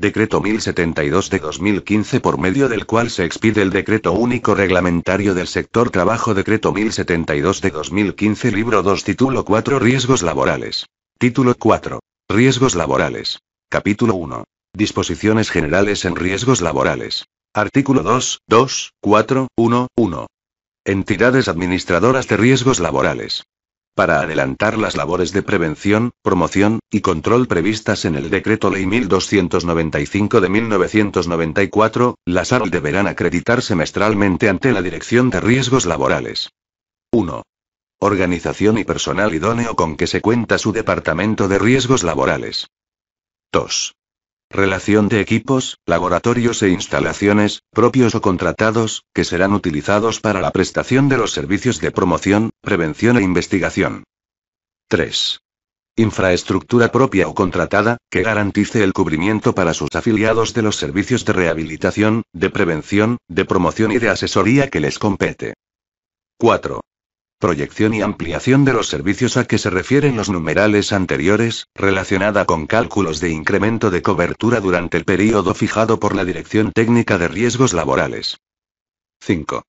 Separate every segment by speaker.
Speaker 1: Decreto 1072 de 2015 por medio del cual se expide el Decreto Único Reglamentario del Sector Trabajo Decreto 1072 de 2015 Libro 2 Título 4 Riesgos Laborales. Título 4. Riesgos Laborales. Capítulo 1. Disposiciones Generales en Riesgos Laborales. Artículo 2, 2, 4, 1, 1. Entidades Administradoras de Riesgos Laborales para adelantar las labores de prevención, promoción y control previstas en el Decreto Ley 1295 de 1994, las ARL deberán acreditar semestralmente ante la Dirección de Riesgos Laborales. 1. Organización y personal idóneo con que se cuenta su Departamento de Riesgos Laborales. 2. Relación de equipos, laboratorios e instalaciones, propios o contratados, que serán utilizados para la prestación de los servicios de promoción, prevención e investigación. 3. Infraestructura propia o contratada, que garantice el cubrimiento para sus afiliados de los servicios de rehabilitación, de prevención, de promoción y de asesoría que les compete. 4 proyección y ampliación de los servicios a que se refieren los numerales anteriores, relacionada con cálculos de incremento de cobertura durante el período fijado por la Dirección Técnica de Riesgos Laborales. 5.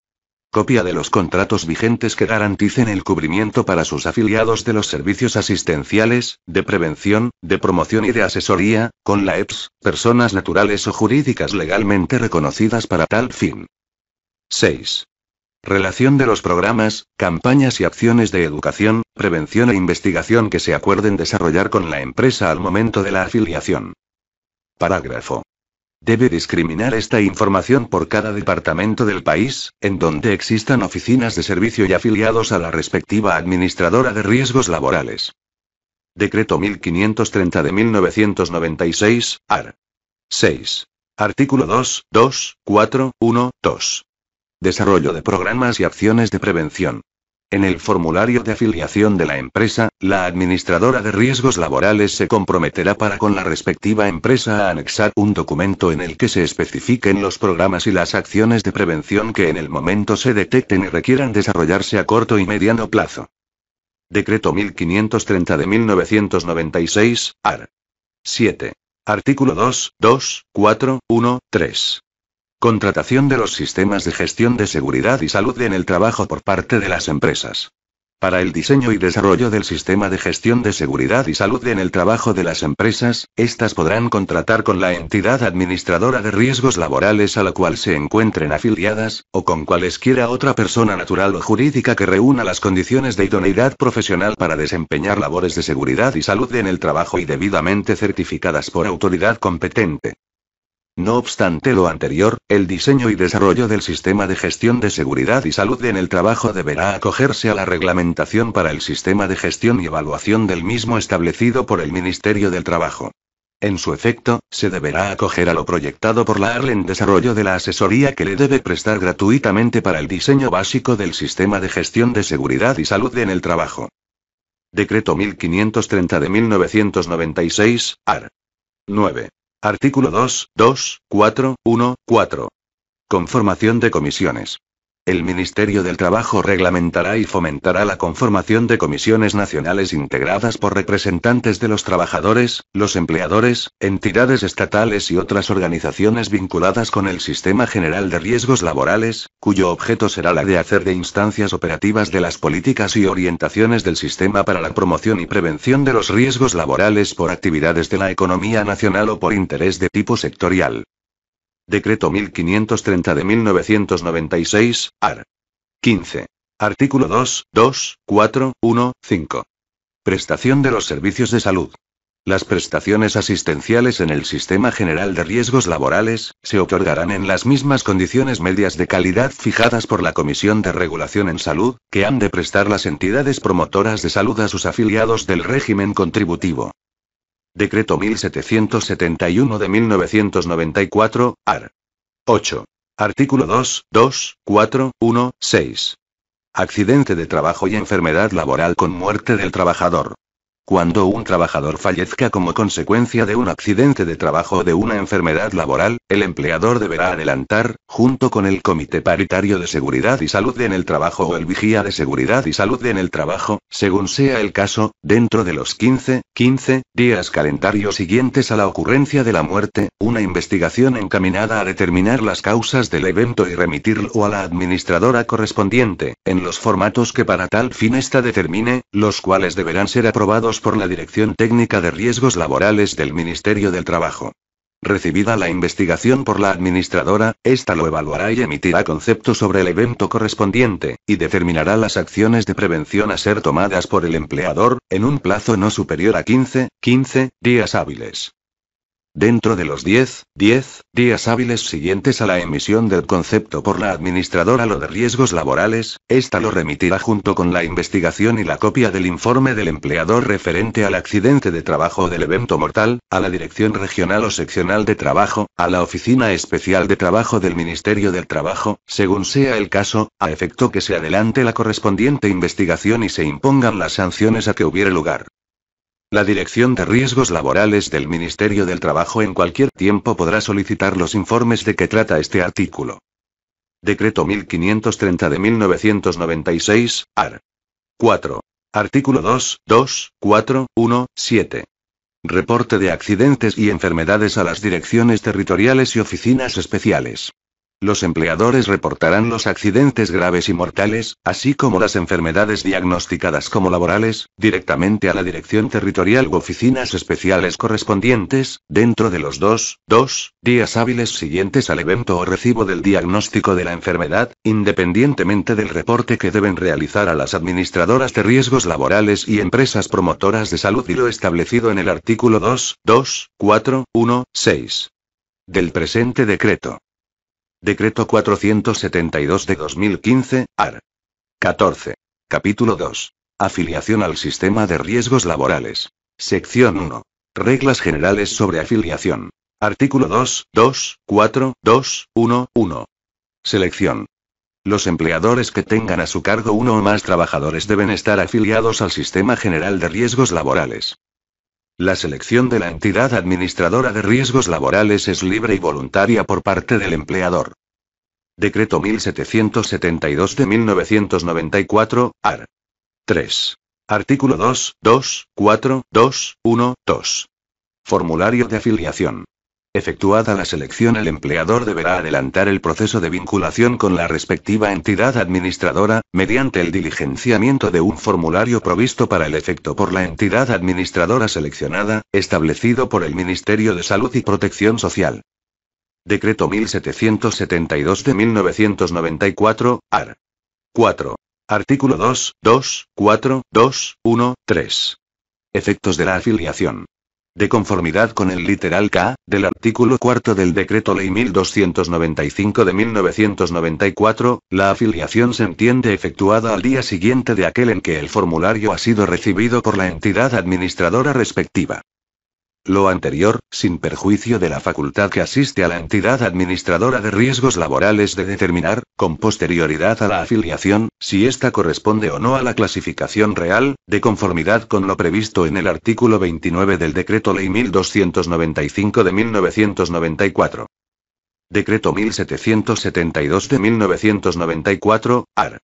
Speaker 1: Copia de los contratos vigentes que garanticen el cubrimiento para sus afiliados de los servicios asistenciales, de prevención, de promoción y de asesoría, con la EPS, personas naturales o jurídicas legalmente reconocidas para tal fin. 6. Relación de los programas, campañas y acciones de educación, prevención e investigación que se acuerden desarrollar con la empresa al momento de la afiliación. Parágrafo. Debe discriminar esta información por cada departamento del país, en donde existan oficinas de servicio y afiliados a la respectiva administradora de riesgos laborales. Decreto 1530 de 1996, AR. 6. Artículo 2, 2, 4, 1, 2. Desarrollo de programas y acciones de prevención. En el formulario de afiliación de la empresa, la administradora de riesgos laborales se comprometerá para con la respectiva empresa a anexar un documento en el que se especifiquen los programas y las acciones de prevención que en el momento se detecten y requieran desarrollarse a corto y mediano plazo. Decreto 1530 de 1996, AR. 7. Artículo 2, 2, 4, 1, 3. Contratación de los sistemas de gestión de seguridad y salud en el trabajo por parte de las empresas. Para el diseño y desarrollo del sistema de gestión de seguridad y salud en el trabajo de las empresas, estas podrán contratar con la entidad administradora de riesgos laborales a la cual se encuentren afiliadas, o con cualesquiera otra persona natural o jurídica que reúna las condiciones de idoneidad profesional para desempeñar labores de seguridad y salud en el trabajo y debidamente certificadas por autoridad competente. No obstante lo anterior, el diseño y desarrollo del sistema de gestión de seguridad y salud en el trabajo deberá acogerse a la reglamentación para el sistema de gestión y evaluación del mismo establecido por el Ministerio del Trabajo. En su efecto, se deberá acoger a lo proyectado por la en desarrollo de la asesoría que le debe prestar gratuitamente para el diseño básico del sistema de gestión de seguridad y salud en el trabajo. Decreto 1530 de 1996, AR. 9. Artículo 2, 2, 4, 1, 4. Conformación de comisiones. El Ministerio del Trabajo reglamentará y fomentará la conformación de comisiones nacionales integradas por representantes de los trabajadores, los empleadores, entidades estatales y otras organizaciones vinculadas con el Sistema General de Riesgos Laborales, cuyo objeto será la de hacer de instancias operativas de las políticas y orientaciones del sistema para la promoción y prevención de los riesgos laborales por actividades de la economía nacional o por interés de tipo sectorial. Decreto 1530 de 1996, AR. 15. Artículo 2, 2, 4, 1, 5. Prestación de los servicios de salud. Las prestaciones asistenciales en el Sistema General de Riesgos Laborales se otorgarán en las mismas condiciones medias de calidad fijadas por la Comisión de Regulación en Salud, que han de prestar las entidades promotoras de salud a sus afiliados del régimen contributivo. Decreto 1771 de 1994, AR. 8. Artículo 2, 2, 4, 1, 6. Accidente de trabajo y enfermedad laboral con muerte del trabajador. Cuando un trabajador fallezca como consecuencia de un accidente de trabajo o de una enfermedad laboral, el empleador deberá adelantar, junto con el Comité Paritario de Seguridad y Salud en el Trabajo o el Vigía de Seguridad y Salud en el Trabajo, según sea el caso, dentro de los 15, 15 días calendarios siguientes a la ocurrencia de la muerte, una investigación encaminada a determinar las causas del evento y remitirlo a la administradora correspondiente, en los formatos que para tal fin esta determine, los cuales deberán ser aprobados por la Dirección Técnica de Riesgos Laborales del Ministerio del Trabajo. Recibida la investigación por la administradora, ésta lo evaluará y emitirá concepto sobre el evento correspondiente, y determinará las acciones de prevención a ser tomadas por el empleador, en un plazo no superior a 15, 15 días hábiles. Dentro de los 10, 10 días hábiles siguientes a la emisión del concepto por la administradora lo de riesgos laborales, ésta lo remitirá junto con la investigación y la copia del informe del empleador referente al accidente de trabajo o del evento mortal, a la Dirección Regional o Seccional de Trabajo, a la Oficina Especial de Trabajo del Ministerio del Trabajo, según sea el caso, a efecto que se adelante la correspondiente investigación y se impongan las sanciones a que hubiere lugar. La Dirección de Riesgos Laborales del Ministerio del Trabajo en cualquier tiempo podrá solicitar los informes de que trata este artículo. Decreto 1530 de 1996, AR. 4. Artículo 2, 2, 4, 1, 7. Reporte de accidentes y enfermedades a las direcciones territoriales y oficinas especiales. Los empleadores reportarán los accidentes graves y mortales, así como las enfermedades diagnosticadas como laborales, directamente a la Dirección Territorial u oficinas especiales correspondientes, dentro de los dos, dos días hábiles siguientes al evento o recibo del diagnóstico de la enfermedad, independientemente del reporte que deben realizar a las administradoras de riesgos laborales y empresas promotoras de salud y lo establecido en el artículo 2, 2, 4, 1, 6 del presente decreto. Decreto 472 de 2015, AR. 14. Capítulo 2. Afiliación al sistema de riesgos laborales. Sección 1. Reglas generales sobre afiliación. Artículo 2, 2, 4, 2, 1, Selección. Los empleadores que tengan a su cargo uno o más trabajadores deben estar afiliados al Sistema General de Riesgos Laborales. La selección de la entidad administradora de riesgos laborales es libre y voluntaria por parte del empleador. Decreto 1772 de 1994, AR. 3. Artículo 2, 2, 4, 2, 1, 2. Formulario de afiliación. Efectuada la selección el empleador deberá adelantar el proceso de vinculación con la respectiva entidad administradora, mediante el diligenciamiento de un formulario provisto para el efecto por la entidad administradora seleccionada, establecido por el Ministerio de Salud y Protección Social. Decreto 1772 de 1994, AR. 4. Artículo 2, 2, 4, 2, 1, 3. Efectos de la afiliación. De conformidad con el literal K, del artículo 4 del Decreto Ley 1295 de 1994, la afiliación se entiende efectuada al día siguiente de aquel en que el formulario ha sido recibido por la entidad administradora respectiva. Lo anterior, sin perjuicio de la facultad que asiste a la entidad administradora de riesgos laborales de determinar, con posterioridad a la afiliación, si ésta corresponde o no a la clasificación real, de conformidad con lo previsto en el artículo 29 del Decreto Ley 1295 de 1994. Decreto 1772 de 1994, AR.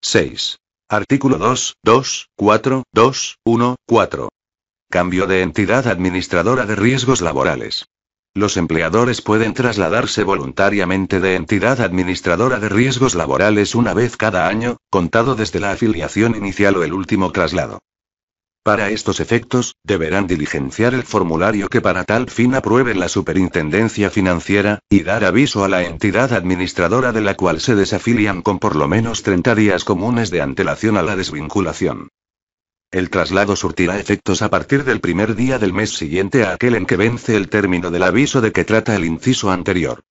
Speaker 1: 6. Artículo 2, 2, 4, 2, 1, 4. Cambio de entidad administradora de riesgos laborales. Los empleadores pueden trasladarse voluntariamente de entidad administradora de riesgos laborales una vez cada año, contado desde la afiliación inicial o el último traslado. Para estos efectos, deberán diligenciar el formulario que para tal fin apruebe la Superintendencia Financiera, y dar aviso a la entidad administradora de la cual se desafilian con por lo menos 30 días comunes de antelación a la desvinculación. El traslado surtirá efectos a partir del primer día del mes siguiente a aquel en que vence el término del aviso de que trata el inciso anterior.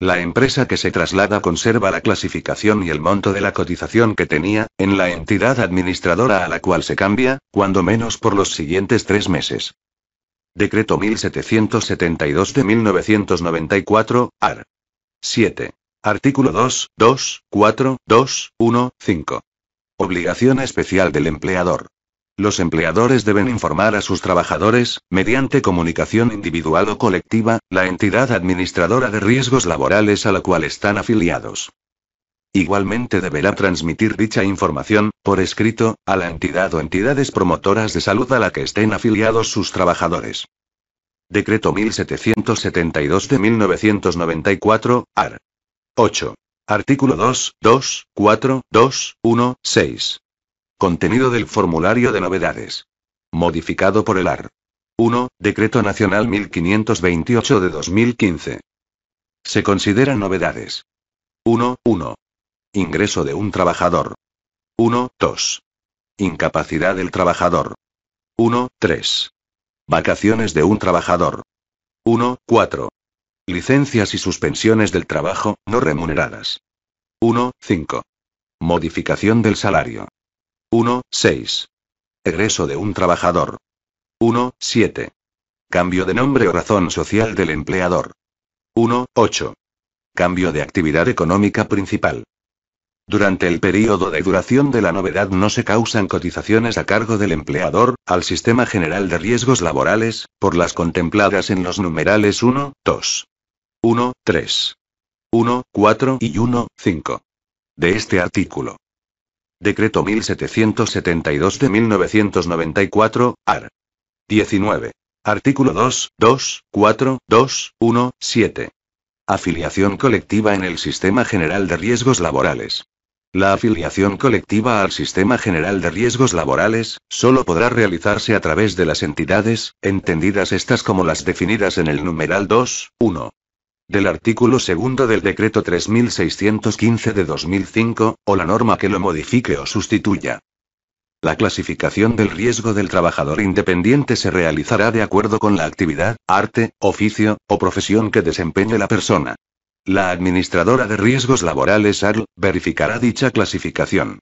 Speaker 1: La empresa que se traslada conserva la clasificación y el monto de la cotización que tenía, en la entidad administradora a la cual se cambia, cuando menos por los siguientes tres meses. Decreto 1772 de 1994, AR. 7. Artículo 2, 2, 4, 2, 1, 5. Obligación especial del empleador. Los empleadores deben informar a sus trabajadores, mediante comunicación individual o colectiva, la entidad administradora de riesgos laborales a la cual están afiliados. Igualmente deberá transmitir dicha información, por escrito, a la entidad o entidades promotoras de salud a la que estén afiliados sus trabajadores. Decreto 1772 de 1994, AR. 8. Artículo 2, 2, 4, 2, 1, 6. Contenido del formulario de novedades. Modificado por el AR. 1. Decreto Nacional 1528 de 2015. Se consideran novedades. 1.1. Ingreso de un trabajador. 1. 2. Incapacidad del trabajador. 1. 3. Vacaciones de un trabajador. 1. 4. Licencias y suspensiones del trabajo, no remuneradas. 1.5. Modificación del salario. 1.6. Egreso de un trabajador. 1.7. Cambio de nombre o razón social del empleador. 1.8. Cambio de actividad económica principal. Durante el periodo de duración de la novedad no se causan cotizaciones a cargo del empleador, al Sistema General de Riesgos Laborales, por las contempladas en los numerales 1, 2. 1, 3. 1, 4 y 1, 5. De este artículo. Decreto 1772 de 1994, AR. 19. Artículo 2, 2, 4, 2, 1, 7. Afiliación colectiva en el Sistema General de Riesgos Laborales. La afiliación colectiva al Sistema General de Riesgos Laborales, solo podrá realizarse a través de las entidades, entendidas estas como las definidas en el numeral 2, 1 del artículo segundo del decreto 3615 de 2005, o la norma que lo modifique o sustituya. La clasificación del riesgo del trabajador independiente se realizará de acuerdo con la actividad, arte, oficio o profesión que desempeñe la persona. La administradora de riesgos laborales ARL verificará dicha clasificación.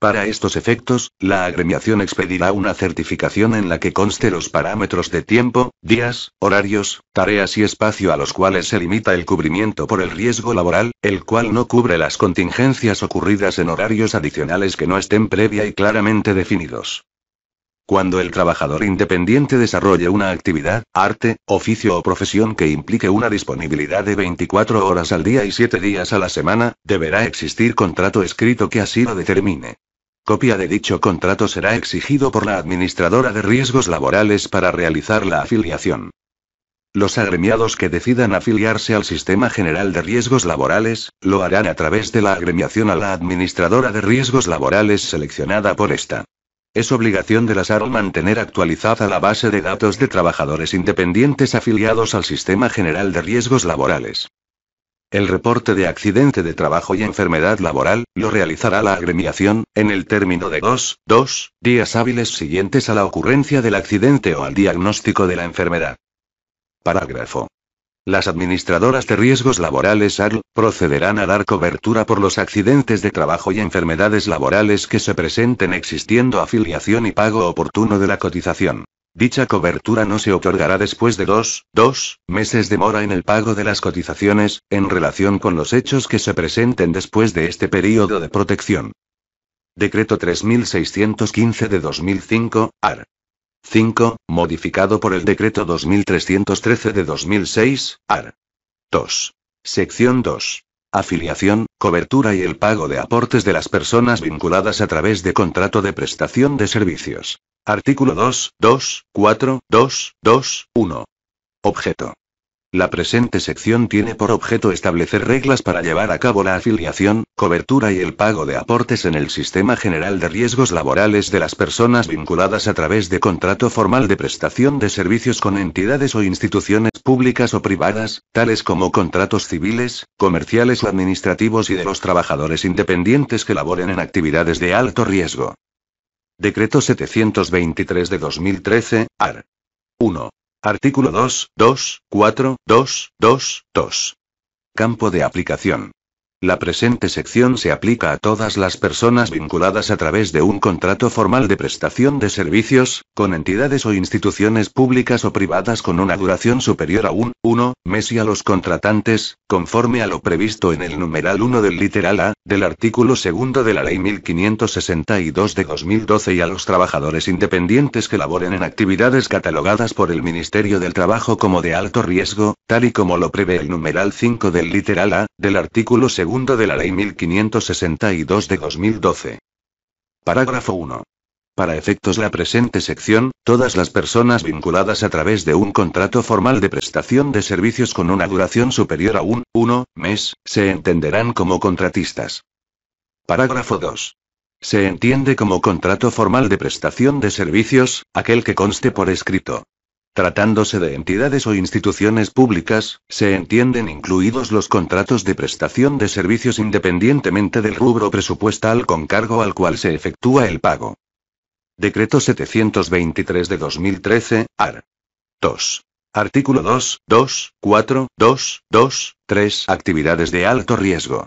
Speaker 1: Para estos efectos, la agremiación expedirá una certificación en la que conste los parámetros de tiempo, días, horarios, tareas y espacio a los cuales se limita el cubrimiento por el riesgo laboral, el cual no cubre las contingencias ocurridas en horarios adicionales que no estén previa y claramente definidos. Cuando el trabajador independiente desarrolle una actividad, arte, oficio o profesión que implique una disponibilidad de 24 horas al día y 7 días a la semana, deberá existir contrato escrito que así lo determine. Copia de dicho contrato será exigido por la Administradora de Riesgos Laborales para realizar la afiliación. Los agremiados que decidan afiliarse al Sistema General de Riesgos Laborales, lo harán a través de la agremiación a la Administradora de Riesgos Laborales seleccionada por esta. Es obligación de las ARL mantener actualizada la base de datos de trabajadores independientes afiliados al Sistema General de Riesgos Laborales. El reporte de accidente de trabajo y enfermedad laboral lo realizará la agremiación, en el término de dos, dos días hábiles siguientes a la ocurrencia del accidente o al diagnóstico de la enfermedad. Parágrafo. Las administradoras de riesgos laborales ARL procederán a dar cobertura por los accidentes de trabajo y enfermedades laborales que se presenten existiendo afiliación y pago oportuno de la cotización. Dicha cobertura no se otorgará después de dos, dos meses de mora en el pago de las cotizaciones, en relación con los hechos que se presenten después de este periodo de protección. Decreto 3615 de 2005, AR. 5, modificado por el Decreto 2313 de 2006, AR. 2. Sección 2. Afiliación, cobertura y el pago de aportes de las personas vinculadas a través de contrato de prestación de servicios. Artículo 2, 4, 2, 1. Objeto. La presente sección tiene por objeto establecer reglas para llevar a cabo la afiliación, cobertura y el pago de aportes en el Sistema General de Riesgos Laborales de las personas vinculadas a través de contrato formal de prestación de servicios con entidades o instituciones públicas o privadas, tales como contratos civiles, comerciales o administrativos y de los trabajadores independientes que laboren en actividades de alto riesgo. Decreto 723 de 2013, AR. 1. Artículo 2, 2, 4, 2, 2, 2. Campo de aplicación. La presente sección se aplica a todas las personas vinculadas a través de un contrato formal de prestación de servicios, con entidades o instituciones públicas o privadas con una duración superior a un 1 mes y a los contratantes, conforme a lo previsto en el numeral 1 del literal A, del artículo 2 de la Ley 1562 de 2012 y a los trabajadores independientes que laboren en actividades catalogadas por el Ministerio del Trabajo como de alto riesgo, tal y como lo prevé el numeral 5 del literal A, del artículo 2 segundo de la Ley 1562 de 2012. Parágrafo 1. Para efectos de la presente sección, todas las personas vinculadas a través de un contrato formal de prestación de servicios con una duración superior a un 1 mes, se entenderán como contratistas. Parágrafo 2. Se entiende como contrato formal de prestación de servicios, aquel que conste por escrito. Tratándose de entidades o instituciones públicas, se entienden incluidos los contratos de prestación de servicios independientemente del rubro presupuestal con cargo al cual se efectúa el pago. Decreto 723 de 2013, AR. 2. Artículo 2, 2, 4, 2, 2, 3. Actividades de alto riesgo.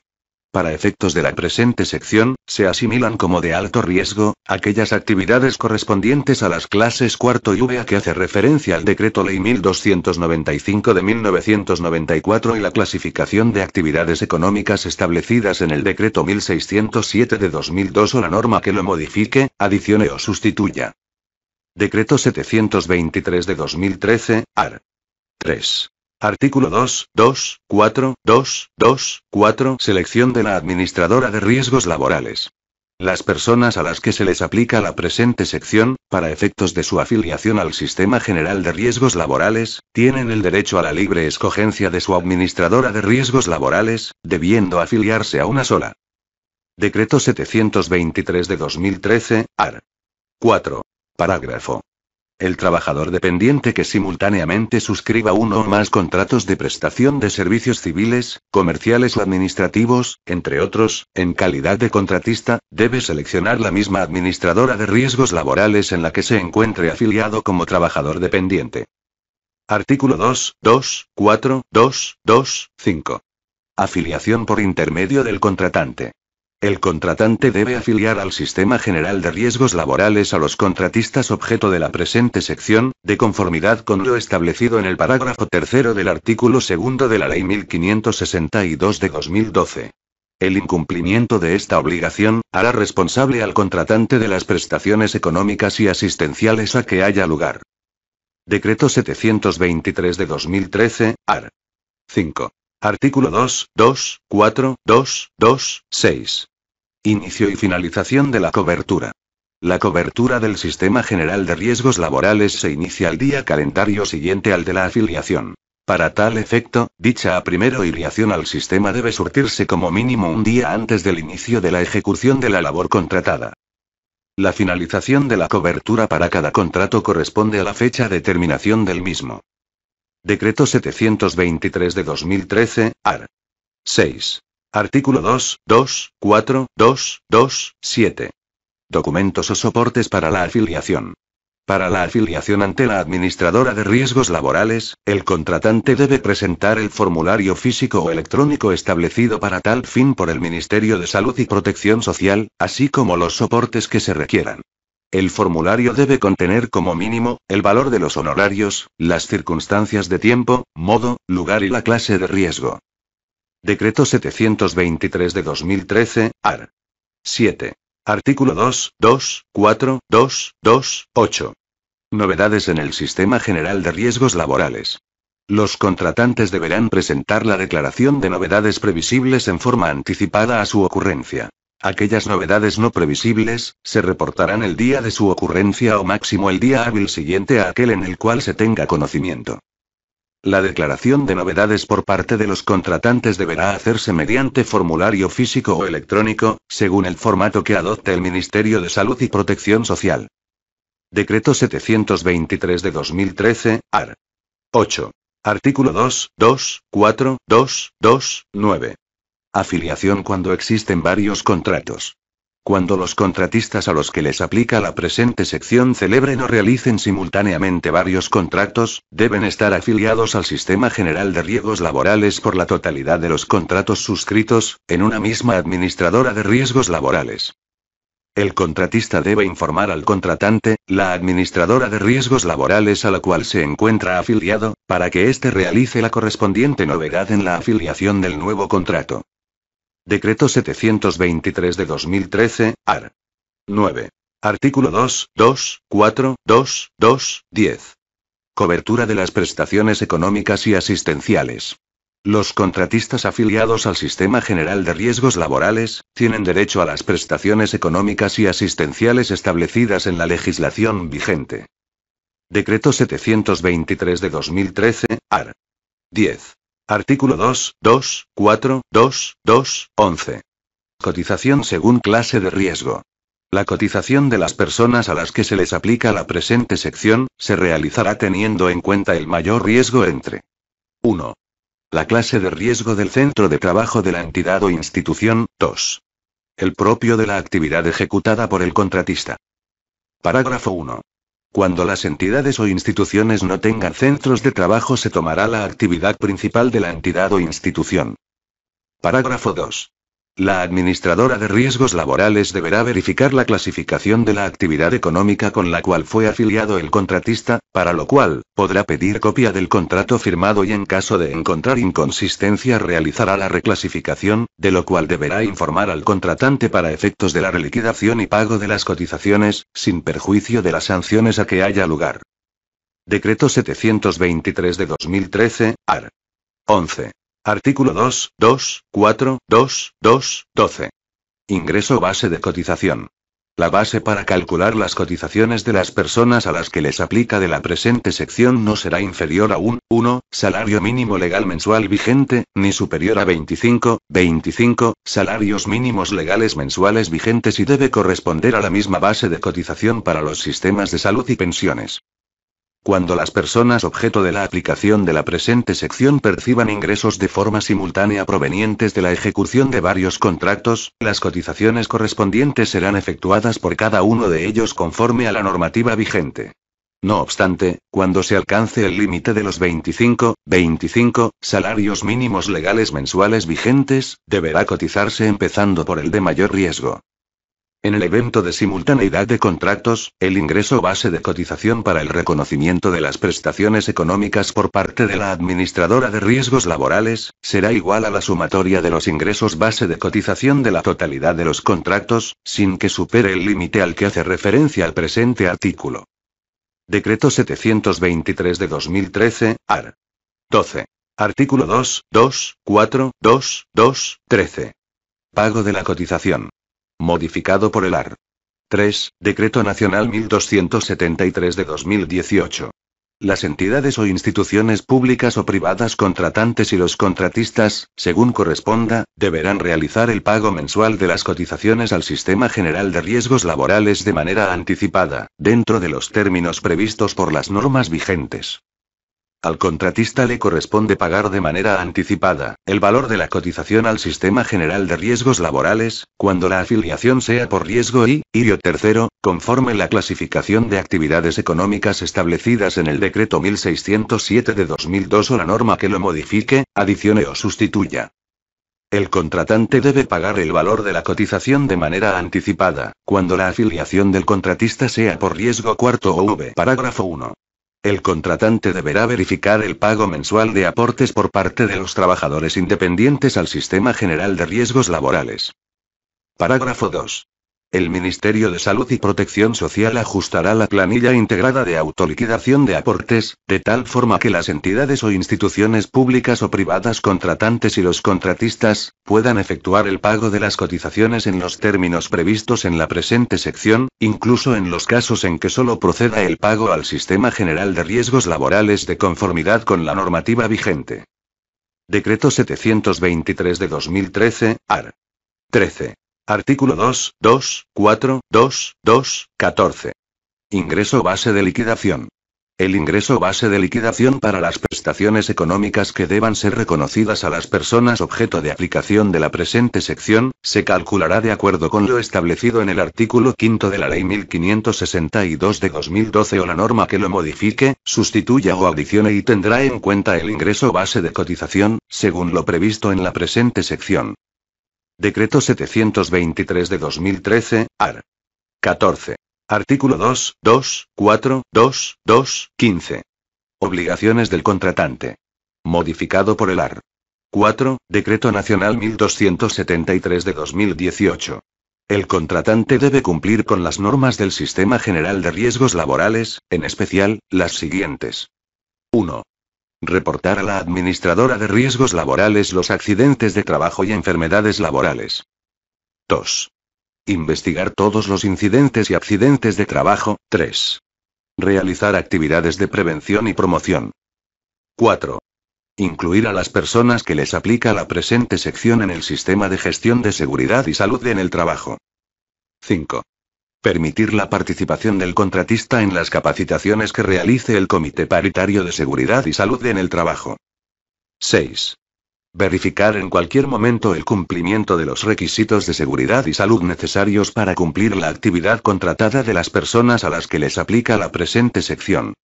Speaker 1: Para efectos de la presente sección, se asimilan como de alto riesgo, aquellas actividades correspondientes a las clases cuarto y V que hace referencia al decreto ley 1295 de 1994 y la clasificación de actividades económicas establecidas en el decreto 1607 de 2002 o la norma que lo modifique, adicione o sustituya. Decreto 723 de 2013, AR. 3. Artículo 2, 2, 4, 2, 4. Selección de la administradora de riesgos laborales. Las personas a las que se les aplica la presente sección, para efectos de su afiliación al Sistema General de Riesgos Laborales, tienen el derecho a la libre escogencia de su administradora de riesgos laborales, debiendo afiliarse a una sola. Decreto 723 de 2013, AR. 4. Parágrafo el trabajador dependiente que simultáneamente suscriba uno o más contratos de prestación de servicios civiles, comerciales o administrativos, entre otros, en calidad de contratista, debe seleccionar la misma administradora de riesgos laborales en la que se encuentre afiliado como trabajador dependiente. Artículo 2, 2, 4, 2, Afiliación por intermedio del contratante. El contratante debe afiliar al Sistema General de Riesgos Laborales a los contratistas objeto de la presente sección, de conformidad con lo establecido en el parágrafo tercero del artículo segundo de la Ley 1562 de 2012. El incumplimiento de esta obligación hará responsable al contratante de las prestaciones económicas y asistenciales a que haya lugar. Decreto 723 de 2013, AR. 5. Artículo 2, 2, 4, 2, 2, 6. Inicio y finalización de la cobertura. La cobertura del Sistema General de Riesgos Laborales se inicia el día calendario siguiente al de la afiliación. Para tal efecto, dicha a primero iliación al sistema debe surtirse como mínimo un día antes del inicio de la ejecución de la labor contratada. La finalización de la cobertura para cada contrato corresponde a la fecha de terminación del mismo. Decreto 723 de 2013, AR. 6. Artículo 2, 2, 4, 2, 7. Documentos o soportes para la afiliación. Para la afiliación ante la administradora de riesgos laborales, el contratante debe presentar el formulario físico o electrónico establecido para tal fin por el Ministerio de Salud y Protección Social, así como los soportes que se requieran. El formulario debe contener como mínimo, el valor de los honorarios, las circunstancias de tiempo, modo, lugar y la clase de riesgo. Decreto 723 de 2013, AR. 7. Artículo 2, 2, 4, 2, 2, 8. Novedades en el Sistema General de Riesgos Laborales. Los contratantes deberán presentar la declaración de novedades previsibles en forma anticipada a su ocurrencia. Aquellas novedades no previsibles, se reportarán el día de su ocurrencia o máximo el día hábil siguiente a aquel en el cual se tenga conocimiento. La declaración de novedades por parte de los contratantes deberá hacerse mediante formulario físico o electrónico, según el formato que adopte el Ministerio de Salud y Protección Social. Decreto 723 de 2013, AR. 8. Artículo 2, 2, 4, 2, 2, 9. Afiliación cuando existen varios contratos. Cuando los contratistas a los que les aplica la presente sección celebre o realicen simultáneamente varios contratos, deben estar afiliados al Sistema General de Riesgos Laborales por la totalidad de los contratos suscritos, en una misma administradora de riesgos laborales. El contratista debe informar al contratante, la administradora de riesgos laborales a la cual se encuentra afiliado, para que éste realice la correspondiente novedad en la afiliación del nuevo contrato. Decreto 723 de 2013, AR. 9. Artículo 2, 2, 4, 2, 2, 10. Cobertura de las prestaciones económicas y asistenciales. Los contratistas afiliados al Sistema General de Riesgos Laborales, tienen derecho a las prestaciones económicas y asistenciales establecidas en la legislación vigente. Decreto 723 de 2013, AR. 10. Artículo 2, 2, 4, 2, 2, 11. Cotización según clase de riesgo. La cotización de las personas a las que se les aplica la presente sección, se realizará teniendo en cuenta el mayor riesgo entre 1. La clase de riesgo del centro de trabajo de la entidad o institución, 2. El propio de la actividad ejecutada por el contratista. Parágrafo 1. Cuando las entidades o instituciones no tengan centros de trabajo se tomará la actividad principal de la entidad o institución. Parágrafo 2. La administradora de riesgos laborales deberá verificar la clasificación de la actividad económica con la cual fue afiliado el contratista, para lo cual, podrá pedir copia del contrato firmado y en caso de encontrar inconsistencia realizará la reclasificación, de lo cual deberá informar al contratante para efectos de la reliquidación y pago de las cotizaciones, sin perjuicio de las sanciones a que haya lugar. Decreto 723 de 2013, AR. 11. Artículo 2, 2, 4, 2, 2, 12. Ingreso base de cotización. La base para calcular las cotizaciones de las personas a las que les aplica de la presente sección no será inferior a un 1, salario mínimo legal mensual vigente, ni superior a 25, 25, salarios mínimos legales mensuales vigentes y debe corresponder a la misma base de cotización para los sistemas de salud y pensiones. Cuando las personas objeto de la aplicación de la presente sección perciban ingresos de forma simultánea provenientes de la ejecución de varios contratos, las cotizaciones correspondientes serán efectuadas por cada uno de ellos conforme a la normativa vigente. No obstante, cuando se alcance el límite de los 25, 25 salarios mínimos legales mensuales vigentes, deberá cotizarse empezando por el de mayor riesgo. En el evento de simultaneidad de contratos, el ingreso base de cotización para el reconocimiento de las prestaciones económicas por parte de la administradora de riesgos laborales, será igual a la sumatoria de los ingresos base de cotización de la totalidad de los contratos, sin que supere el límite al que hace referencia el presente artículo. Decreto 723 de 2013, AR. 12. Artículo 2, 2, 4, 2, 2, 13. Pago de la cotización. Modificado por el AR. 3. Decreto Nacional 1273 de 2018. Las entidades o instituciones públicas o privadas contratantes y los contratistas, según corresponda, deberán realizar el pago mensual de las cotizaciones al Sistema General de Riesgos Laborales de manera anticipada, dentro de los términos previstos por las normas vigentes. Al contratista le corresponde pagar de manera anticipada, el valor de la cotización al Sistema General de Riesgos Laborales, cuando la afiliación sea por riesgo y, irio tercero, conforme la clasificación de actividades económicas establecidas en el Decreto 1607 de 2002 o la norma que lo modifique, adicione o sustituya. El contratante debe pagar el valor de la cotización de manera anticipada, cuando la afiliación del contratista sea por riesgo cuarto o V. Parágrafo 1. El contratante deberá verificar el pago mensual de aportes por parte de los trabajadores independientes al Sistema General de Riesgos Laborales. Parágrafo 2. El Ministerio de Salud y Protección Social ajustará la planilla integrada de autoliquidación de aportes, de tal forma que las entidades o instituciones públicas o privadas contratantes y los contratistas puedan efectuar el pago de las cotizaciones en los términos previstos en la presente sección, incluso en los casos en que solo proceda el pago al Sistema General de Riesgos Laborales de conformidad con la normativa vigente. Decreto 723 de 2013, AR. 13. Artículo 2, 2, 4, 2, 2, 14. Ingreso base de liquidación. El ingreso base de liquidación para las prestaciones económicas que deban ser reconocidas a las personas objeto de aplicación de la presente sección, se calculará de acuerdo con lo establecido en el artículo 5 de la Ley 1562 de 2012 o la norma que lo modifique, sustituya o adicione y tendrá en cuenta el ingreso base de cotización, según lo previsto en la presente sección. Decreto 723 de 2013, AR. 14. Artículo 2, 2, 4, 2, 2, 15. Obligaciones del contratante. Modificado por el AR. 4. Decreto Nacional 1273 de 2018. El contratante debe cumplir con las normas del Sistema General de Riesgos Laborales, en especial, las siguientes. 1. Reportar a la administradora de riesgos laborales los accidentes de trabajo y enfermedades laborales. 2. Investigar todos los incidentes y accidentes de trabajo. 3. Realizar actividades de prevención y promoción. 4. Incluir a las personas que les aplica la presente sección en el sistema de gestión de seguridad y salud en el trabajo. 5. Permitir la participación del contratista en las capacitaciones que realice el Comité Paritario de Seguridad y Salud en el Trabajo. 6. Verificar en cualquier momento el cumplimiento de los requisitos de seguridad y salud necesarios para cumplir la actividad contratada de las personas a las que les aplica la presente sección.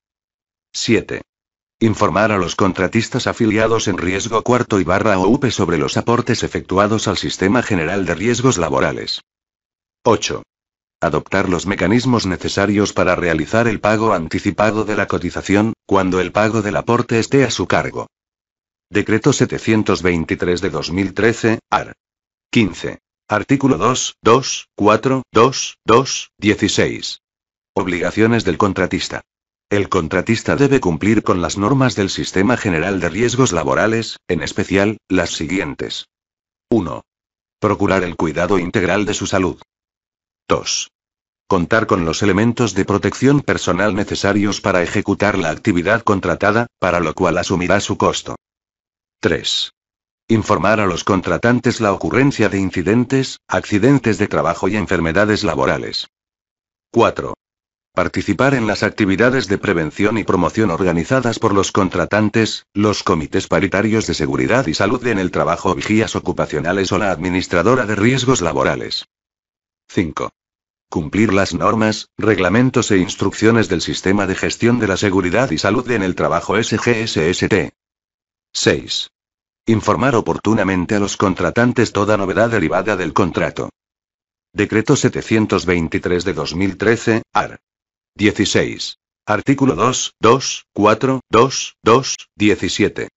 Speaker 1: 7. Informar a los contratistas afiliados en riesgo cuarto y barra OUP sobre los aportes efectuados al Sistema General de Riesgos Laborales. 8 adoptar los mecanismos necesarios para realizar el pago anticipado de la cotización, cuando el pago del aporte esté a su cargo. Decreto 723 de 2013, AR. 15. Artículo 2, 2, 4, 2, 2, 16. Obligaciones del contratista. El contratista debe cumplir con las normas del Sistema General de Riesgos Laborales, en especial, las siguientes. 1. Procurar el cuidado integral de su salud. 2. Contar con los elementos de protección personal necesarios para ejecutar la actividad contratada, para lo cual asumirá su costo. 3. Informar a los contratantes la ocurrencia de incidentes, accidentes de trabajo y enfermedades laborales. 4. Participar en las actividades de prevención y promoción organizadas por los contratantes, los comités paritarios de seguridad y salud en el trabajo, vigías ocupacionales o la administradora de riesgos laborales. 5. Cumplir las normas, reglamentos e instrucciones del Sistema de Gestión de la Seguridad y Salud en el Trabajo SGSST. 6. Informar oportunamente a los contratantes toda novedad derivada del contrato. Decreto 723 de 2013, AR. 16. Artículo 2, 2, 4, 2, 2, 17.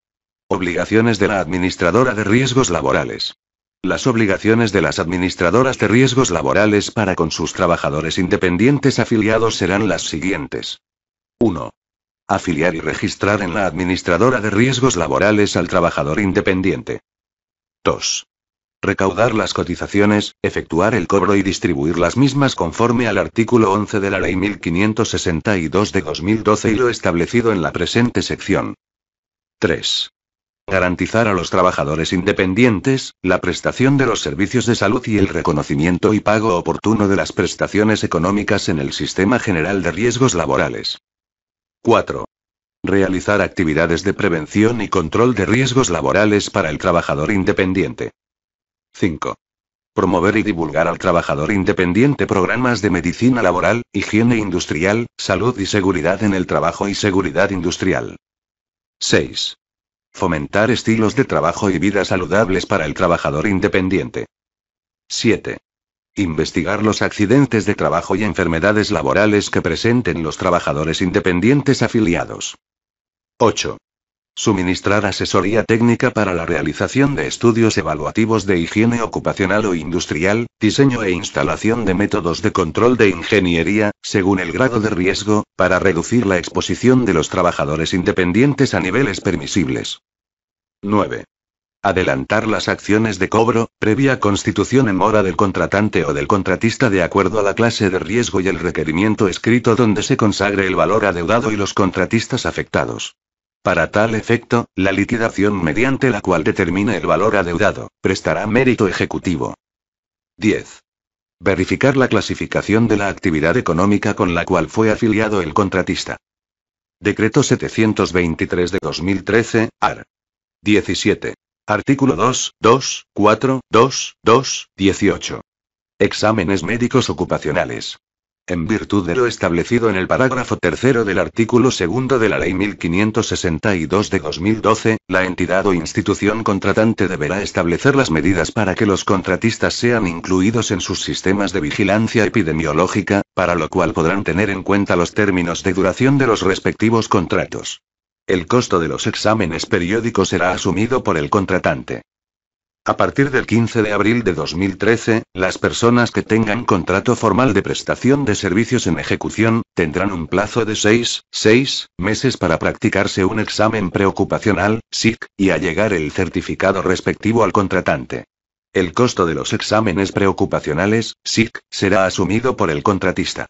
Speaker 1: Obligaciones de la Administradora de Riesgos Laborales. Las obligaciones de las administradoras de riesgos laborales para con sus trabajadores independientes afiliados serán las siguientes. 1. Afiliar y registrar en la administradora de riesgos laborales al trabajador independiente. 2. Recaudar las cotizaciones, efectuar el cobro y distribuir las mismas conforme al artículo 11 de la Ley 1562 de 2012 y lo establecido en la presente sección. 3 garantizar a los trabajadores independientes, la prestación de los servicios de salud y el reconocimiento y pago oportuno de las prestaciones económicas en el sistema general de riesgos laborales. 4. Realizar actividades de prevención y control de riesgos laborales para el trabajador independiente. 5. Promover y divulgar al trabajador independiente programas de medicina laboral, higiene industrial, salud y seguridad en el trabajo y seguridad industrial. 6. Fomentar estilos de trabajo y vida saludables para el trabajador independiente. 7. Investigar los accidentes de trabajo y enfermedades laborales que presenten los trabajadores independientes afiliados. 8. Suministrar asesoría técnica para la realización de estudios evaluativos de higiene ocupacional o industrial, diseño e instalación de métodos de control de ingeniería, según el grado de riesgo, para reducir la exposición de los trabajadores independientes a niveles permisibles. 9. Adelantar las acciones de cobro, previa constitución en mora del contratante o del contratista de acuerdo a la clase de riesgo y el requerimiento escrito donde se consagre el valor adeudado y los contratistas afectados. Para tal efecto, la liquidación mediante la cual determine el valor adeudado, prestará mérito ejecutivo. 10. Verificar la clasificación de la actividad económica con la cual fue afiliado el contratista. Decreto 723 de 2013, AR. 17. Artículo 2, 2, 4, 2, 2, 18. Exámenes médicos ocupacionales. En virtud de lo establecido en el parágrafo tercero del artículo segundo de la Ley 1562 de 2012, la entidad o institución contratante deberá establecer las medidas para que los contratistas sean incluidos en sus sistemas de vigilancia epidemiológica, para lo cual podrán tener en cuenta los términos de duración de los respectivos contratos. El costo de los exámenes periódicos será asumido por el contratante. A partir del 15 de abril de 2013, las personas que tengan contrato formal de prestación de servicios en ejecución, tendrán un plazo de 6, 6 meses para practicarse un examen preocupacional, SIC, y allegar el certificado respectivo al contratante. El costo de los exámenes preocupacionales, SIC, será asumido por el contratista.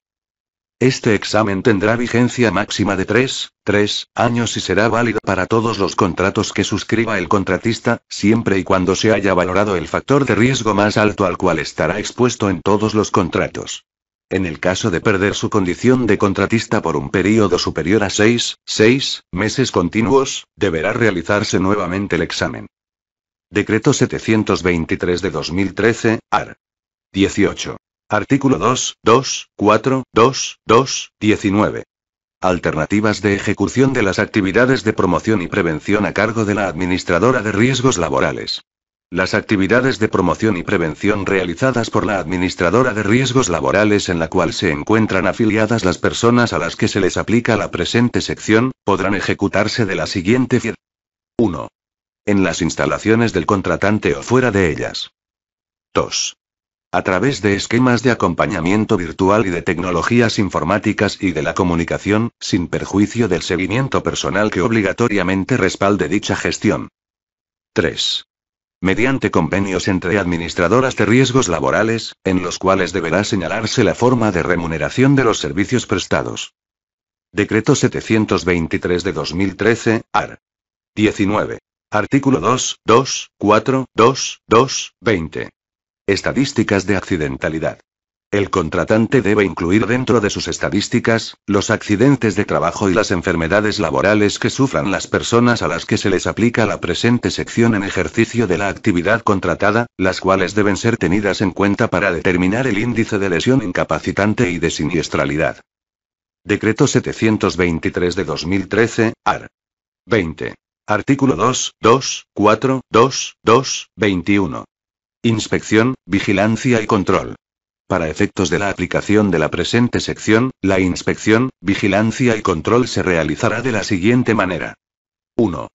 Speaker 1: Este examen tendrá vigencia máxima de 3, 3 años y será válido para todos los contratos que suscriba el contratista, siempre y cuando se haya valorado el factor de riesgo más alto al cual estará expuesto en todos los contratos. En el caso de perder su condición de contratista por un periodo superior a 6, 6 meses continuos, deberá realizarse nuevamente el examen. Decreto 723 de 2013, AR. 18. Artículo 2, 2, 4, 2, 2, 19. Alternativas de ejecución de las actividades de promoción y prevención a cargo de la Administradora de Riesgos Laborales. Las actividades de promoción y prevención realizadas por la Administradora de Riesgos Laborales en la cual se encuentran afiliadas las personas a las que se les aplica la presente sección, podrán ejecutarse de la siguiente forma. 1. En las instalaciones del contratante o fuera de ellas. 2. A través de esquemas de acompañamiento virtual y de tecnologías informáticas y de la comunicación, sin perjuicio del seguimiento personal que obligatoriamente respalde dicha gestión. 3 mediante convenios entre administradoras de riesgos laborales, en los cuales deberá señalarse la forma de remuneración de los servicios prestados. Decreto 723 de 2013, AR. 19. Artículo 2, 2, 4, 2, 2, 20. Estadísticas de accidentalidad. El contratante debe incluir dentro de sus estadísticas los accidentes de trabajo y las enfermedades laborales que sufran las personas a las que se les aplica la presente sección en ejercicio de la actividad contratada, las cuales deben ser tenidas en cuenta para determinar el índice de lesión incapacitante y de siniestralidad. Decreto 723 de 2013, AR. 20. Artículo 2, 2, 4, 2, 2, 21. Inspección, vigilancia y control. Para efectos de la aplicación de la presente sección, la inspección, vigilancia y control se realizará de la siguiente manera. 1.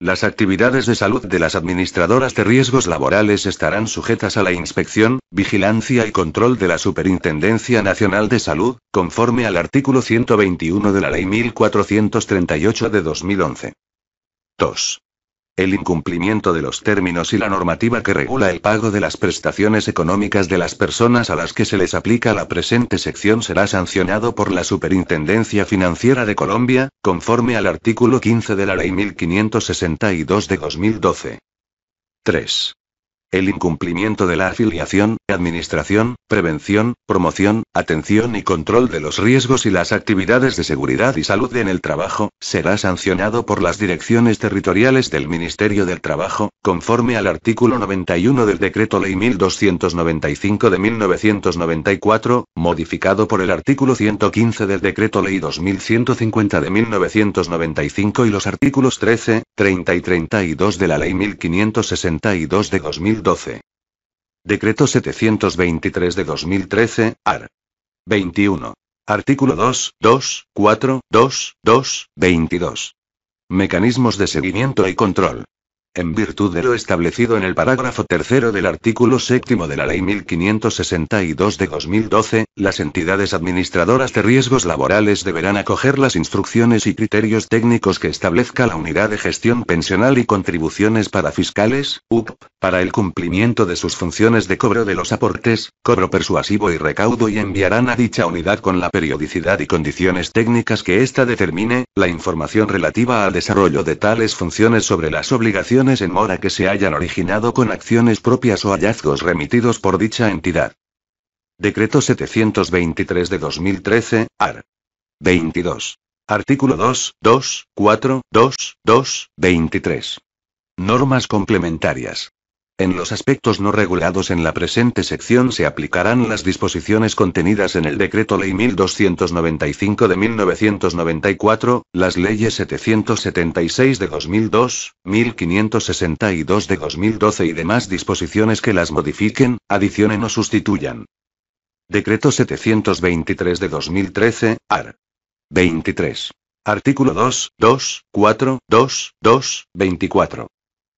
Speaker 1: Las actividades de salud de las administradoras de riesgos laborales estarán sujetas a la inspección, vigilancia y control de la Superintendencia Nacional de Salud, conforme al artículo 121 de la Ley 1438 de 2011. 2. El incumplimiento de los términos y la normativa que regula el pago de las prestaciones económicas de las personas a las que se les aplica la presente sección será sancionado por la Superintendencia Financiera de Colombia, conforme al artículo 15 de la Ley 1562 de 2012. 3. El incumplimiento de la afiliación, administración, prevención, promoción, atención y control de los riesgos y las actividades de seguridad y salud en el trabajo, será sancionado por las direcciones territoriales del Ministerio del Trabajo, conforme al artículo 91 del Decreto Ley 1295 de 1994, modificado por el artículo 115 del Decreto Ley 2150 de 1995 y los artículos 13, 30 y 32 de la Ley 1562 de 2012. Decreto 723 de 2013, AR. 21. Artículo 2, 2, 4, 2, 2, 22. Mecanismos de seguimiento y control en virtud de lo establecido en el parágrafo tercero del artículo séptimo de la Ley 1562 de 2012, las entidades administradoras de riesgos laborales deberán acoger las instrucciones y criterios técnicos que establezca la Unidad de Gestión Pensional y Contribuciones para Fiscales, UP, para el cumplimiento de sus funciones de cobro de los aportes, cobro persuasivo y recaudo y enviarán a dicha unidad con la periodicidad y condiciones técnicas que ésta determine, la información relativa al desarrollo de tales funciones sobre las obligaciones en mora que se hayan originado con acciones propias o hallazgos remitidos por dicha entidad. Decreto 723 de 2013, AR. 22. Artículo 2, 2, 4, 23. Normas complementarias. En los aspectos no regulados en la presente sección se aplicarán las disposiciones contenidas en el Decreto Ley 1295 de 1994, las leyes 776 de 2002, 1562 de 2012 y demás disposiciones que las modifiquen, adicionen o sustituyan. Decreto 723 de 2013, AR. 23. Artículo 2, 2, 4, 2, 2, 24.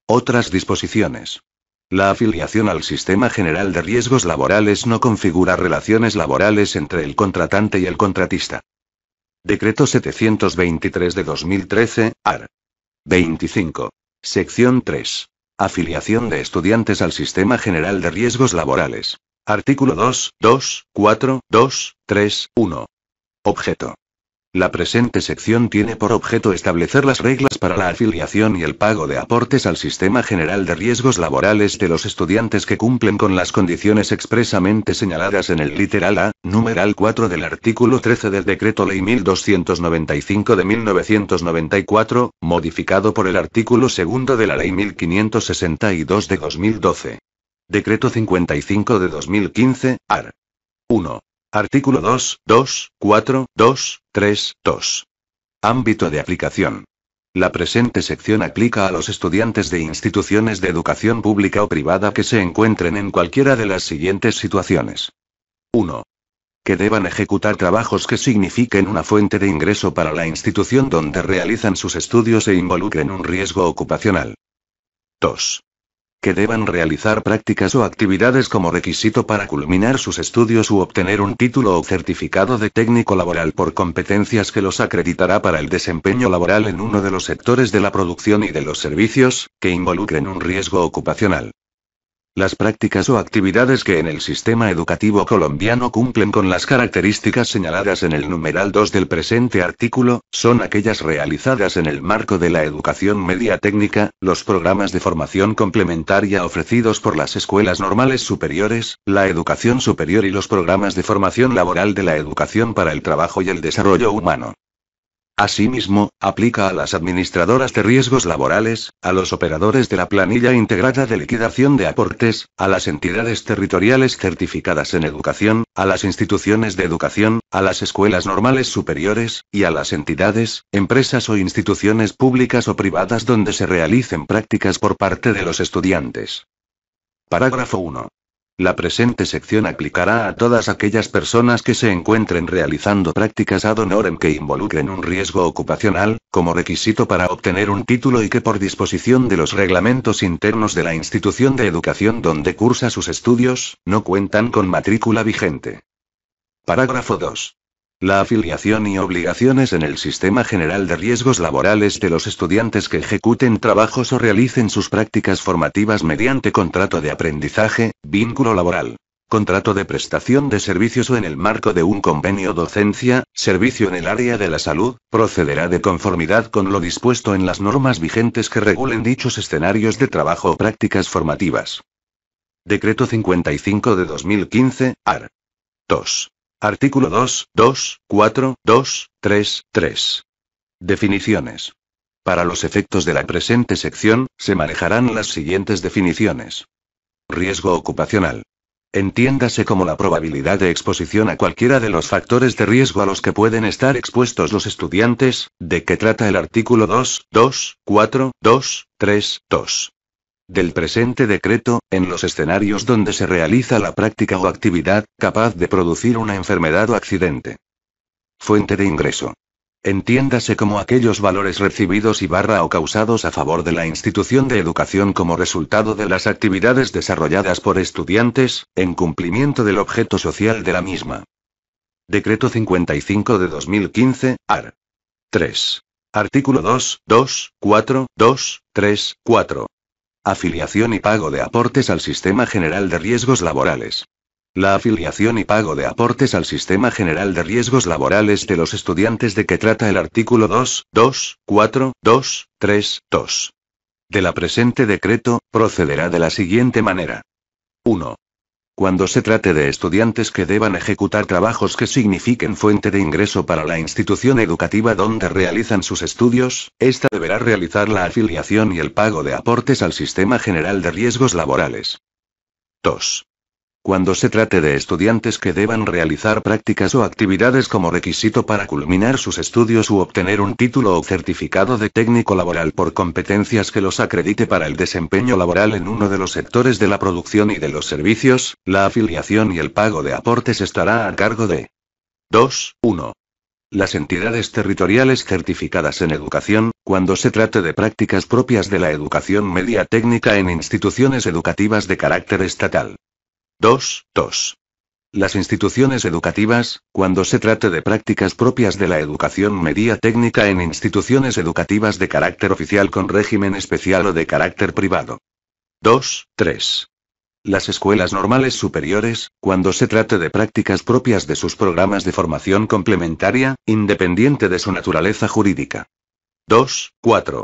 Speaker 1: Otras disposiciones. La afiliación al Sistema General de Riesgos Laborales no configura relaciones laborales entre el contratante y el contratista. Decreto 723 de 2013, AR. 25. Sección 3. Afiliación de estudiantes al Sistema General de Riesgos Laborales. Artículo 2, 2, 4, 2, 3, 1. Objeto. La presente sección tiene por objeto establecer las reglas para la afiliación y el pago de aportes al Sistema General de Riesgos Laborales de los estudiantes que cumplen con las condiciones expresamente señaladas en el literal A, numeral 4 del artículo 13 del Decreto Ley 1295 de 1994, modificado por el artículo 2 de la Ley 1562 de 2012. Decreto 55 de 2015, AR. 1. Artículo 2, 2, 4, 2, 3, 2. Ámbito de aplicación. La presente sección aplica a los estudiantes de instituciones de educación pública o privada que se encuentren en cualquiera de las siguientes situaciones. 1. Que deban ejecutar trabajos que signifiquen una fuente de ingreso para la institución donde realizan sus estudios e involucren un riesgo ocupacional. 2 que deban realizar prácticas o actividades como requisito para culminar sus estudios u obtener un título o certificado de técnico laboral por competencias que los acreditará para el desempeño laboral en uno de los sectores de la producción y de los servicios, que involucren un riesgo ocupacional. Las prácticas o actividades que en el sistema educativo colombiano cumplen con las características señaladas en el numeral 2 del presente artículo, son aquellas realizadas en el marco de la educación media técnica, los programas de formación complementaria ofrecidos por las escuelas normales superiores, la educación superior y los programas de formación laboral de la educación para el trabajo y el desarrollo humano. Asimismo, aplica a las administradoras de riesgos laborales, a los operadores de la planilla integrada de liquidación de aportes, a las entidades territoriales certificadas en educación, a las instituciones de educación, a las escuelas normales superiores, y a las entidades, empresas o instituciones públicas o privadas donde se realicen prácticas por parte de los estudiantes. Parágrafo 1. La presente sección aplicará a todas aquellas personas que se encuentren realizando prácticas ad honorem que involucren un riesgo ocupacional, como requisito para obtener un título y que por disposición de los reglamentos internos de la institución de educación donde cursa sus estudios, no cuentan con matrícula vigente. Parágrafo 2. La afiliación y obligaciones en el Sistema General de Riesgos Laborales de los estudiantes que ejecuten trabajos o realicen sus prácticas formativas mediante contrato de aprendizaje, vínculo laboral, contrato de prestación de servicios o en el marco de un convenio docencia, servicio en el área de la salud, procederá de conformidad con lo dispuesto en las normas vigentes que regulen dichos escenarios de trabajo o prácticas formativas. Decreto 55 de 2015, AR. 2. Artículo 2, 2, 4, 2, 3, 3. Definiciones. Para los efectos de la presente sección, se manejarán las siguientes definiciones. Riesgo ocupacional. Entiéndase como la probabilidad de exposición a cualquiera de los factores de riesgo a los que pueden estar expuestos los estudiantes, de que trata el artículo 2, 2, 4, 2, 3, 2 del presente decreto, en los escenarios donde se realiza la práctica o actividad, capaz de producir una enfermedad o accidente. Fuente de ingreso. Entiéndase como aquellos valores recibidos y barra o causados a favor de la institución de educación como resultado de las actividades desarrolladas por estudiantes, en cumplimiento del objeto social de la misma. Decreto 55 de 2015, AR. 3. Artículo 2, 2, 4, 2, 3, 4. Afiliación y pago de aportes al Sistema General de Riesgos Laborales. La afiliación y pago de aportes al Sistema General de Riesgos Laborales de los estudiantes de que trata el artículo 2, 2, 4, 2, 3, 2. De la presente decreto, procederá de la siguiente manera. 1. Cuando se trate de estudiantes que deban ejecutar trabajos que signifiquen fuente de ingreso para la institución educativa donde realizan sus estudios, ésta deberá realizar la afiliación y el pago de aportes al Sistema General de Riesgos Laborales. 2 cuando se trate de estudiantes que deban realizar prácticas o actividades como requisito para culminar sus estudios u obtener un título o certificado de técnico laboral por competencias que los acredite para el desempeño laboral en uno de los sectores de la producción y de los servicios, la afiliación y el pago de aportes estará a cargo de 2. 1. Las entidades territoriales certificadas en educación, cuando se trate de prácticas propias de la educación media técnica en instituciones educativas de carácter estatal. 2. 2. Las instituciones educativas, cuando se trate de prácticas propias de la educación media técnica en instituciones educativas de carácter oficial con régimen especial o de carácter privado. 2. 3. Las escuelas normales superiores, cuando se trate de prácticas propias de sus programas de formación complementaria, independiente de su naturaleza jurídica. 2. 4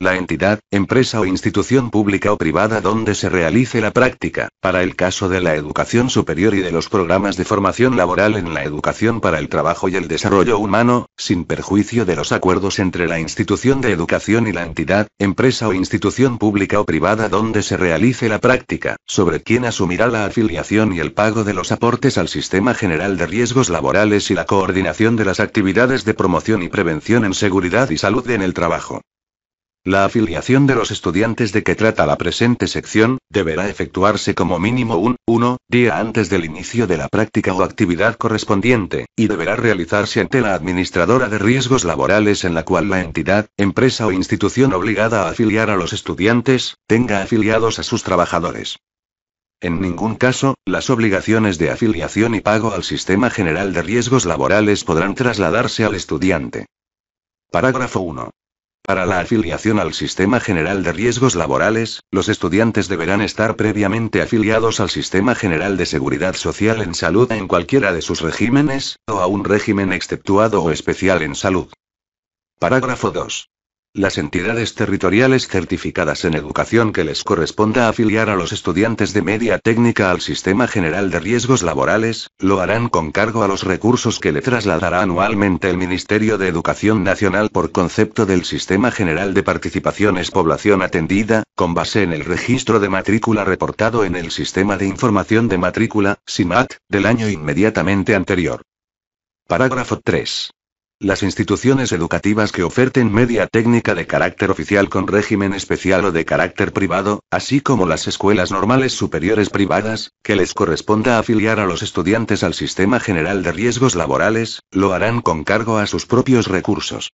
Speaker 1: la entidad, empresa o institución pública o privada donde se realice la práctica, para el caso de la educación superior y de los programas de formación laboral en la educación para el trabajo y el desarrollo humano, sin perjuicio de los acuerdos entre la institución de educación y la entidad, empresa o institución pública o privada donde se realice la práctica, sobre quién asumirá la afiliación y el pago de los aportes al sistema general de riesgos laborales y la coordinación de las actividades de promoción y prevención en seguridad y salud en el trabajo. La afiliación de los estudiantes de que trata la presente sección, deberá efectuarse como mínimo un uno, día antes del inicio de la práctica o actividad correspondiente, y deberá realizarse ante la administradora de riesgos laborales en la cual la entidad, empresa o institución obligada a afiliar a los estudiantes, tenga afiliados a sus trabajadores. En ningún caso, las obligaciones de afiliación y pago al Sistema General de Riesgos Laborales podrán trasladarse al estudiante. Parágrafo 1. Para la afiliación al Sistema General de Riesgos Laborales, los estudiantes deberán estar previamente afiliados al Sistema General de Seguridad Social en Salud en cualquiera de sus regímenes, o a un régimen exceptuado o especial en salud. Parágrafo 2. Las entidades territoriales certificadas en educación que les corresponda afiliar a los estudiantes de media técnica al Sistema General de Riesgos Laborales, lo harán con cargo a los recursos que le trasladará anualmente el Ministerio de Educación Nacional por concepto del Sistema General de Participaciones Población Atendida, con base en el registro de matrícula reportado en el Sistema de Información de Matrícula, SIMAT, del año inmediatamente anterior. Parágrafo 3. Las instituciones educativas que oferten media técnica de carácter oficial con régimen especial o de carácter privado, así como las escuelas normales superiores privadas, que les corresponda afiliar a los estudiantes al sistema general de riesgos laborales, lo harán con cargo a sus propios recursos.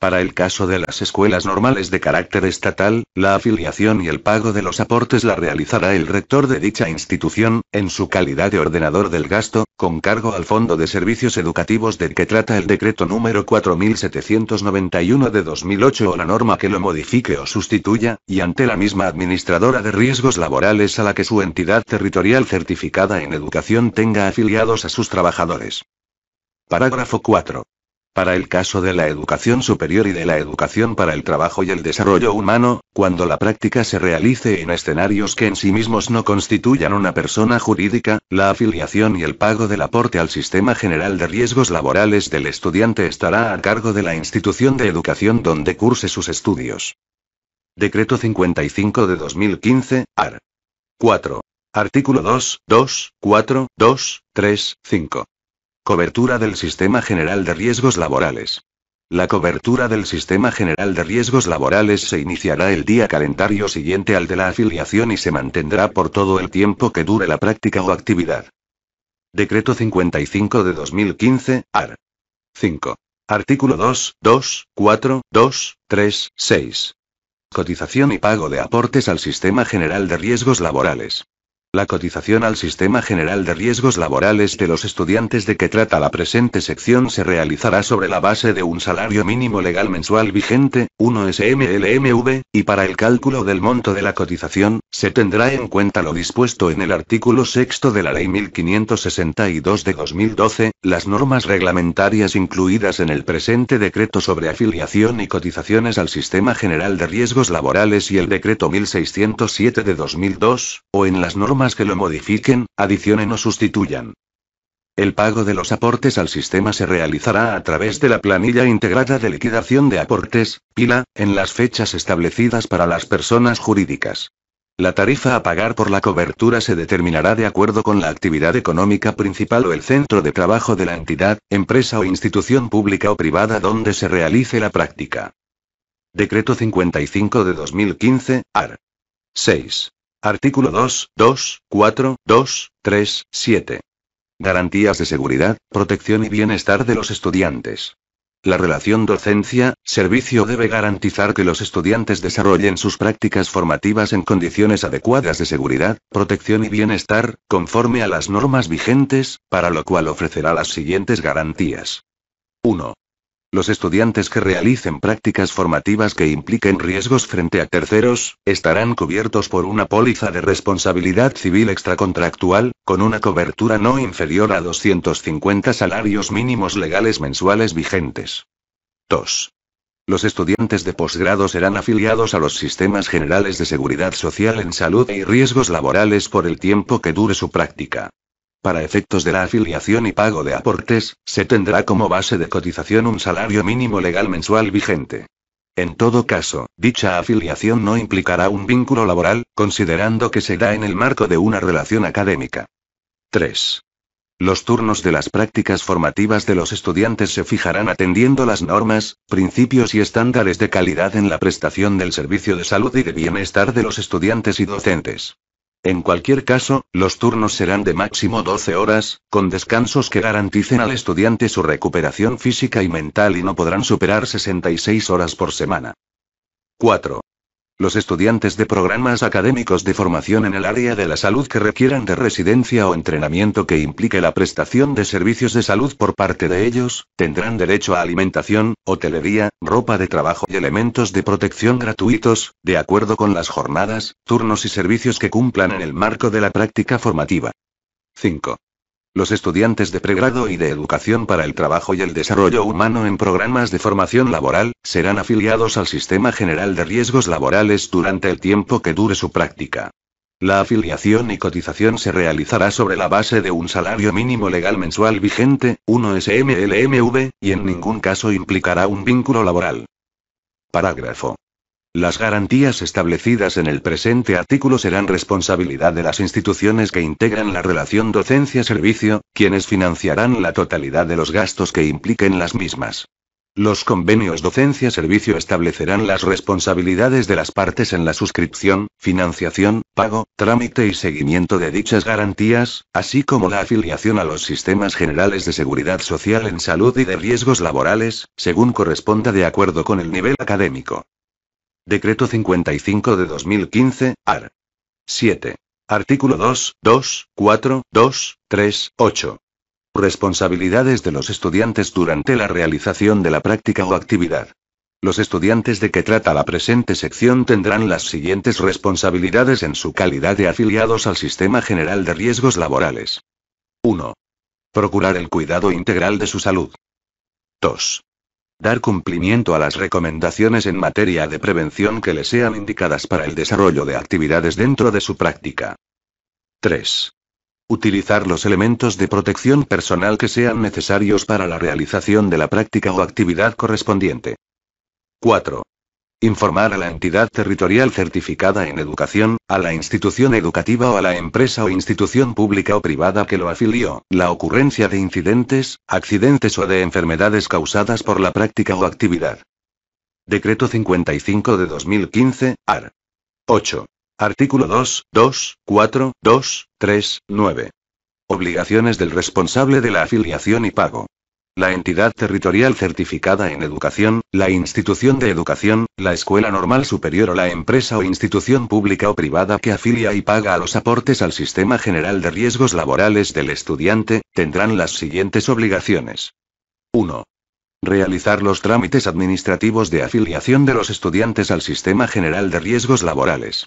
Speaker 1: Para el caso de las escuelas normales de carácter estatal, la afiliación y el pago de los aportes la realizará el rector de dicha institución, en su calidad de ordenador del gasto, con cargo al Fondo de Servicios Educativos del que trata el decreto número 4791 de 2008 o la norma que lo modifique o sustituya, y ante la misma administradora de riesgos laborales a la que su entidad territorial certificada en educación tenga afiliados a sus trabajadores. Parágrafo 4. Para el caso de la educación superior y de la educación para el trabajo y el desarrollo humano, cuando la práctica se realice en escenarios que en sí mismos no constituyan una persona jurídica, la afiliación y el pago del aporte al sistema general de riesgos laborales del estudiante estará a cargo de la institución de educación donde curse sus estudios. Decreto 55 de 2015, AR. 4. Artículo 2, 2, 4, 2, 3, 5. Cobertura del Sistema General de Riesgos Laborales. La cobertura del Sistema General de Riesgos Laborales se iniciará el día calendario siguiente al de la afiliación y se mantendrá por todo el tiempo que dure la práctica o actividad. Decreto 55 de 2015, AR. 5. Artículo 2, 2, 4, 2, 3, 6. Cotización y pago de aportes al Sistema General de Riesgos Laborales. La cotización al Sistema General de Riesgos Laborales de los estudiantes de que trata la presente sección se realizará sobre la base de un salario mínimo legal mensual vigente, 1 SMLMV, y para el cálculo del monto de la cotización, se tendrá en cuenta lo dispuesto en el artículo 6 de la Ley 1562 de 2012, las normas reglamentarias incluidas en el presente decreto sobre afiliación y cotizaciones al Sistema General de Riesgos Laborales y el decreto 1607 de 2002, o en las normas que lo modifiquen, adicionen o sustituyan. El pago de los aportes al sistema se realizará a través de la planilla integrada de liquidación de aportes, PILA, en las fechas establecidas para las personas jurídicas. La tarifa a pagar por la cobertura se determinará de acuerdo con la actividad económica principal o el centro de trabajo de la entidad, empresa o institución pública o privada donde se realice la práctica. Decreto 55 de 2015, AR. 6. Artículo 2, 2, 4, 2, 3, 7. Garantías de seguridad, protección y bienestar de los estudiantes. La relación docencia-servicio debe garantizar que los estudiantes desarrollen sus prácticas formativas en condiciones adecuadas de seguridad, protección y bienestar, conforme a las normas vigentes, para lo cual ofrecerá las siguientes garantías. 1. Los estudiantes que realicen prácticas formativas que impliquen riesgos frente a terceros, estarán cubiertos por una póliza de responsabilidad civil extracontractual, con una cobertura no inferior a 250 salarios mínimos legales mensuales vigentes. 2. Los estudiantes de posgrado serán afiliados a los sistemas generales de seguridad social en salud y riesgos laborales por el tiempo que dure su práctica. Para efectos de la afiliación y pago de aportes, se tendrá como base de cotización un salario mínimo legal mensual vigente. En todo caso, dicha afiliación no implicará un vínculo laboral, considerando que se da en el marco de una relación académica. 3. Los turnos de las prácticas formativas de los estudiantes se fijarán atendiendo las normas, principios y estándares de calidad en la prestación del servicio de salud y de bienestar de los estudiantes y docentes. En cualquier caso, los turnos serán de máximo 12 horas, con descansos que garanticen al estudiante su recuperación física y mental y no podrán superar 66 horas por semana. 4. Los estudiantes de programas académicos de formación en el área de la salud que requieran de residencia o entrenamiento que implique la prestación de servicios de salud por parte de ellos, tendrán derecho a alimentación, hotelería, ropa de trabajo y elementos de protección gratuitos, de acuerdo con las jornadas, turnos y servicios que cumplan en el marco de la práctica formativa. 5. Los estudiantes de pregrado y de educación para el trabajo y el desarrollo humano en programas de formación laboral, serán afiliados al Sistema General de Riesgos Laborales durante el tiempo que dure su práctica. La afiliación y cotización se realizará sobre la base de un salario mínimo legal mensual vigente, 1 SMLMV, y en ningún caso implicará un vínculo laboral. Parágrafo las garantías establecidas en el presente artículo serán responsabilidad de las instituciones que integran la relación docencia-servicio, quienes financiarán la totalidad de los gastos que impliquen las mismas. Los convenios docencia-servicio establecerán las responsabilidades de las partes en la suscripción, financiación, pago, trámite y seguimiento de dichas garantías, así como la afiliación a los sistemas generales de seguridad social en salud y de riesgos laborales, según corresponda de acuerdo con el nivel académico. Decreto 55 de 2015, AR. 7. Artículo 2, 2, 4, 2, 3, 8. Responsabilidades de los estudiantes durante la realización de la práctica o actividad. Los estudiantes de que trata la presente sección tendrán las siguientes responsabilidades en su calidad de afiliados al Sistema General de Riesgos Laborales. 1. Procurar el cuidado integral de su salud. 2. Dar cumplimiento a las recomendaciones en materia de prevención que le sean indicadas para el desarrollo de actividades dentro de su práctica. 3. Utilizar los elementos de protección personal que sean necesarios para la realización de la práctica o actividad correspondiente. 4. Informar a la entidad territorial certificada en educación, a la institución educativa o a la empresa o institución pública o privada que lo afilió, la ocurrencia de incidentes, accidentes o de enfermedades causadas por la práctica o actividad. Decreto 55 de 2015, AR. 8. Artículo 2, 2, 4, 2, 3, 9. Obligaciones del responsable de la afiliación y pago la entidad territorial certificada en educación, la institución de educación, la escuela normal superior o la empresa o institución pública o privada que afilia y paga los aportes al Sistema General de Riesgos Laborales del Estudiante, tendrán las siguientes obligaciones. 1. Realizar los trámites administrativos de afiliación de los estudiantes al Sistema General de Riesgos Laborales.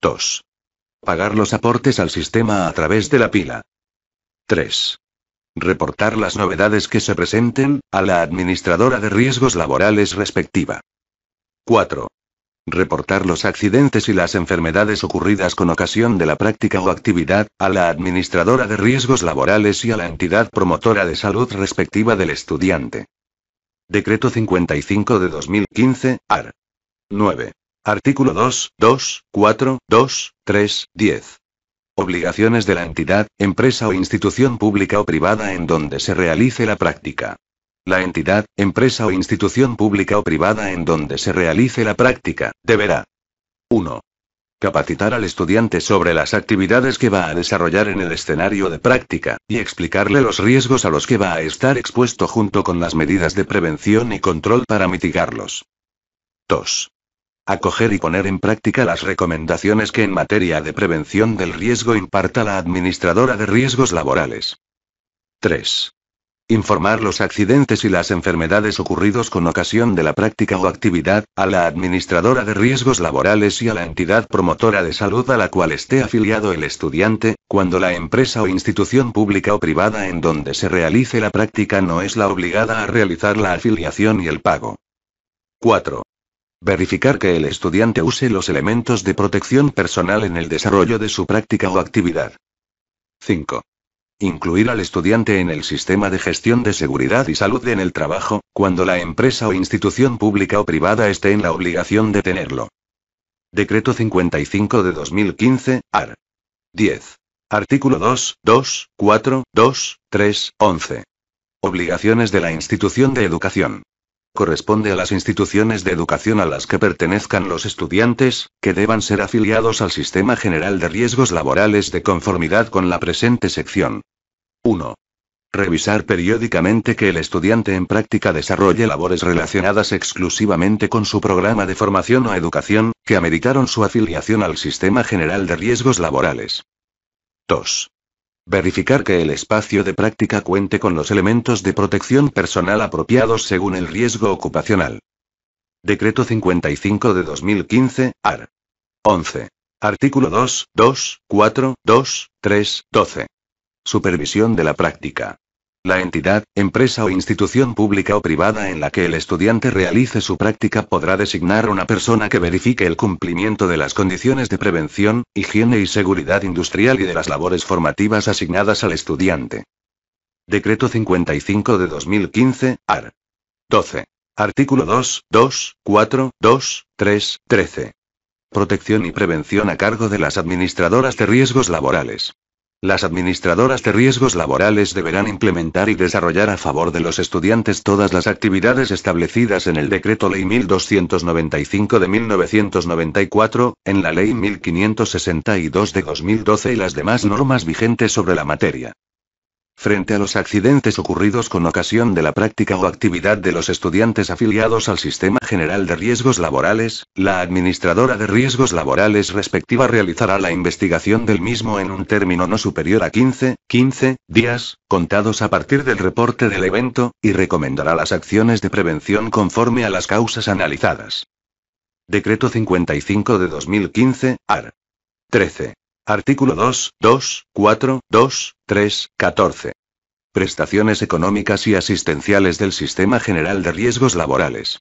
Speaker 1: 2. Pagar los aportes al sistema a través de la pila. 3 reportar las novedades que se presenten, a la administradora de riesgos laborales respectiva. 4. Reportar los accidentes y las enfermedades ocurridas con ocasión de la práctica o actividad, a la administradora de riesgos laborales y a la entidad promotora de salud respectiva del estudiante. Decreto 55 de 2015, AR. 9. Artículo 2, 2, 4, 2, 3, 10. Obligaciones de la entidad, empresa o institución pública o privada en donde se realice la práctica. La entidad, empresa o institución pública o privada en donde se realice la práctica, deberá 1. Capacitar al estudiante sobre las actividades que va a desarrollar en el escenario de práctica, y explicarle los riesgos a los que va a estar expuesto junto con las medidas de prevención y control para mitigarlos. 2. Acoger y poner en práctica las recomendaciones que en materia de prevención del riesgo imparta la Administradora de Riesgos Laborales. 3. Informar los accidentes y las enfermedades ocurridos con ocasión de la práctica o actividad, a la administradora de riesgos laborales y a la entidad promotora de salud a la cual esté afiliado el estudiante, cuando la empresa o institución pública o privada en donde se realice la práctica no es la obligada a realizar la afiliación y el pago. 4. Verificar que el estudiante use los elementos de protección personal en el desarrollo de su práctica o actividad. 5. Incluir al estudiante en el sistema de gestión de seguridad y salud en el trabajo, cuando la empresa o institución pública o privada esté en la obligación de tenerlo. Decreto 55 de 2015, AR. 10. Artículo 2, 2, 4, 2, 3, 11. Obligaciones de la institución de educación corresponde a las instituciones de educación a las que pertenezcan los estudiantes, que deban ser afiliados al Sistema General de Riesgos Laborales de conformidad con la presente sección. 1. Revisar periódicamente que el estudiante en práctica desarrolle labores relacionadas exclusivamente con su programa de formación o educación, que ameritaron su afiliación al Sistema General de Riesgos Laborales. 2. Verificar que el espacio de práctica cuente con los elementos de protección personal apropiados según el riesgo ocupacional. Decreto 55 de 2015, AR. 11. Artículo 2, 2, 4, 2, 3, 12. Supervisión de la práctica. La entidad, empresa o institución pública o privada en la que el estudiante realice su práctica podrá designar una persona que verifique el cumplimiento de las condiciones de prevención, higiene y seguridad industrial y de las labores formativas asignadas al estudiante. Decreto 55 de 2015, AR. 12. Artículo 2, 2, 4, 2, 3, 13. Protección y prevención a cargo de las administradoras de riesgos laborales. Las administradoras de riesgos laborales deberán implementar y desarrollar a favor de los estudiantes todas las actividades establecidas en el Decreto Ley 1295 de 1994, en la Ley 1562 de 2012 y las demás normas vigentes sobre la materia frente a los accidentes ocurridos con ocasión de la práctica o actividad de los estudiantes afiliados al Sistema General de Riesgos Laborales, la Administradora de Riesgos Laborales respectiva realizará la investigación del mismo en un término no superior a 15, 15 días, contados a partir del reporte del evento, y recomendará las acciones de prevención conforme a las causas analizadas. Decreto 55 de 2015, AR. 13. Artículo 2, 2, 4, 2, 3, 14. Prestaciones económicas y asistenciales del Sistema General de Riesgos Laborales.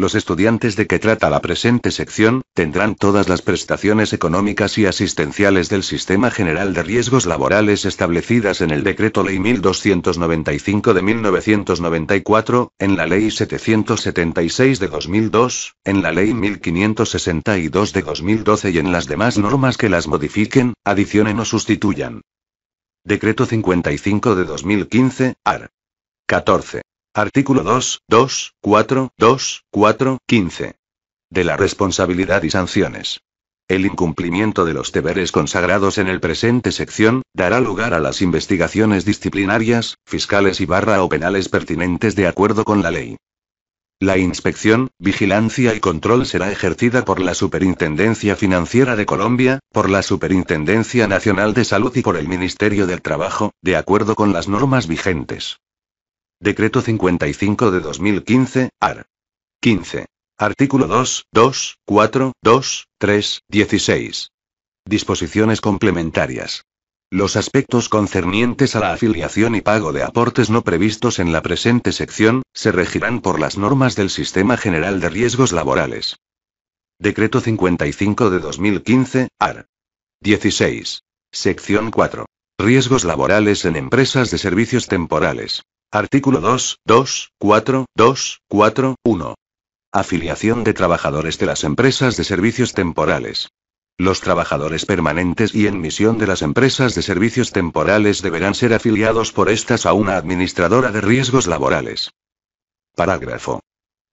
Speaker 1: Los estudiantes de que trata la presente sección, tendrán todas las prestaciones económicas y asistenciales del Sistema General de Riesgos Laborales establecidas en el Decreto Ley 1295 de 1994, en la Ley 776 de 2002, en la Ley 1562 de 2012 y en las demás normas que las modifiquen, adicionen o sustituyan. Decreto 55 de 2015, AR. 14. Artículo 2, 2, 4, 2, 4, 15. De la responsabilidad y sanciones. El incumplimiento de los deberes consagrados en el presente sección, dará lugar a las investigaciones disciplinarias, fiscales y barra o penales pertinentes de acuerdo con la ley. La inspección, vigilancia y control será ejercida por la Superintendencia Financiera de Colombia, por la Superintendencia Nacional de Salud y por el Ministerio del Trabajo, de acuerdo con las normas vigentes. Decreto 55 de 2015, AR. 15. Artículo 2, 2, 4, 2, 3, 16. Disposiciones complementarias. Los aspectos concernientes a la afiliación y pago de aportes no previstos en la presente sección, se regirán por las normas del Sistema General de Riesgos Laborales. Decreto 55 de 2015, AR. 16. Sección 4. Riesgos laborales en empresas de servicios temporales. Artículo 2, 2, 4, 2, 4, 1. Afiliación de trabajadores de las empresas de servicios temporales. Los trabajadores permanentes y en misión de las empresas de servicios temporales deberán ser afiliados por estas a una administradora de riesgos laborales. Parágrafo.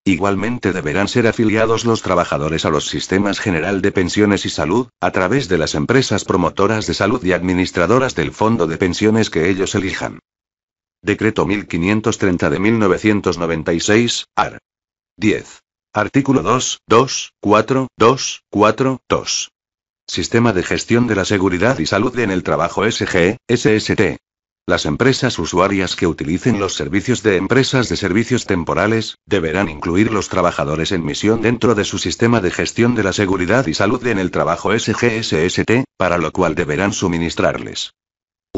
Speaker 1: Igualmente deberán ser afiliados los trabajadores a los sistemas general de pensiones y salud, a través de las empresas promotoras de salud y administradoras del fondo de pensiones que ellos elijan. Decreto 1530 de 1996, AR. 10. Artículo 2, 2, 4, 2, 4, 2. Sistema de Gestión de la Seguridad y Salud en el Trabajo S.G., e, SST. Las empresas usuarias que utilicen los servicios de empresas de servicios temporales, deberán incluir los trabajadores en misión dentro de su sistema de gestión de la seguridad y salud en el trabajo SGSST, e, para lo cual deberán suministrarles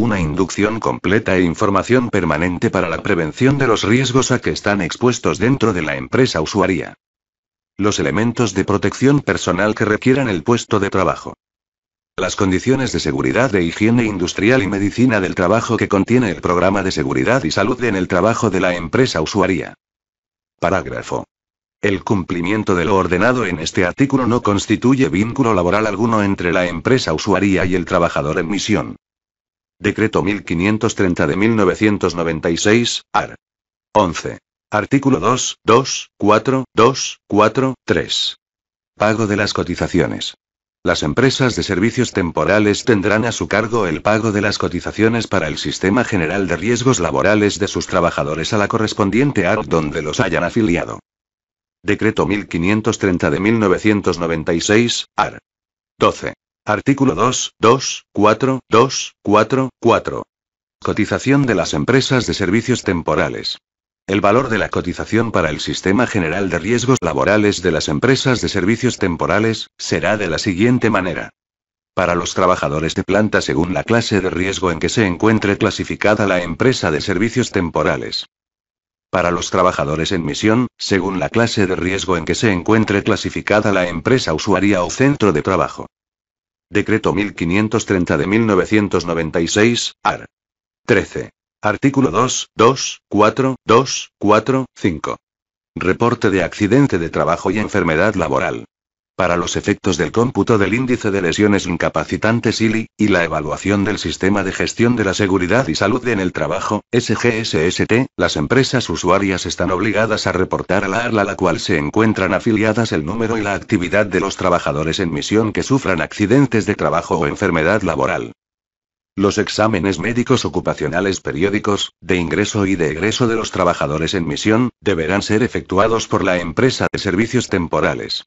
Speaker 1: una inducción completa e información permanente para la prevención de los riesgos a que están expuestos dentro de la empresa usuaria. Los elementos de protección personal que requieran el puesto de trabajo. Las condiciones de seguridad de higiene industrial y medicina del trabajo que contiene el programa de seguridad y salud en el trabajo de la empresa usuaria. Parágrafo. El cumplimiento de lo ordenado en este artículo no constituye vínculo laboral alguno entre la empresa usuaria y el trabajador en misión. Decreto 1530 de 1996, AR. 11. Artículo 2, 2, 4, 2, 4, 3. Pago de las cotizaciones. Las empresas de servicios temporales tendrán a su cargo el pago de las cotizaciones para el Sistema General de Riesgos Laborales de sus trabajadores a la correspondiente ar donde los hayan afiliado. Decreto 1530 de 1996, AR. 12. Artículo 2, 2, 4, 2, 4, 4. Cotización de las empresas de servicios temporales. El valor de la cotización para el Sistema General de Riesgos Laborales de las Empresas de Servicios Temporales será de la siguiente manera. Para los trabajadores de planta según la clase de riesgo en que se encuentre clasificada la empresa de servicios temporales. Para los trabajadores en misión, según la clase de riesgo en que se encuentre clasificada la empresa usuaria o centro de trabajo. Decreto 1530 de 1996, AR. 13. Artículo 2, 2, 4, 2, 4, 5. Reporte de accidente de trabajo y enfermedad laboral para los efectos del cómputo del índice de lesiones incapacitantes ILI, y la evaluación del sistema de gestión de la seguridad y salud en el trabajo, SGSST, las empresas usuarias están obligadas a reportar a la ARLA a la cual se encuentran afiliadas el número y la actividad de los trabajadores en misión que sufran accidentes de trabajo o enfermedad laboral. Los exámenes médicos ocupacionales periódicos, de ingreso y de egreso de los trabajadores en misión, deberán ser efectuados por la empresa de servicios temporales.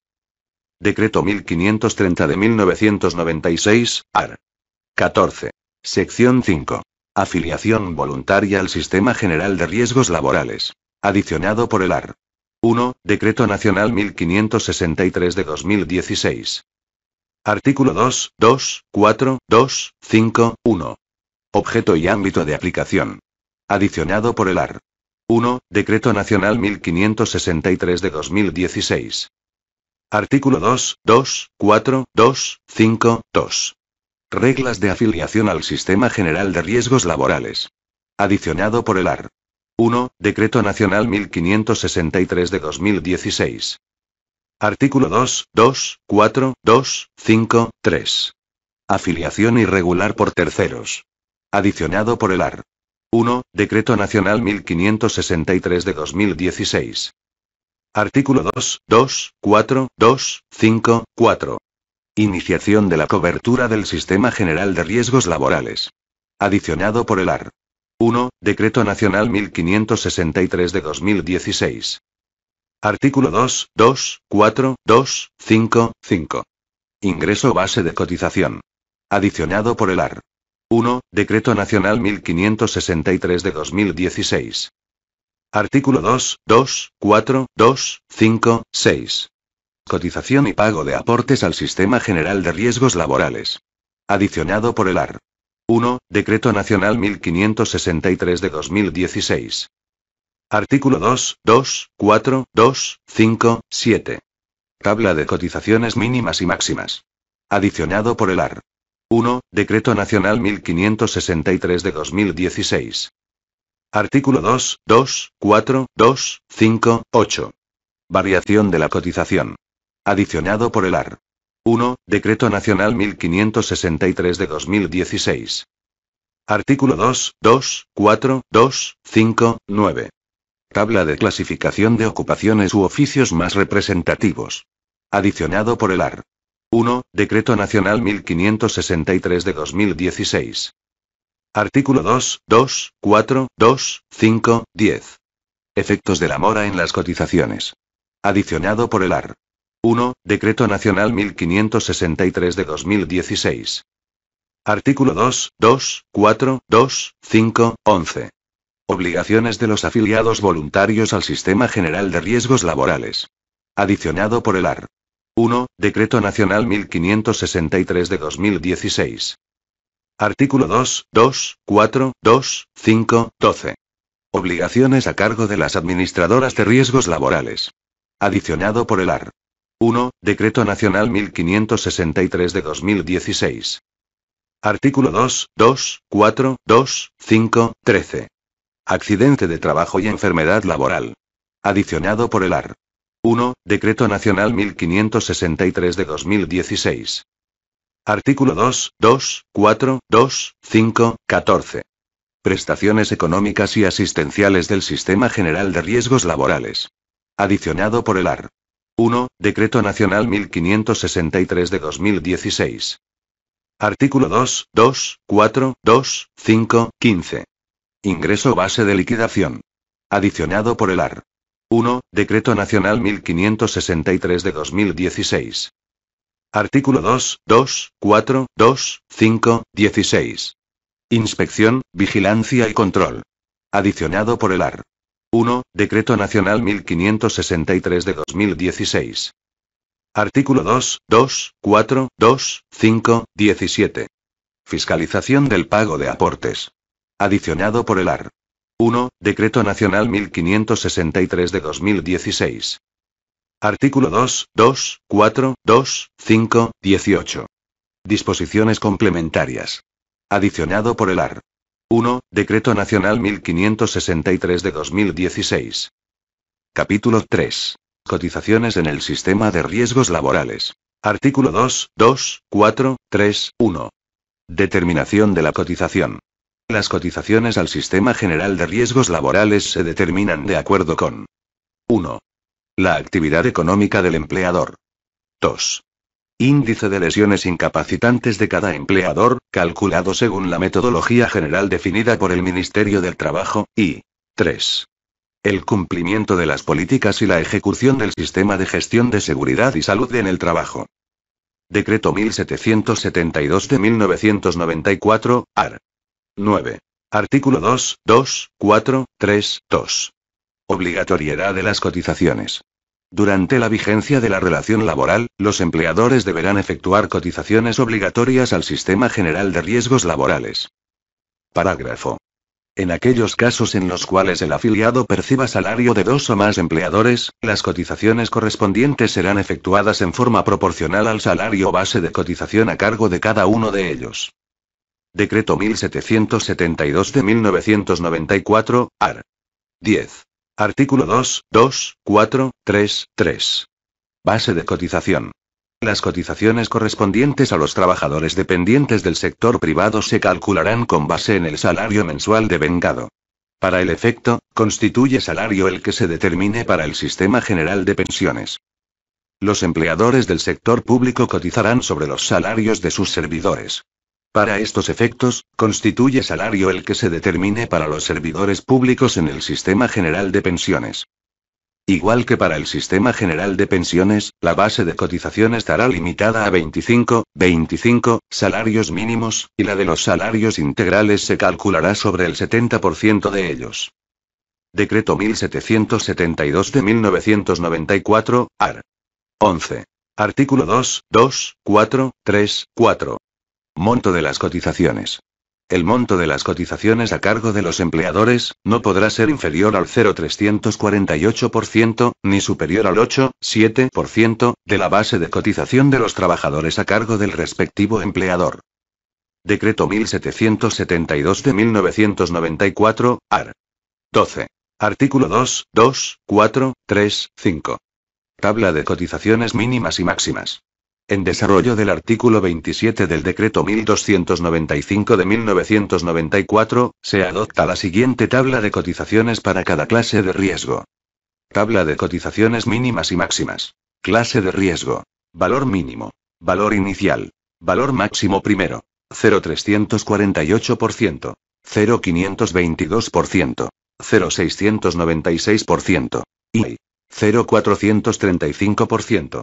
Speaker 1: Decreto 1530 de 1996, AR. 14. Sección 5. Afiliación voluntaria al Sistema General de Riesgos Laborales. Adicionado por el AR. 1. Decreto Nacional 1563 de 2016. Artículo 2, 2, 4, 2, 5, 1. Objeto y ámbito de aplicación. Adicionado por el AR. 1. Decreto Nacional 1563 de 2016. Artículo 2, 2, 4, 2, 5, 2. Reglas de afiliación al Sistema General de Riesgos Laborales. Adicionado por el AR. 1. Decreto Nacional 1563 de 2016. Artículo 2, 2, 4, 2, 5, 3. Afiliación irregular por terceros. Adicionado por el AR. 1. Decreto Nacional 1563 de 2016. Artículo 2, 2, Iniciación de la cobertura del Sistema General de Riesgos Laborales. Adicionado por el AR. 1. Decreto Nacional 1563 de 2016. Artículo 2, 4, 2, Ingreso base de cotización. Adicionado por el AR. 1. Decreto Nacional 1563 de 2016. Artículo 2, 2, 4, 2, 5, 6. Cotización y pago de aportes al Sistema General de Riesgos Laborales. Adicionado por el AR. 1. Decreto Nacional 1563 de 2016. Artículo 2, 2, 4, 2, 5, 7. Tabla de cotizaciones mínimas y máximas. Adicionado por el AR. 1. Decreto Nacional 1563 de 2016. Artículo 2, 2, 4, 2, 5, 8. Variación de la cotización. Adicionado por el AR. 1. Decreto Nacional 1563 de 2016. Artículo 2, 2, 4, 2, 5, 9. Tabla de clasificación de ocupaciones u oficios más representativos. Adicionado por el AR. 1. Decreto Nacional 1563 de 2016. Artículo 2, 2, 4, 2, 5, 10. Efectos de la mora en las cotizaciones. Adicionado por el AR. 1. Decreto Nacional 1563 de 2016. Artículo 2, 2, 4, 2, 5, 11. Obligaciones de los afiliados voluntarios al Sistema General de Riesgos Laborales. Adicionado por el AR. 1. Decreto Nacional 1563 de 2016. Artículo 2, 2, 4, 2, 5, 12. Obligaciones a cargo de las administradoras de riesgos laborales. Adicionado por el AR. 1. Decreto Nacional 1563 de 2016. Artículo 2, 2, 4, 2, 5, 13. Accidente de trabajo y enfermedad laboral. Adicionado por el AR. 1. Decreto Nacional 1563 de 2016. Artículo 2, 2, 4, 2, 5, 14. Prestaciones económicas y asistenciales del Sistema General de Riesgos Laborales. Adicionado por el AR. 1. Decreto Nacional 1563 de 2016. Artículo 2, 2, 4, 2, 5, 15. Ingreso base de liquidación. Adicionado por el AR. 1. Decreto Nacional 1563 de 2016. Artículo 2, 2, 4, 2, 5, 16. Inspección, vigilancia y control. Adicionado por el AR. 1. Decreto Nacional 1563 de 2016. Artículo 2, 2, 4, 2, 5, 17. Fiscalización del pago de aportes. Adicionado por el AR. 1. Decreto Nacional 1563 de 2016. Artículo 2, 2, 4, 2, 5, 18. Disposiciones complementarias. Adicionado por el AR. 1. Decreto Nacional 1563 de 2016. Capítulo 3. Cotizaciones en el sistema de riesgos laborales. Artículo 2, 2, 4, 3, 1. Determinación de la cotización. Las cotizaciones al Sistema General de Riesgos Laborales se determinan de acuerdo con 1. La actividad económica del empleador. 2. Índice de lesiones incapacitantes de cada empleador, calculado según la metodología general definida por el Ministerio del Trabajo, y 3. El cumplimiento de las políticas y la ejecución del sistema de gestión de seguridad y salud en el trabajo. Decreto 1772 de 1994, AR. 9. Artículo 2, 2, 4, 3, 2. Obligatoriedad de las cotizaciones. Durante la vigencia de la relación laboral, los empleadores deberán efectuar cotizaciones obligatorias al Sistema General de Riesgos Laborales. Parágrafo. En aquellos casos en los cuales el afiliado perciba salario de dos o más empleadores, las cotizaciones correspondientes serán efectuadas en forma proporcional al salario base de cotización a cargo de cada uno de ellos. Decreto 1772 de 1994, AR. 10. Artículo 2, 2, 4, 3, 3. Base de cotización. Las cotizaciones correspondientes a los trabajadores dependientes del sector privado se calcularán con base en el salario mensual de vengado. Para el efecto, constituye salario el que se determine para el sistema general de pensiones. Los empleadores del sector público cotizarán sobre los salarios de sus servidores. Para estos efectos, constituye salario el que se determine para los servidores públicos en el Sistema General de Pensiones. Igual que para el Sistema General de Pensiones, la base de cotización estará limitada a 25, 25 salarios mínimos, y la de los salarios integrales se calculará sobre el 70% de ellos. Decreto 1772 de 1994, AR. 11. Artículo 2, 2, 4, 3, 4. Monto de las cotizaciones. El monto de las cotizaciones a cargo de los empleadores, no podrá ser inferior al 0,348%, ni superior al 8,7% de la base de cotización de los trabajadores a cargo del respectivo empleador. Decreto 1772 de 1994, AR. 12. Artículo 2, 2, 4, 3, 5. Tabla de cotizaciones mínimas y máximas en desarrollo del artículo 27 del decreto 1295 de 1994, se adopta la siguiente tabla de cotizaciones para cada clase de riesgo. Tabla de cotizaciones mínimas y máximas. Clase de riesgo. Valor mínimo. Valor inicial. Valor máximo primero. 0,348%. 0,522%. 0,696%. Y 0,435%.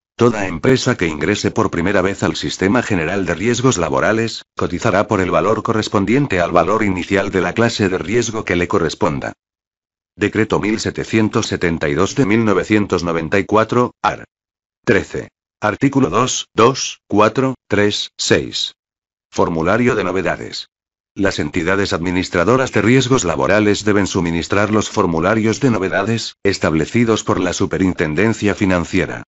Speaker 1: Toda empresa que ingrese por primera vez al Sistema General de Riesgos Laborales, cotizará por el valor correspondiente al valor inicial de la clase de riesgo que le corresponda. Decreto 1772 de 1994, AR. 13. Artículo 2, 2, 4, 3, 6. Formulario de novedades. Las entidades administradoras de riesgos laborales deben suministrar los formularios de novedades, establecidos por la Superintendencia Financiera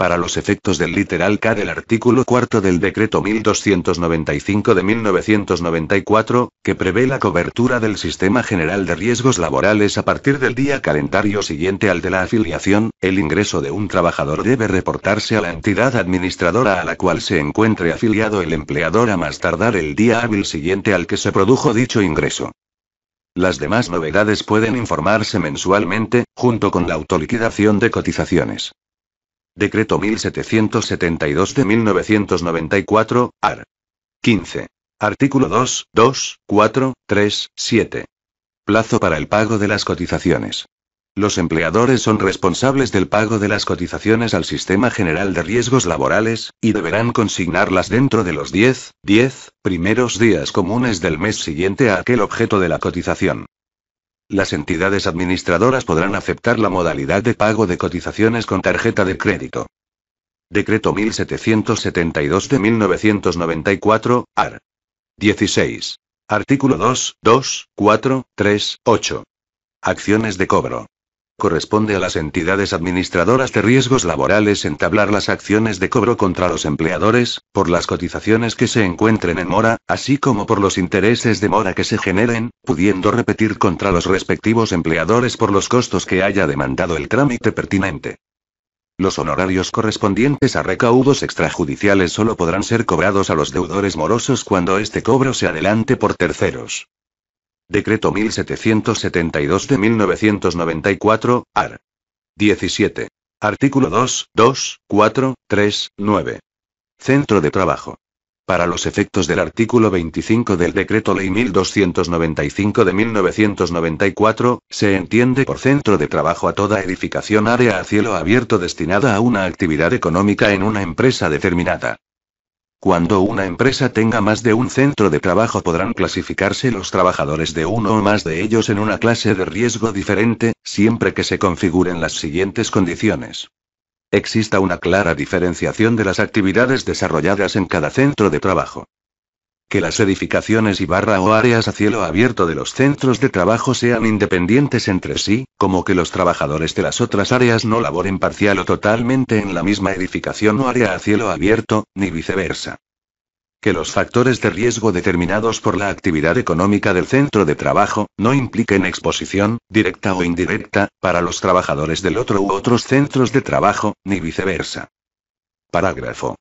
Speaker 1: para los efectos del literal K del artículo 4 del decreto 1295 de 1994, que prevé la cobertura del sistema general de riesgos laborales a partir del día calendario siguiente al de la afiliación, el ingreso de un trabajador debe reportarse a la entidad administradora a la cual se encuentre afiliado el empleador a más tardar el día hábil siguiente al que se produjo dicho ingreso. Las demás novedades pueden informarse mensualmente, junto con la autoliquidación de cotizaciones. Decreto 1772 de 1994, AR. 15. Artículo 2, 2, 4, 3, 7. Plazo para el pago de las cotizaciones. Los empleadores son responsables del pago de las cotizaciones al Sistema General de Riesgos Laborales, y deberán consignarlas dentro de los 10, 10 primeros días comunes del mes siguiente a aquel objeto de la cotización. Las entidades administradoras podrán aceptar la modalidad de pago de cotizaciones con tarjeta de crédito. Decreto 1772 de 1994, AR. 16. Artículo 2, 2, 4, 3, 8. Acciones de cobro corresponde a las entidades administradoras de riesgos laborales entablar las acciones de cobro contra los empleadores, por las cotizaciones que se encuentren en mora, así como por los intereses de mora que se generen, pudiendo repetir contra los respectivos empleadores por los costos que haya demandado el trámite pertinente. Los honorarios correspondientes a recaudos extrajudiciales solo podrán ser cobrados a los deudores morosos cuando este cobro se adelante por terceros. Decreto 1772 de 1994, AR. 17. Artículo 2, 2, 4, 3, 9. Centro de trabajo. Para los efectos del artículo 25 del Decreto Ley 1295 de 1994, se entiende por centro de trabajo a toda edificación área a cielo abierto destinada a una actividad económica en una empresa determinada. Cuando una empresa tenga más de un centro de trabajo podrán clasificarse los trabajadores de uno o más de ellos en una clase de riesgo diferente, siempre que se configuren las siguientes condiciones. Exista una clara diferenciación de las actividades desarrolladas en cada centro de trabajo que las edificaciones y barra o áreas a cielo abierto de los centros de trabajo sean independientes entre sí, como que los trabajadores de las otras áreas no laboren parcial o totalmente en la misma edificación o área a cielo abierto, ni viceversa. Que los factores de riesgo determinados por la actividad económica del centro de trabajo, no impliquen exposición, directa o indirecta, para los trabajadores del otro u otros centros de trabajo, ni viceversa. Parágrafo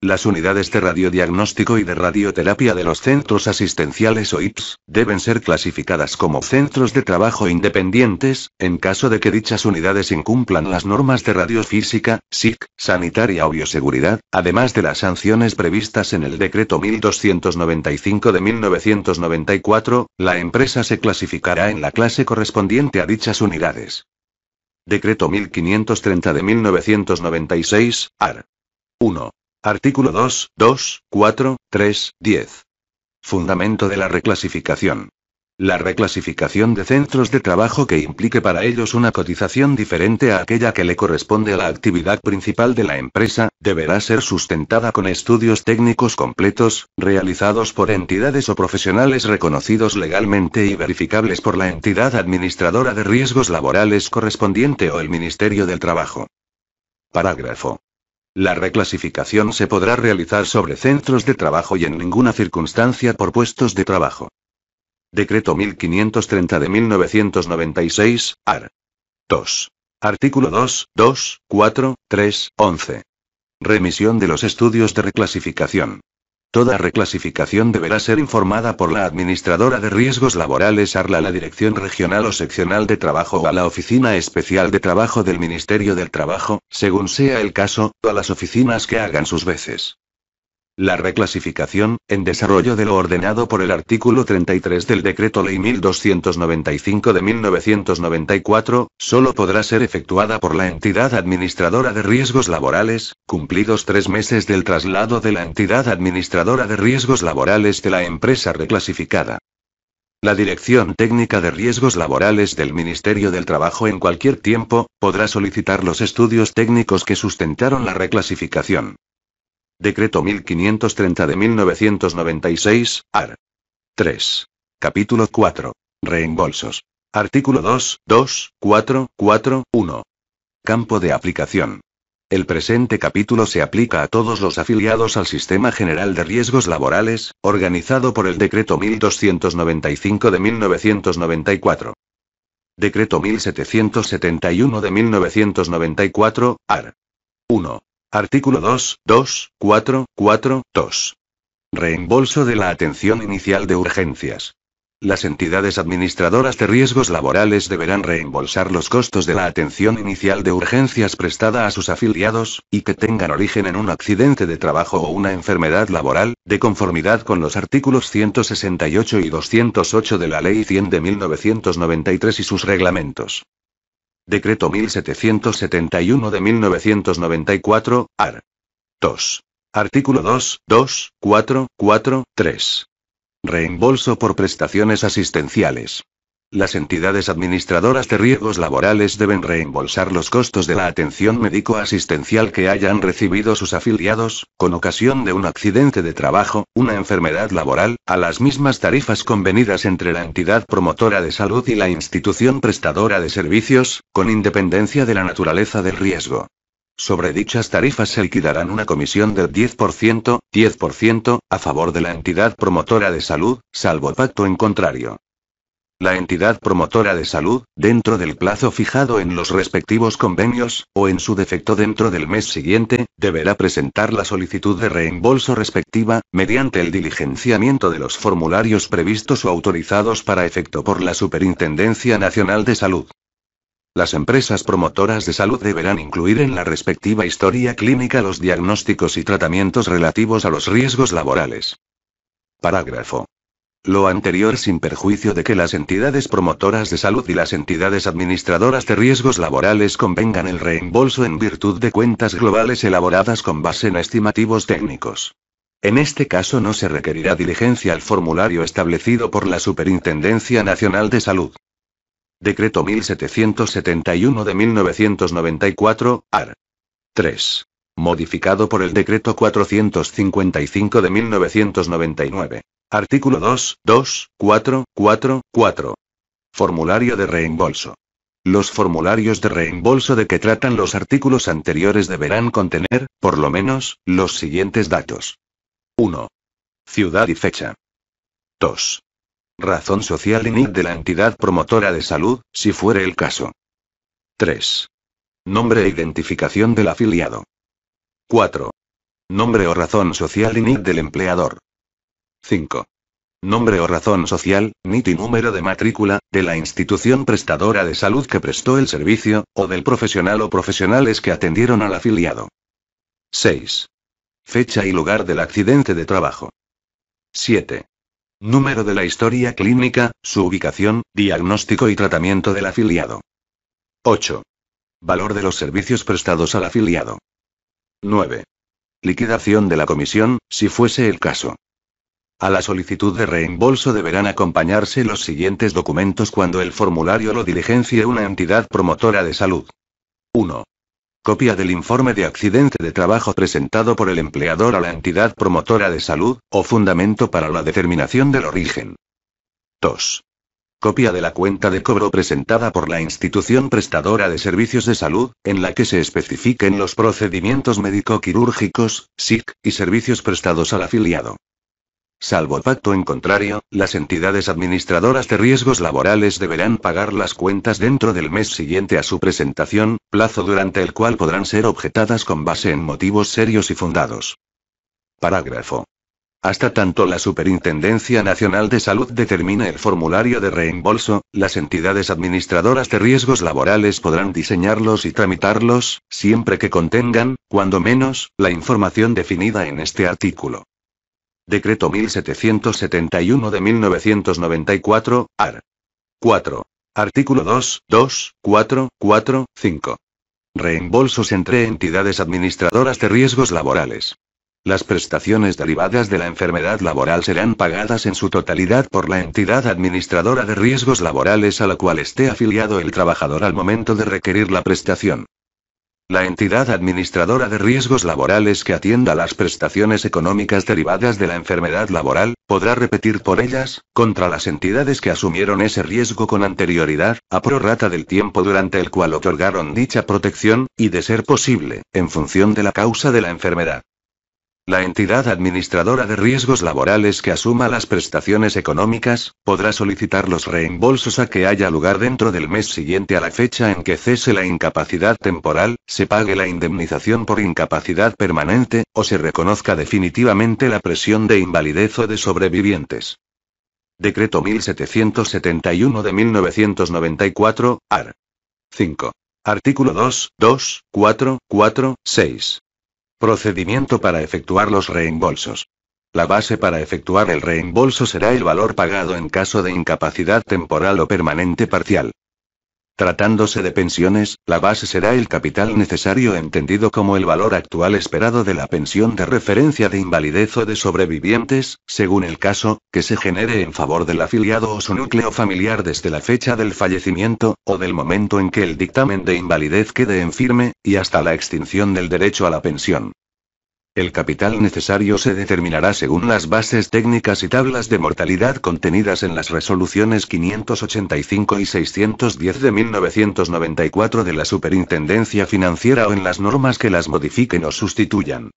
Speaker 1: las unidades de radiodiagnóstico y de radioterapia de los centros asistenciales o IPS deben ser clasificadas como centros de trabajo independientes, en caso de que dichas unidades incumplan las normas de radiofísica, SIC, sanitaria o bioseguridad, además de las sanciones previstas en el decreto 1295 de 1994, la empresa se clasificará en la clase correspondiente a dichas unidades. Decreto 1530 de 1996, AR. 1. Artículo 2, 2, 4, 3, 10. Fundamento de la reclasificación. La reclasificación de centros de trabajo que implique para ellos una cotización diferente a aquella que le corresponde a la actividad principal de la empresa, deberá ser sustentada con estudios técnicos completos, realizados por entidades o profesionales reconocidos legalmente y verificables por la entidad administradora de riesgos laborales correspondiente o el Ministerio del Trabajo. Parágrafo la reclasificación se podrá realizar sobre centros de trabajo y en ninguna circunstancia por puestos de trabajo. Decreto 1530 de 1996, AR. 2. Artículo 2, 2, 4, 3, 11. Remisión de los estudios de reclasificación. Toda reclasificación deberá ser informada por la Administradora de Riesgos Laborales ARLA, la Dirección Regional o Seccional de Trabajo o a la Oficina Especial de Trabajo del Ministerio del Trabajo, según sea el caso, o a las oficinas que hagan sus veces. La reclasificación, en desarrollo de lo ordenado por el artículo 33 del Decreto Ley 1295 de 1994, solo podrá ser efectuada por la entidad administradora de riesgos laborales, cumplidos tres meses del traslado de la entidad administradora de riesgos laborales de la empresa reclasificada. La Dirección Técnica de Riesgos Laborales del Ministerio del Trabajo en cualquier tiempo, podrá solicitar los estudios técnicos que sustentaron la reclasificación. Decreto 1530 de 1996, AR. 3. Capítulo 4. Reembolsos. Artículo 2, 2, 4, 4, 1. Campo de aplicación. El presente capítulo se aplica a todos los afiliados al Sistema General de Riesgos Laborales, organizado por el Decreto 1295 de 1994. Decreto 1771 de 1994, AR. 1. Artículo 2, 2, 4, 4, Reembolso de la atención inicial de urgencias. Las entidades administradoras de riesgos laborales deberán reembolsar los costos de la atención inicial de urgencias prestada a sus afiliados, y que tengan origen en un accidente de trabajo o una enfermedad laboral, de conformidad con los artículos 168 y 208 de la Ley 100 de 1993 y sus reglamentos. Decreto 1771 de 1994, Ar. 2. Artículo 2, 2, 4, 4, 3. Reembolso por prestaciones asistenciales. Las entidades administradoras de riesgos laborales deben reembolsar los costos de la atención médico-asistencial que hayan recibido sus afiliados, con ocasión de un accidente de trabajo, una enfermedad laboral, a las mismas tarifas convenidas entre la entidad promotora de salud y la institución prestadora de servicios, con independencia de la naturaleza del riesgo. Sobre dichas tarifas se liquidarán una comisión del 10%, 10%, a favor de la entidad promotora de salud, salvo pacto en contrario la entidad promotora de salud, dentro del plazo fijado en los respectivos convenios, o en su defecto dentro del mes siguiente, deberá presentar la solicitud de reembolso respectiva, mediante el diligenciamiento de los formularios previstos o autorizados para efecto por la Superintendencia Nacional de Salud. Las empresas promotoras de salud deberán incluir en la respectiva historia clínica los diagnósticos y tratamientos relativos a los riesgos laborales. Parágrafo lo anterior sin perjuicio de que las entidades promotoras de salud y las entidades administradoras de riesgos laborales convengan el reembolso en virtud de cuentas globales elaboradas con base en estimativos técnicos. En este caso no se requerirá diligencia al formulario establecido por la Superintendencia Nacional de Salud. Decreto 1771 de 1994, AR. 3 modificado por el Decreto 455 de 1999. Artículo 2, 2, 4, 4, 4. Formulario de reembolso. Los formularios de reembolso de que tratan los artículos anteriores deberán contener, por lo menos, los siguientes datos. 1. Ciudad y fecha. 2. Razón social y NIC de la entidad promotora de salud, si fuere el caso. 3. Nombre e identificación del afiliado. 4. Nombre o razón social y NIT del empleador. 5. Nombre o razón social, NIT y número de matrícula, de la institución prestadora de salud que prestó el servicio, o del profesional o profesionales que atendieron al afiliado. 6. Fecha y lugar del accidente de trabajo. 7. Número de la historia clínica, su ubicación, diagnóstico y tratamiento del afiliado. 8. Valor de los servicios prestados al afiliado. 9. Liquidación de la comisión, si fuese el caso. A la solicitud de reembolso deberán acompañarse los siguientes documentos cuando el formulario lo diligencie una entidad promotora de salud. 1. Copia del informe de accidente de trabajo presentado por el empleador a la entidad promotora de salud, o fundamento para la determinación del origen. 2. Copia de la cuenta de cobro presentada por la institución prestadora de servicios de salud, en la que se especifiquen los procedimientos médico-quirúrgicos, SIC, y servicios prestados al afiliado. Salvo pacto en contrario, las entidades administradoras de riesgos laborales deberán pagar las cuentas dentro del mes siguiente a su presentación, plazo durante el cual podrán ser objetadas con base en motivos serios y fundados. Parágrafo hasta tanto la Superintendencia Nacional de Salud determine el formulario de reembolso, las entidades administradoras de riesgos laborales podrán diseñarlos y tramitarlos, siempre que contengan, cuando menos, la información definida en este artículo. Decreto 1771 de 1994, AR. 4. Artículo 2, 2, 4, 4, 5. Reembolsos entre entidades administradoras de riesgos laborales. Las prestaciones derivadas de la enfermedad laboral serán pagadas en su totalidad por la entidad administradora de riesgos laborales a la cual esté afiliado el trabajador al momento de requerir la prestación. La entidad administradora de riesgos laborales que atienda las prestaciones económicas derivadas de la enfermedad laboral, podrá repetir por ellas, contra las entidades que asumieron ese riesgo con anterioridad, a prorrata del tiempo durante el cual otorgaron dicha protección, y de ser posible, en función de la causa de la enfermedad. La entidad administradora de riesgos laborales que asuma las prestaciones económicas, podrá solicitar los reembolsos a que haya lugar dentro del mes siguiente a la fecha en que cese la incapacidad temporal, se pague la indemnización por incapacidad permanente, o se reconozca definitivamente la presión de invalidez o de sobrevivientes. Decreto 1771 de 1994, AR. 5. Artículo 2, 2, 4, 4, 6. Procedimiento para efectuar los reembolsos. La base para efectuar el reembolso será el valor pagado en caso de incapacidad temporal o permanente parcial. Tratándose de pensiones, la base será el capital necesario entendido como el valor actual esperado de la pensión de referencia de invalidez o de sobrevivientes, según el caso, que se genere en favor del afiliado o su núcleo familiar desde la fecha del fallecimiento, o del momento en que el dictamen de invalidez quede en firme, y hasta la extinción del derecho a la pensión. El capital necesario se determinará según las bases técnicas y tablas de mortalidad contenidas en las resoluciones 585 y 610 de 1994 de la Superintendencia Financiera o en las normas que las modifiquen o sustituyan.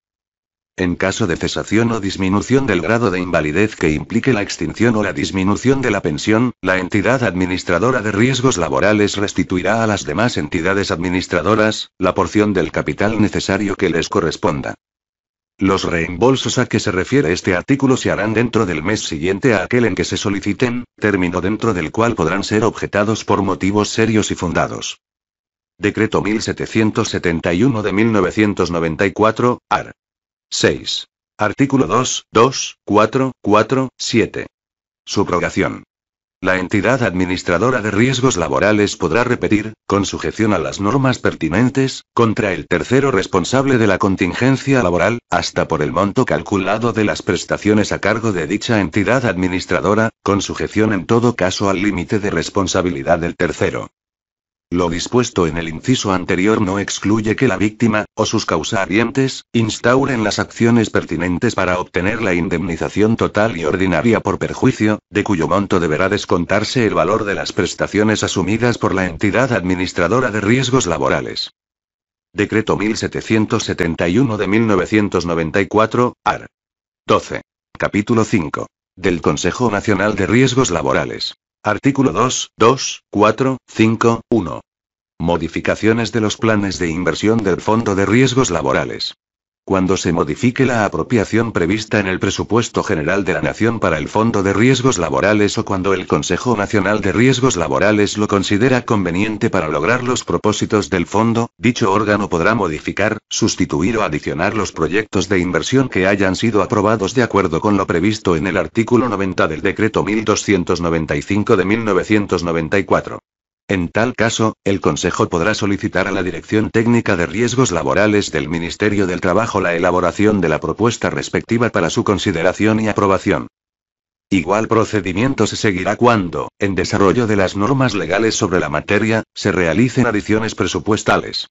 Speaker 1: En caso de cesación o disminución del grado de invalidez que implique la extinción o la disminución de la pensión, la entidad administradora de riesgos laborales restituirá a las demás entidades administradoras la porción del capital necesario que les corresponda. Los reembolsos a que se refiere este artículo se harán dentro del mes siguiente a aquel en que se soliciten, término dentro del cual podrán ser objetados por motivos serios y fundados. Decreto 1771 de 1994, AR. 6. Artículo 2, 2, 4, 4, 7. Subrogación. La entidad administradora de riesgos laborales podrá repetir, con sujeción a las normas pertinentes, contra el tercero responsable de la contingencia laboral, hasta por el monto calculado de las prestaciones a cargo de dicha entidad administradora, con sujeción en todo caso al límite de responsabilidad del tercero. Lo dispuesto en el inciso anterior no excluye que la víctima, o sus causarientes, instauren las acciones pertinentes para obtener la indemnización total y ordinaria por perjuicio, de cuyo monto deberá descontarse el valor de las prestaciones asumidas por la entidad administradora de riesgos laborales. Decreto 1771 de 1994, AR. 12. Capítulo 5. Del Consejo Nacional de Riesgos Laborales. Artículo 2, 2, 4, 5, 1. Modificaciones de los planes de inversión del Fondo de Riesgos Laborales. Cuando se modifique la apropiación prevista en el presupuesto general de la Nación para el Fondo de Riesgos Laborales o cuando el Consejo Nacional de Riesgos Laborales lo considera conveniente para lograr los propósitos del fondo, dicho órgano podrá modificar, sustituir o adicionar los proyectos de inversión que hayan sido aprobados de acuerdo con lo previsto en el artículo 90 del Decreto 1295 de 1994. En tal caso, el Consejo podrá solicitar a la Dirección Técnica de Riesgos Laborales del Ministerio del Trabajo la elaboración de la propuesta respectiva para su consideración y aprobación. Igual procedimiento se seguirá cuando, en desarrollo de las normas legales sobre la materia, se realicen adiciones presupuestales.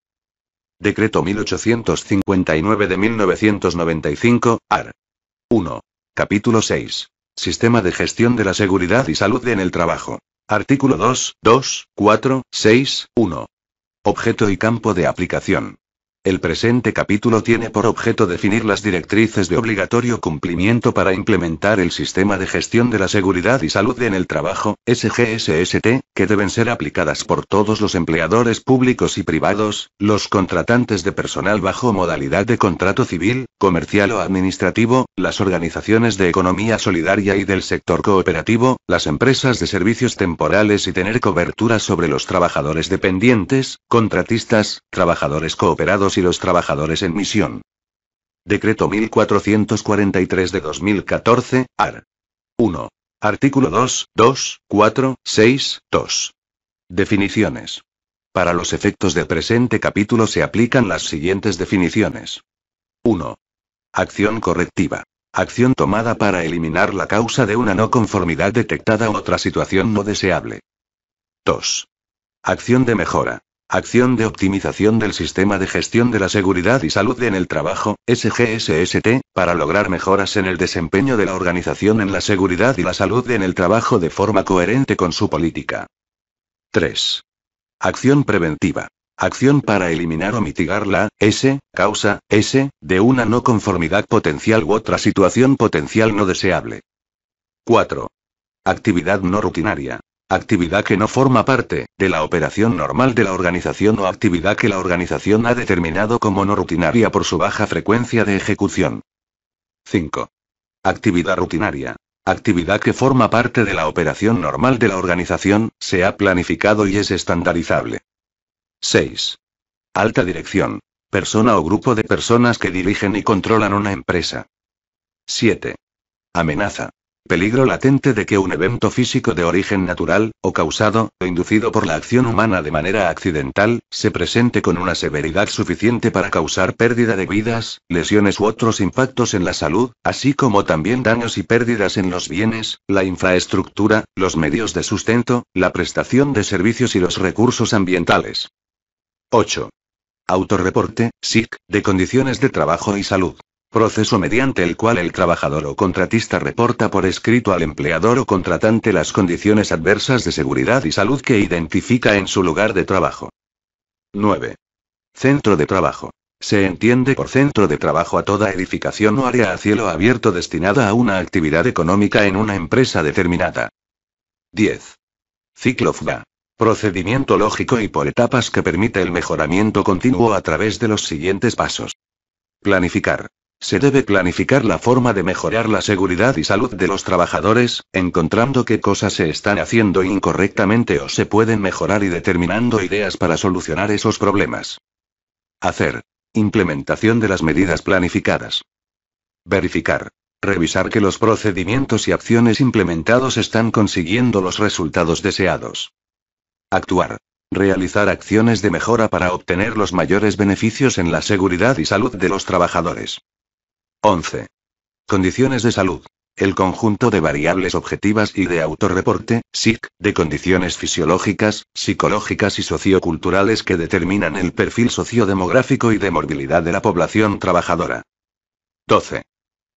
Speaker 1: Decreto 1859 de 1995, AR. 1. Capítulo 6. Sistema de gestión de la seguridad y salud en el trabajo. Artículo 2, 2, 4, 6, 1. Objeto y campo de aplicación. El presente capítulo tiene por objeto definir las directrices de obligatorio cumplimiento para implementar el Sistema de Gestión de la Seguridad y Salud en el Trabajo, SGSST, que deben ser aplicadas por todos los empleadores públicos y privados, los contratantes de personal bajo modalidad de contrato civil, comercial o administrativo, las organizaciones de economía solidaria y del sector cooperativo, las empresas de servicios temporales y tener cobertura sobre los trabajadores dependientes, contratistas, trabajadores cooperados y los trabajadores en misión. Decreto 1443 de 2014, AR. 1. Artículo 2, 2, 4, 6, 2. Definiciones. Para los efectos del presente capítulo se aplican las siguientes definiciones. 1. Acción correctiva. Acción tomada para eliminar la causa de una no conformidad detectada u otra situación no deseable. 2. Acción de mejora. Acción de optimización del sistema de gestión de la seguridad y salud en el trabajo, SGSST, para lograr mejoras en el desempeño de la organización en la seguridad y la salud en el trabajo de forma coherente con su política. 3. Acción preventiva. Acción para eliminar o mitigar la S, causa S, de una no conformidad potencial u otra situación potencial no deseable. 4. Actividad no rutinaria. Actividad que no forma parte de la operación normal de la organización o actividad que la organización ha determinado como no rutinaria por su baja frecuencia de ejecución. 5. Actividad rutinaria. Actividad que forma parte de la operación normal de la organización, se ha planificado y es estandarizable. 6. Alta dirección. Persona o grupo de personas que dirigen y controlan una empresa. 7. Amenaza. Peligro latente de que un evento físico de origen natural, o causado, o inducido por la acción humana de manera accidental, se presente con una severidad suficiente para causar pérdida de vidas, lesiones u otros impactos en la salud, así como también daños y pérdidas en los bienes, la infraestructura, los medios de sustento, la prestación de servicios y los recursos ambientales. 8. Autorreporte, SIC, de condiciones de trabajo y salud proceso mediante el cual el trabajador o contratista reporta por escrito al empleador o contratante las condiciones adversas de seguridad y salud que identifica en su lugar de trabajo. 9. Centro de trabajo. Se entiende por centro de trabajo a toda edificación o área a cielo abierto destinada a una actividad económica en una empresa determinada. 10. Ciclo FGA. Procedimiento lógico y por etapas que permite el mejoramiento continuo a través de los siguientes pasos. Planificar. Se debe planificar la forma de mejorar la seguridad y salud de los trabajadores, encontrando qué cosas se están haciendo incorrectamente o se pueden mejorar y determinando ideas para solucionar esos problemas. Hacer. Implementación de las medidas planificadas. Verificar. Revisar que los procedimientos y acciones implementados están consiguiendo los resultados deseados. Actuar. Realizar acciones de mejora para obtener los mayores beneficios en la seguridad y salud de los trabajadores. 11. Condiciones de salud. El conjunto de variables objetivas y de autorreporte, SIC, de condiciones fisiológicas, psicológicas y socioculturales que determinan el perfil sociodemográfico y de morbilidad de la población trabajadora. 12.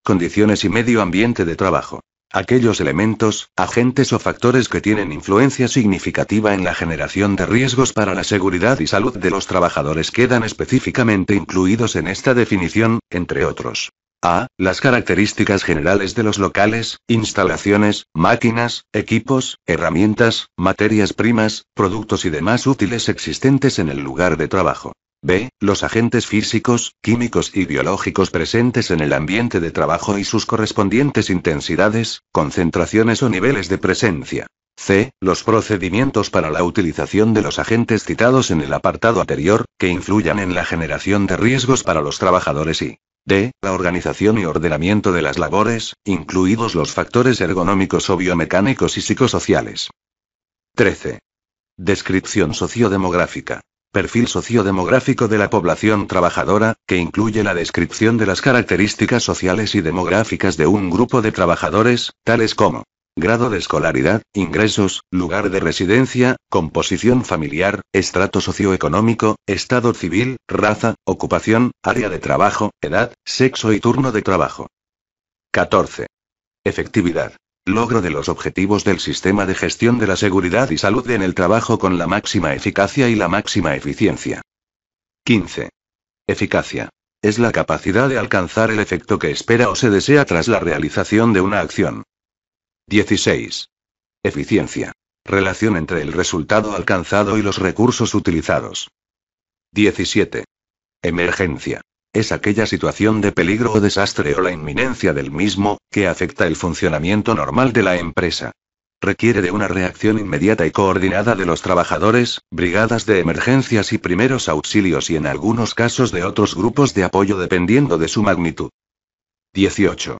Speaker 1: Condiciones y medio ambiente de trabajo. Aquellos elementos, agentes o factores que tienen influencia significativa en la generación de riesgos para la seguridad y salud de los trabajadores quedan específicamente incluidos en esta definición, entre otros. A. Las características generales de los locales, instalaciones, máquinas, equipos, herramientas, materias primas, productos y demás útiles existentes en el lugar de trabajo. B. Los agentes físicos, químicos y biológicos presentes en el ambiente de trabajo y sus correspondientes intensidades, concentraciones o niveles de presencia. C. Los procedimientos para la utilización de los agentes citados en el apartado anterior, que influyan en la generación de riesgos para los trabajadores y D. La organización y ordenamiento de las labores, incluidos los factores ergonómicos o biomecánicos y psicosociales. 13. Descripción sociodemográfica. Perfil sociodemográfico de la población trabajadora, que incluye la descripción de las características sociales y demográficas de un grupo de trabajadores, tales como Grado de escolaridad, ingresos, lugar de residencia, composición familiar, estrato socioeconómico, estado civil, raza, ocupación, área de trabajo, edad, sexo y turno de trabajo. 14. Efectividad. Logro de los objetivos del sistema de gestión de la seguridad y salud en el trabajo con la máxima eficacia y la máxima eficiencia. 15. Eficacia. Es la capacidad de alcanzar el efecto que espera o se desea tras la realización de una acción. 16. Eficiencia. Relación entre el resultado alcanzado y los recursos utilizados. 17. Emergencia. Es aquella situación de peligro o desastre o la inminencia del mismo, que afecta el funcionamiento normal de la empresa. Requiere de una reacción inmediata y coordinada de los trabajadores, brigadas de emergencias y primeros auxilios y en algunos casos de otros grupos de apoyo dependiendo de su magnitud. 18.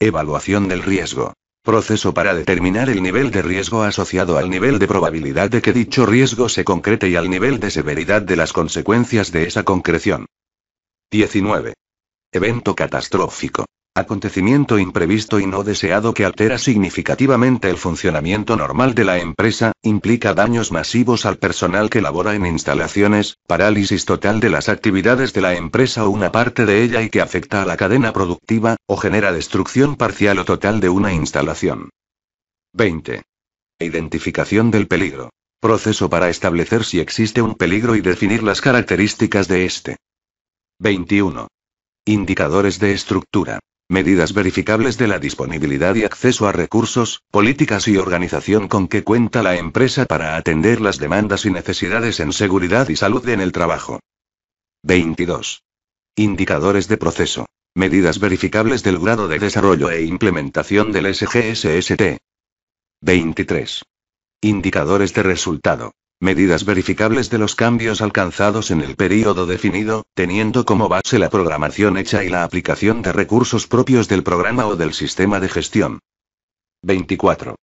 Speaker 1: Evaluación del riesgo. Proceso para determinar el nivel de riesgo asociado al nivel de probabilidad de que dicho riesgo se concrete y al nivel de severidad de las consecuencias de esa concreción. 19. Evento catastrófico. Acontecimiento imprevisto y no deseado que altera significativamente el funcionamiento normal de la empresa, implica daños masivos al personal que labora en instalaciones, parálisis total de las actividades de la empresa o una parte de ella y que afecta a la cadena productiva, o genera destrucción parcial o total de una instalación. 20. Identificación del peligro. Proceso para establecer si existe un peligro y definir las características de este. 21. Indicadores de estructura. Medidas verificables de la disponibilidad y acceso a recursos, políticas y organización con que cuenta la empresa para atender las demandas y necesidades en seguridad y salud en el trabajo. 22. Indicadores de proceso. Medidas verificables del grado de desarrollo e implementación del SGSST. 23. Indicadores de resultado. Medidas verificables de los cambios alcanzados en el período definido, teniendo como base la programación hecha y la aplicación de recursos propios del programa o del sistema de gestión. 24.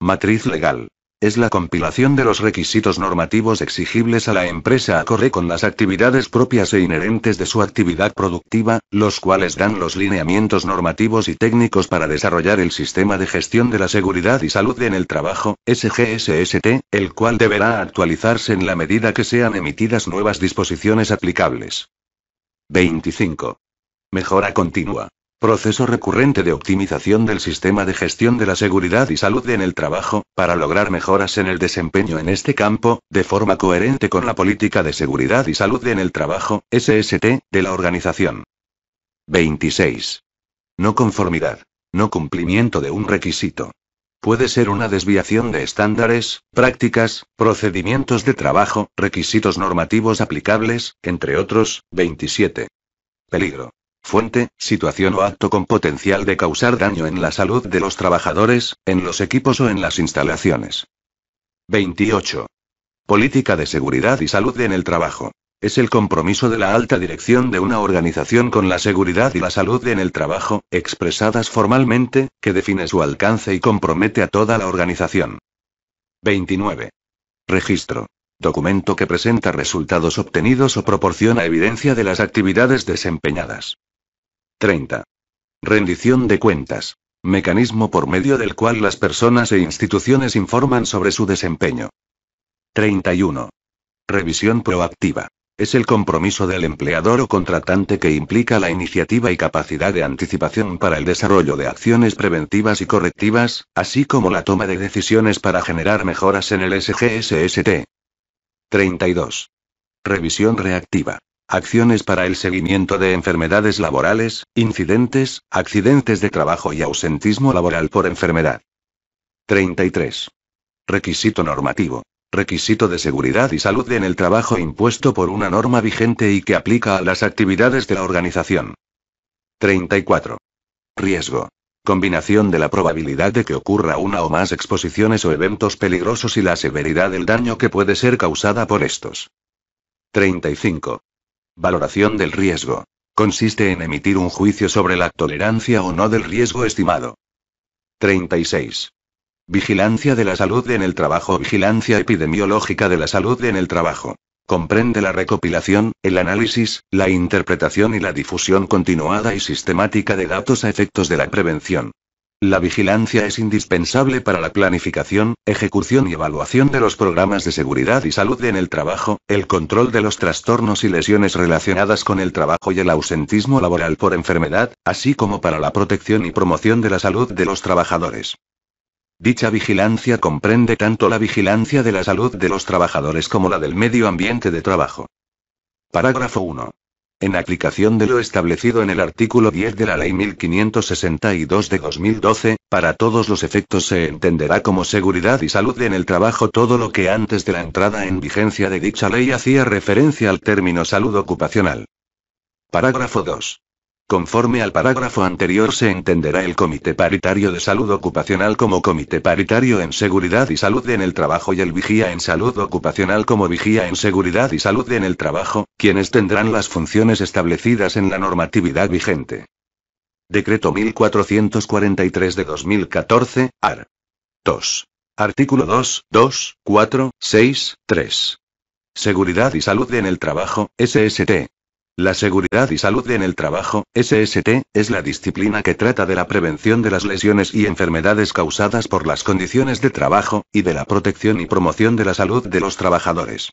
Speaker 1: Matriz legal es la compilación de los requisitos normativos exigibles a la empresa acorde con las actividades propias e inherentes de su actividad productiva, los cuales dan los lineamientos normativos y técnicos para desarrollar el sistema de gestión de la seguridad y salud en el trabajo, SGSST, el cual deberá actualizarse en la medida que sean emitidas nuevas disposiciones aplicables. 25. Mejora continua. Proceso recurrente de optimización del sistema de gestión de la seguridad y salud en el trabajo, para lograr mejoras en el desempeño en este campo, de forma coherente con la política de seguridad y salud en el trabajo, SST, de la organización. 26. No conformidad. No cumplimiento de un requisito. Puede ser una desviación de estándares, prácticas, procedimientos de trabajo, requisitos normativos aplicables, entre otros. 27. Peligro. Fuente, situación o acto con potencial de causar daño en la salud de los trabajadores, en los equipos o en las instalaciones. 28. Política de seguridad y salud en el trabajo. Es el compromiso de la alta dirección de una organización con la seguridad y la salud en el trabajo, expresadas formalmente, que define su alcance y compromete a toda la organización. 29. Registro. Documento que presenta resultados obtenidos o proporciona evidencia de las actividades desempeñadas. 30. Rendición de cuentas. Mecanismo por medio del cual las personas e instituciones informan sobre su desempeño. 31. Revisión proactiva. Es el compromiso del empleador o contratante que implica la iniciativa y capacidad de anticipación para el desarrollo de acciones preventivas y correctivas, así como la toma de decisiones para generar mejoras en el SGSST. 32. Revisión reactiva acciones para el seguimiento de enfermedades laborales, incidentes, accidentes de trabajo y ausentismo laboral por enfermedad. 33. Requisito normativo. Requisito de seguridad y salud en el trabajo impuesto por una norma vigente y que aplica a las actividades de la organización. 34. Riesgo. Combinación de la probabilidad de que ocurra una o más exposiciones o eventos peligrosos y la severidad del daño que puede ser causada por estos. 35. Valoración del riesgo. Consiste en emitir un juicio sobre la tolerancia o no del riesgo estimado. 36. Vigilancia de la salud en el trabajo. Vigilancia epidemiológica de la salud en el trabajo. Comprende la recopilación, el análisis, la interpretación y la difusión continuada y sistemática de datos a efectos de la prevención. La vigilancia es indispensable para la planificación, ejecución y evaluación de los programas de seguridad y salud en el trabajo, el control de los trastornos y lesiones relacionadas con el trabajo y el ausentismo laboral por enfermedad, así como para la protección y promoción de la salud de los trabajadores. Dicha vigilancia comprende tanto la vigilancia de la salud de los trabajadores como la del medio ambiente de trabajo. Parágrafo 1 en aplicación de lo establecido en el artículo 10 de la Ley 1562 de 2012, para todos los efectos se entenderá como seguridad y salud en el trabajo todo lo que antes de la entrada en vigencia de dicha ley hacía referencia al término salud ocupacional. Parágrafo 2. Conforme al parágrafo anterior se entenderá el Comité Paritario de Salud Ocupacional como Comité Paritario en Seguridad y Salud en el Trabajo y el Vigía en Salud Ocupacional como Vigía en Seguridad y Salud en el Trabajo, quienes tendrán las funciones establecidas en la normatividad vigente. Decreto 1443 de 2014, AR. 2. Artículo 2, 2, 4, 6, 3. Seguridad y Salud en el Trabajo, SST, la seguridad y salud en el trabajo, SST, es la disciplina que trata de la prevención de las lesiones y enfermedades causadas por las condiciones de trabajo, y de la protección y promoción de la salud de los trabajadores.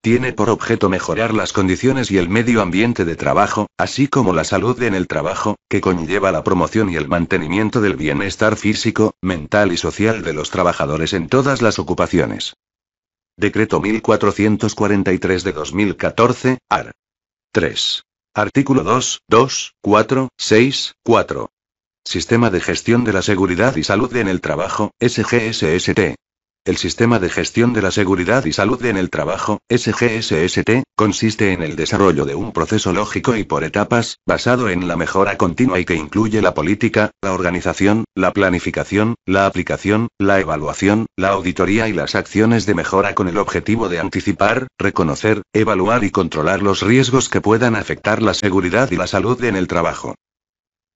Speaker 1: Tiene por objeto mejorar las condiciones y el medio ambiente de trabajo, así como la salud en el trabajo, que conlleva la promoción y el mantenimiento del bienestar físico, mental y social de los trabajadores en todas las ocupaciones. Decreto 1443 de 2014, AR. 3. Artículo 2, 2, 4, 6, 4. Sistema de Gestión de la Seguridad y Salud en el Trabajo, SGSST. El Sistema de Gestión de la Seguridad y Salud en el Trabajo, SGSST, consiste en el desarrollo de un proceso lógico y por etapas, basado en la mejora continua y que incluye la política, la organización, la planificación, la aplicación, la evaluación, la auditoría y las acciones de mejora con el objetivo de anticipar, reconocer, evaluar y controlar los riesgos que puedan afectar la seguridad y la salud en el trabajo.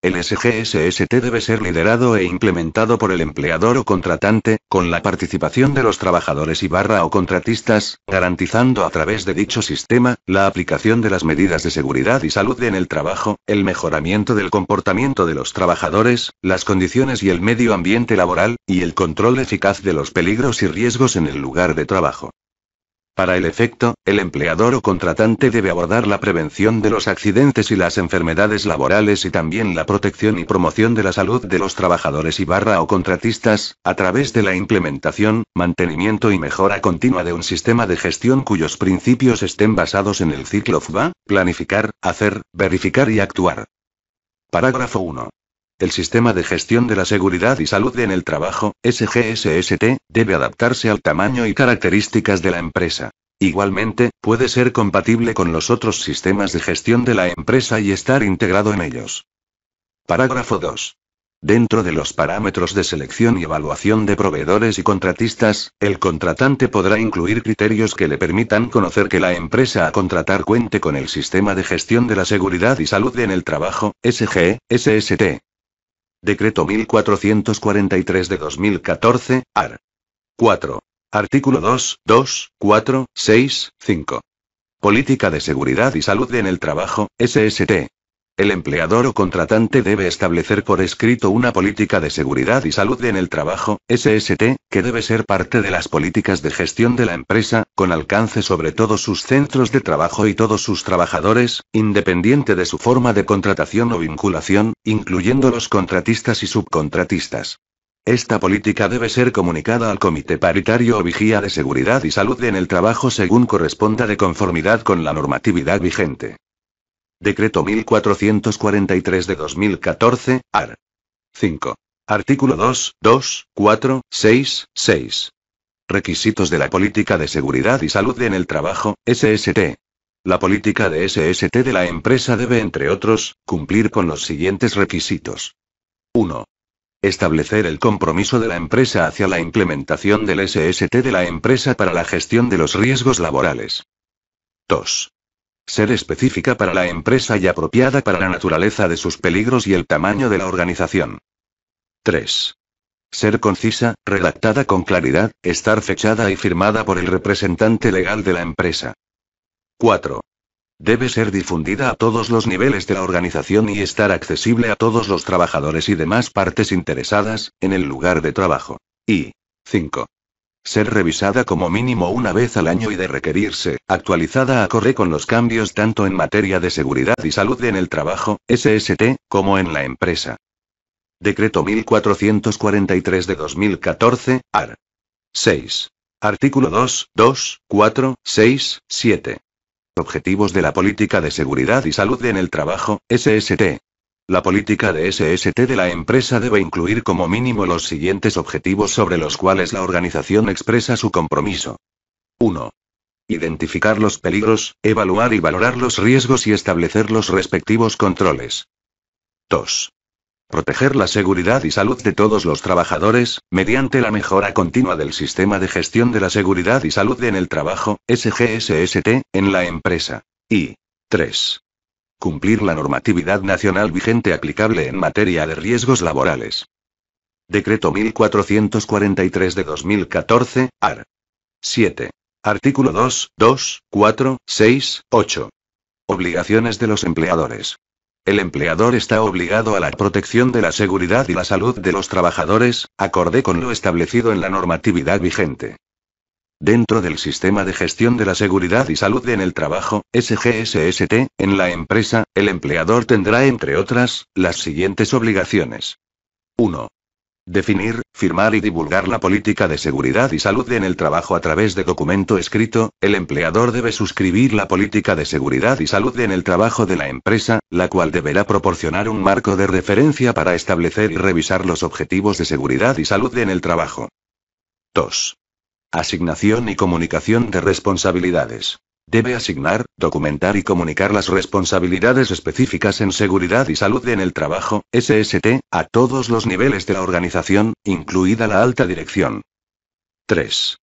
Speaker 1: El SGSST debe ser liderado e implementado por el empleador o contratante, con la participación de los trabajadores y barra o contratistas, garantizando a través de dicho sistema, la aplicación de las medidas de seguridad y salud en el trabajo, el mejoramiento del comportamiento de los trabajadores, las condiciones y el medio ambiente laboral, y el control eficaz de los peligros y riesgos en el lugar de trabajo. Para el efecto, el empleador o contratante debe abordar la prevención de los accidentes y las enfermedades laborales y también la protección y promoción de la salud de los trabajadores y barra o contratistas, a través de la implementación, mantenimiento y mejora continua de un sistema de gestión cuyos principios estén basados en el ciclo FBA, planificar, hacer, verificar y actuar. Parágrafo 1. El sistema de gestión de la seguridad y salud en el trabajo, SGSST, debe adaptarse al tamaño y características de la empresa. Igualmente, puede ser compatible con los otros sistemas de gestión de la empresa y estar integrado en ellos. Parágrafo 2. Dentro de los parámetros de selección y evaluación de proveedores y contratistas, el contratante podrá incluir criterios que le permitan conocer que la empresa a contratar cuente con el sistema de gestión de la seguridad y salud en el trabajo, SGSST. Decreto 1443 de 2014, AR. 4. Artículo 2, 2, 4, 6, 5. Política de Seguridad y Salud en el Trabajo, SST, el empleador o contratante debe establecer por escrito una política de seguridad y salud en el trabajo, SST, que debe ser parte de las políticas de gestión de la empresa, con alcance sobre todos sus centros de trabajo y todos sus trabajadores, independiente de su forma de contratación o vinculación, incluyendo los contratistas y subcontratistas. Esta política debe ser comunicada al Comité Paritario o Vigía de Seguridad y Salud en el Trabajo según corresponda de conformidad con la normatividad vigente. Decreto 1443 de 2014, AR. 5. Artículo 2, 2, 4, 6, 6. Requisitos de la Política de Seguridad y Salud en el Trabajo, SST. La política de SST de la empresa debe, entre otros, cumplir con los siguientes requisitos. 1. Establecer el compromiso de la empresa hacia la implementación del SST de la empresa para la gestión de los riesgos laborales. 2. Ser específica para la empresa y apropiada para la naturaleza de sus peligros y el tamaño de la organización. 3. Ser concisa, redactada con claridad, estar fechada y firmada por el representante legal de la empresa. 4. Debe ser difundida a todos los niveles de la organización y estar accesible a todos los trabajadores y demás partes interesadas, en el lugar de trabajo. Y 5 ser revisada como mínimo una vez al año y de requerirse, actualizada a correr con los cambios tanto en materia de seguridad y salud en el trabajo, SST, como en la empresa. Decreto 1443 de 2014, AR. 6. Artículo 2, 2, 4, 6, 7. Objetivos de la Política de Seguridad y Salud en el Trabajo, SST. La política de SST de la empresa debe incluir como mínimo los siguientes objetivos sobre los cuales la organización expresa su compromiso. 1. Identificar los peligros, evaluar y valorar los riesgos y establecer los respectivos controles. 2. Proteger la seguridad y salud de todos los trabajadores, mediante la mejora continua del sistema de gestión de la seguridad y salud en el trabajo, SGSST, en la empresa. Y 3. Cumplir la normatividad nacional vigente aplicable en materia de riesgos laborales. Decreto 1443 de 2014, AR. 7. Artículo 2, 2, 4, 6, 8. Obligaciones de los empleadores. El empleador está obligado a la protección de la seguridad y la salud de los trabajadores, acorde con lo establecido en la normatividad vigente. Dentro del sistema de gestión de la seguridad y salud en el trabajo, SGSST, en la empresa, el empleador tendrá, entre otras, las siguientes obligaciones. 1. Definir, firmar y divulgar la política de seguridad y salud en el trabajo a través de documento escrito. El empleador debe suscribir la política de seguridad y salud en el trabajo de la empresa, la cual deberá proporcionar un marco de referencia para establecer y revisar los objetivos de seguridad y salud en el trabajo. 2. Asignación y comunicación de responsabilidades. Debe asignar, documentar y comunicar las responsabilidades específicas en seguridad y salud en el trabajo, SST, a todos los niveles de la organización, incluida la alta dirección. 3.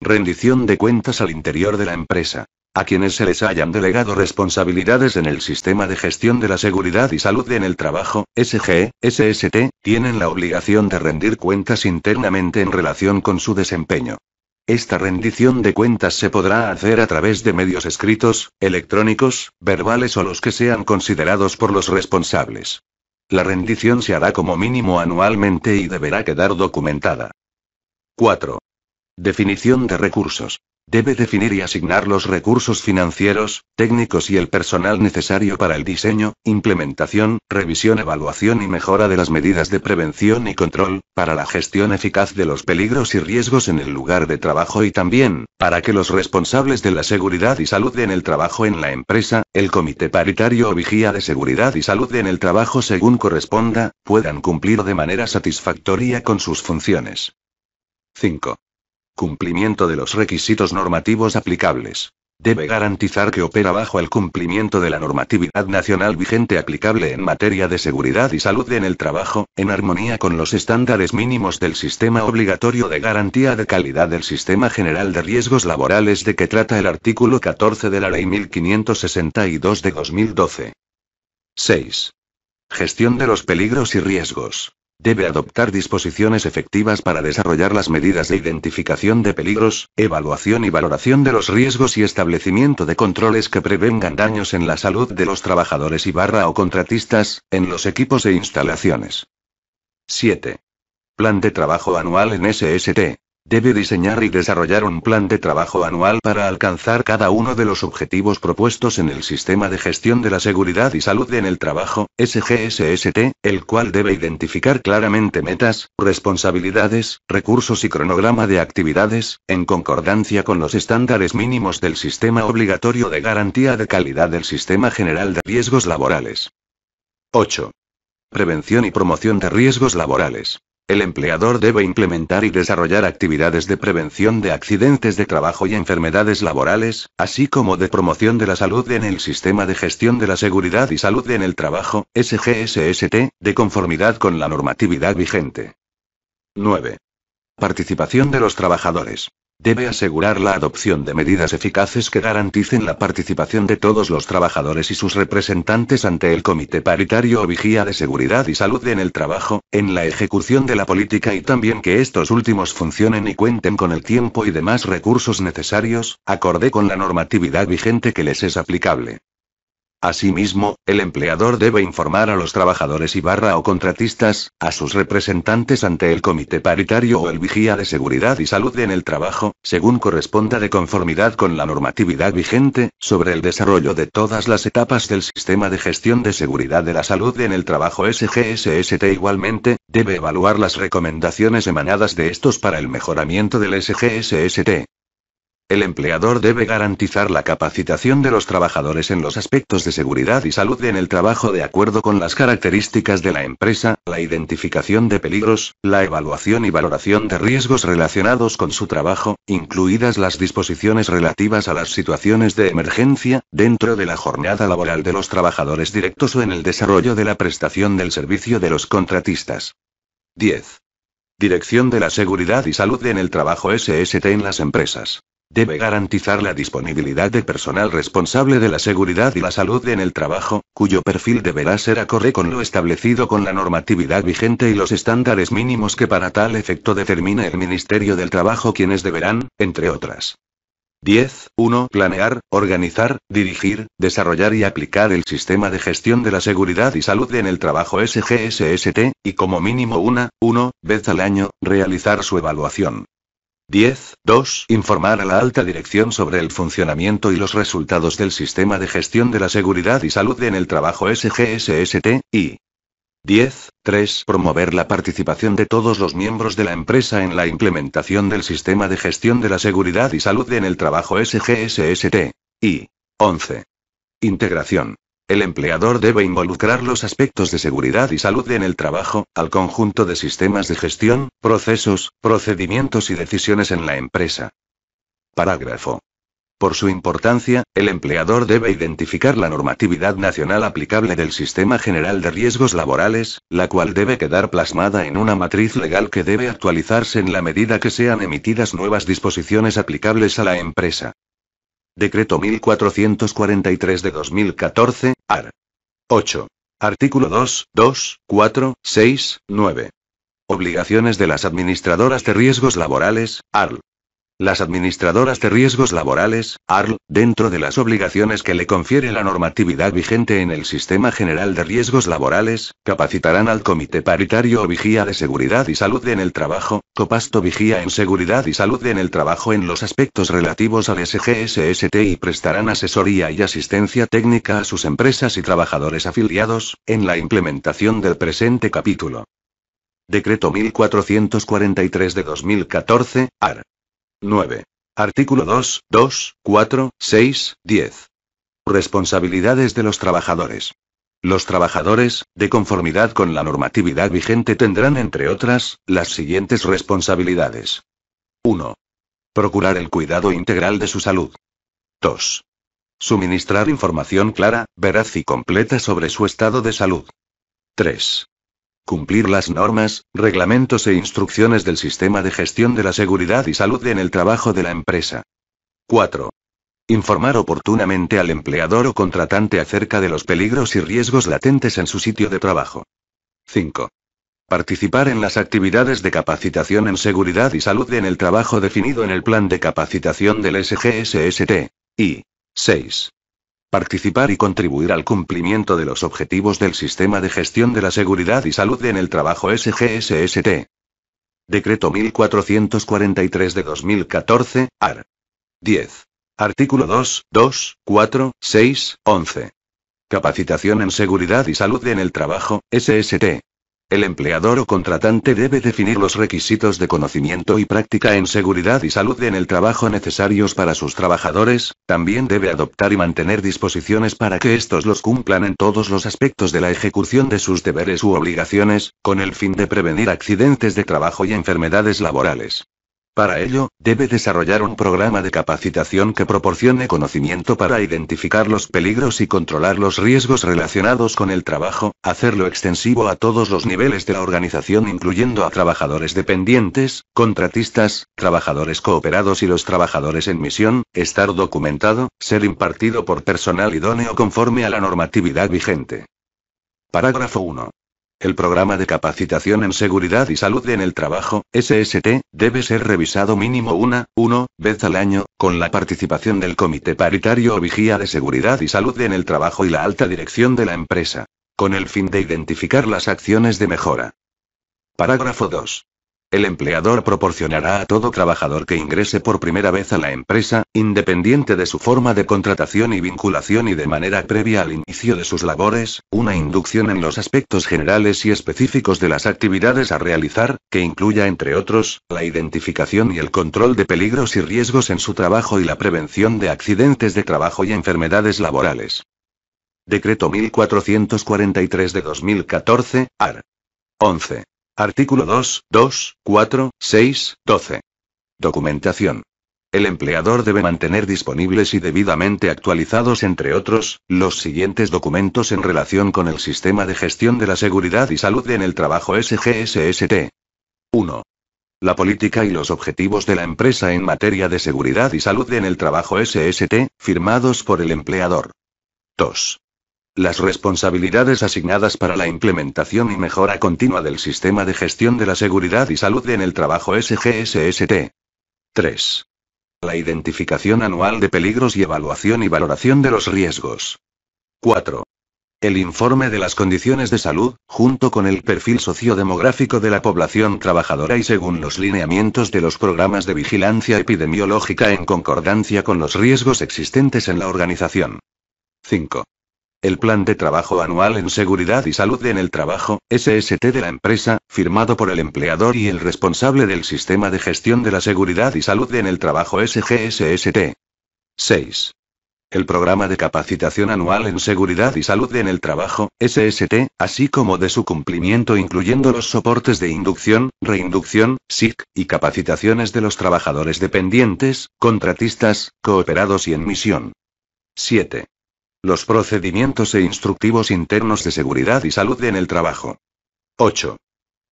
Speaker 1: Rendición de cuentas al interior de la empresa. A quienes se les hayan delegado responsabilidades en el sistema de gestión de la seguridad y salud en el trabajo, SGE, SST, tienen la obligación de rendir cuentas internamente en relación con su desempeño. Esta rendición de cuentas se podrá hacer a través de medios escritos, electrónicos, verbales o los que sean considerados por los responsables. La rendición se hará como mínimo anualmente y deberá quedar documentada. 4. Definición de recursos. Debe definir y asignar los recursos financieros, técnicos y el personal necesario para el diseño, implementación, revisión, evaluación y mejora de las medidas de prevención y control, para la gestión eficaz de los peligros y riesgos en el lugar de trabajo y también, para que los responsables de la seguridad y salud en el trabajo en la empresa, el comité paritario o vigía de seguridad y salud en el trabajo según corresponda, puedan cumplir de manera satisfactoria con sus funciones. 5. Cumplimiento de los requisitos normativos aplicables. Debe garantizar que opera bajo el cumplimiento de la normatividad nacional vigente aplicable en materia de seguridad y salud en el trabajo, en armonía con los estándares mínimos del sistema obligatorio de garantía de calidad del sistema general de riesgos laborales de que trata el artículo 14 de la Ley 1562 de 2012. 6. Gestión de los peligros y riesgos. Debe adoptar disposiciones efectivas para desarrollar las medidas de identificación de peligros, evaluación y valoración de los riesgos y establecimiento de controles que prevengan daños en la salud de los trabajadores y barra o contratistas, en los equipos e instalaciones. 7. Plan de trabajo anual en SST. Debe diseñar y desarrollar un plan de trabajo anual para alcanzar cada uno de los objetivos propuestos en el Sistema de Gestión de la Seguridad y Salud en el Trabajo, SGSST, el cual debe identificar claramente metas, responsabilidades, recursos y cronograma de actividades, en concordancia con los estándares mínimos del Sistema Obligatorio de Garantía de Calidad del Sistema General de Riesgos Laborales. 8. Prevención y promoción de riesgos laborales. El empleador debe implementar y desarrollar actividades de prevención de accidentes de trabajo y enfermedades laborales, así como de promoción de la salud en el sistema de gestión de la seguridad y salud en el trabajo, SGSST, de conformidad con la normatividad vigente. 9. Participación de los trabajadores. Debe asegurar la adopción de medidas eficaces que garanticen la participación de todos los trabajadores y sus representantes ante el Comité Paritario o Vigía de Seguridad y Salud en el trabajo, en la ejecución de la política y también que estos últimos funcionen y cuenten con el tiempo y demás recursos necesarios, acorde con la normatividad vigente que les es aplicable. Asimismo, el empleador debe informar a los trabajadores y barra o contratistas, a sus representantes ante el comité paritario o el vigía de seguridad y salud en el trabajo, según corresponda de conformidad con la normatividad vigente, sobre el desarrollo de todas las etapas del sistema de gestión de seguridad de la salud en el trabajo SGSST. Igualmente, debe evaluar las recomendaciones emanadas de estos para el mejoramiento del SGSST. El empleador debe garantizar la capacitación de los trabajadores en los aspectos de seguridad y salud en el trabajo de acuerdo con las características de la empresa, la identificación de peligros, la evaluación y valoración de riesgos relacionados con su trabajo, incluidas las disposiciones relativas a las situaciones de emergencia, dentro de la jornada laboral de los trabajadores directos o en el desarrollo de la prestación del servicio de los contratistas. 10. Dirección de la Seguridad y Salud en el Trabajo SST en las empresas. Debe garantizar la disponibilidad de personal responsable de la seguridad y la salud en el trabajo, cuyo perfil deberá ser acorde con lo establecido con la normatividad vigente y los estándares mínimos que para tal efecto determina el Ministerio del Trabajo quienes deberán, entre otras. 10. 1. Planear, organizar, dirigir, desarrollar y aplicar el sistema de gestión de la seguridad y salud en el trabajo SGSST, y como mínimo una, 1, vez al año, realizar su evaluación. 10. 2. Informar a la alta dirección sobre el funcionamiento y los resultados del sistema de gestión de la seguridad y salud en el trabajo SGSST, y 10. Promover la participación de todos los miembros de la empresa en la implementación del sistema de gestión de la seguridad y salud en el trabajo SGSST. Y 11. Integración. El empleador debe involucrar los aspectos de seguridad y salud en el trabajo, al conjunto de sistemas de gestión, procesos, procedimientos y decisiones en la empresa. Parágrafo. Por su importancia, el empleador debe identificar la normatividad nacional aplicable del Sistema General de Riesgos Laborales, la cual debe quedar plasmada en una matriz legal que debe actualizarse en la medida que sean emitidas nuevas disposiciones aplicables a la empresa. Decreto 1443 de 2014, AR. 8. Artículo 2, 2, 4, 6, 9. Obligaciones de las administradoras de riesgos laborales, ARL. Las administradoras de riesgos laborales, ARL, dentro de las obligaciones que le confiere la normatividad vigente en el Sistema General de Riesgos Laborales, capacitarán al Comité Paritario o Vigía de Seguridad y Salud en el Trabajo, Copasto Vigía en Seguridad y Salud en el Trabajo en los aspectos relativos al SGSST y prestarán asesoría y asistencia técnica a sus empresas y trabajadores afiliados, en la implementación del presente capítulo. Decreto 1443 de 2014, AR. 9. Artículo 2, 2, 4, 6, 10. Responsabilidades de los trabajadores. Los trabajadores, de conformidad con la normatividad vigente, tendrán, entre otras, las siguientes responsabilidades. 1. Procurar el cuidado integral de su salud. 2. Suministrar información clara, veraz y completa sobre su estado de salud. 3. Cumplir las normas, reglamentos e instrucciones del sistema de gestión de la seguridad y salud en el trabajo de la empresa. 4. Informar oportunamente al empleador o contratante acerca de los peligros y riesgos latentes en su sitio de trabajo. 5. Participar en las actividades de capacitación en seguridad y salud en el trabajo definido en el plan de capacitación del SGSST. Y 6 participar y contribuir al cumplimiento de los objetivos del Sistema de Gestión de la Seguridad y Salud en el Trabajo SGSST. Decreto 1443 de 2014, AR. 10. Artículo 2, 2, 4, 6, 11. Capacitación en Seguridad y Salud en el Trabajo, SST. El empleador o contratante debe definir los requisitos de conocimiento y práctica en seguridad y salud en el trabajo necesarios para sus trabajadores, también debe adoptar y mantener disposiciones para que estos los cumplan en todos los aspectos de la ejecución de sus deberes u obligaciones, con el fin de prevenir accidentes de trabajo y enfermedades laborales. Para ello, debe desarrollar un programa de capacitación que proporcione conocimiento para identificar los peligros y controlar los riesgos relacionados con el trabajo, hacerlo extensivo a todos los niveles de la organización incluyendo a trabajadores dependientes, contratistas, trabajadores cooperados y los trabajadores en misión, estar documentado, ser impartido por personal idóneo conforme a la normatividad vigente. Parágrafo 1. El programa de capacitación en seguridad y salud en el trabajo, SST, debe ser revisado mínimo una, uno, vez al año, con la participación del Comité Paritario o Vigía de Seguridad y Salud en el Trabajo y la alta dirección de la empresa, con el fin de identificar las acciones de mejora. Parágrafo 2. El empleador proporcionará a todo trabajador que ingrese por primera vez a la empresa, independiente de su forma de contratación y vinculación y de manera previa al inicio de sus labores, una inducción en los aspectos generales y específicos de las actividades a realizar, que incluya entre otros, la identificación y el control de peligros y riesgos en su trabajo y la prevención de accidentes de trabajo y enfermedades laborales. Decreto 1443 de 2014, AR. 11. Artículo 2, 2, 4, 6, 12. Documentación. El empleador debe mantener disponibles y debidamente actualizados, entre otros, los siguientes documentos en relación con el Sistema de Gestión de la Seguridad y Salud en el Trabajo SGSST. 1. La política y los objetivos de la empresa en materia de seguridad y salud en el trabajo SST, firmados por el empleador. 2. Las responsabilidades asignadas para la implementación y mejora continua del sistema de gestión de la seguridad y salud en el trabajo SGSST. 3. La identificación anual de peligros y evaluación y valoración de los riesgos. 4. El informe de las condiciones de salud, junto con el perfil sociodemográfico de la población trabajadora y según los lineamientos de los programas de vigilancia epidemiológica en concordancia con los riesgos existentes en la organización. 5 el Plan de Trabajo Anual en Seguridad y Salud en el Trabajo, SST de la empresa, firmado por el empleador y el responsable del Sistema de Gestión de la Seguridad y Salud en el Trabajo SGSST. 6. El Programa de Capacitación Anual en Seguridad y Salud en el Trabajo, SST, así como de su cumplimiento incluyendo los soportes de inducción, reinducción, SIC, y capacitaciones de los trabajadores dependientes, contratistas, cooperados y en misión. 7. Los procedimientos e instructivos internos de seguridad y salud en el trabajo. 8.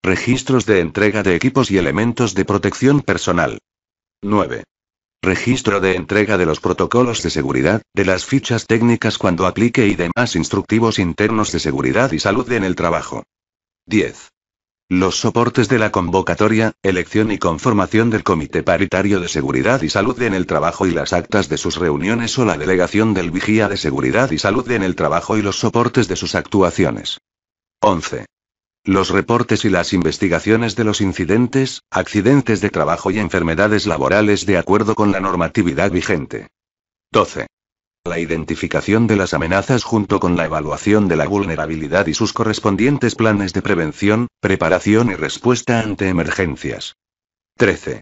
Speaker 1: Registros de entrega de equipos y elementos de protección personal. 9. Registro de entrega de los protocolos de seguridad, de las fichas técnicas cuando aplique y demás instructivos internos de seguridad y salud en el trabajo. 10. Los soportes de la convocatoria, elección y conformación del Comité Paritario de Seguridad y Salud en el Trabajo y las actas de sus reuniones o la delegación del Vigía de Seguridad y Salud en el Trabajo y los soportes de sus actuaciones. 11. Los reportes y las investigaciones de los incidentes, accidentes de trabajo y enfermedades laborales de acuerdo con la normatividad vigente. 12. La identificación de las amenazas junto con la evaluación de la vulnerabilidad y sus correspondientes planes de prevención, preparación y respuesta ante emergencias. 13.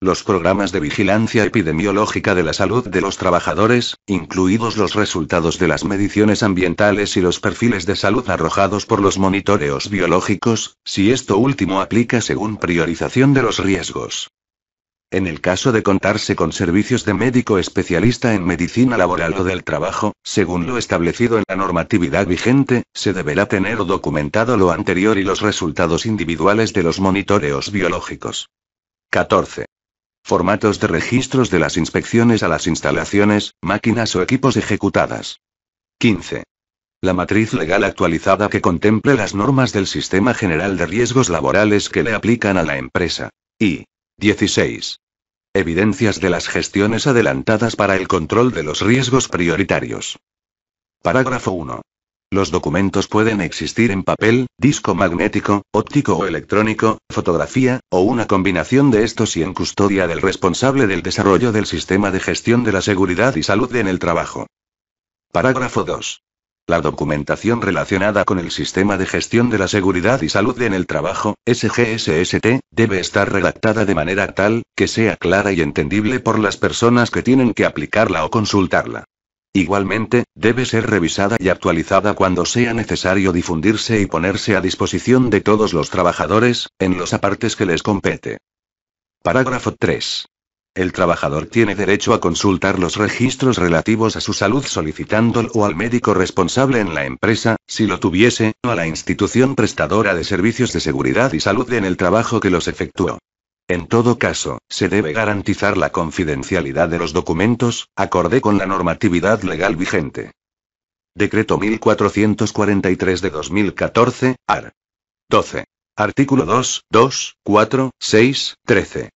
Speaker 1: Los programas de vigilancia epidemiológica de la salud de los trabajadores, incluidos los resultados de las mediciones ambientales y los perfiles de salud arrojados por los monitoreos biológicos, si esto último aplica según priorización de los riesgos. En el caso de contarse con servicios de médico especialista en medicina laboral o del trabajo, según lo establecido en la normatividad vigente, se deberá tener documentado lo anterior y los resultados individuales de los monitoreos biológicos. 14. Formatos de registros de las inspecciones a las instalaciones, máquinas o equipos ejecutadas. 15. La matriz legal actualizada que contemple las normas del Sistema General de Riesgos Laborales que le aplican a la empresa. Y 16. Evidencias de las gestiones adelantadas para el control de los riesgos prioritarios. Parágrafo 1. Los documentos pueden existir en papel, disco magnético, óptico o electrónico, fotografía, o una combinación de estos y en custodia del responsable del desarrollo del sistema de gestión de la seguridad y salud en el trabajo. Parágrafo 2. La documentación relacionada con el Sistema de Gestión de la Seguridad y Salud en el Trabajo, SGSST, debe estar redactada de manera tal, que sea clara y entendible por las personas que tienen que aplicarla o consultarla. Igualmente, debe ser revisada y actualizada cuando sea necesario difundirse y ponerse a disposición de todos los trabajadores, en los apartes que les compete. Parágrafo 3. El trabajador tiene derecho a consultar los registros relativos a su salud solicitándolo al médico responsable en la empresa, si lo tuviese, o a la institución prestadora de servicios de seguridad y salud en el trabajo que los efectuó. En todo caso, se debe garantizar la confidencialidad de los documentos, acorde con la normatividad legal vigente. Decreto 1443 de 2014, AR. 12. Artículo 2, 2, 4, 6, 13.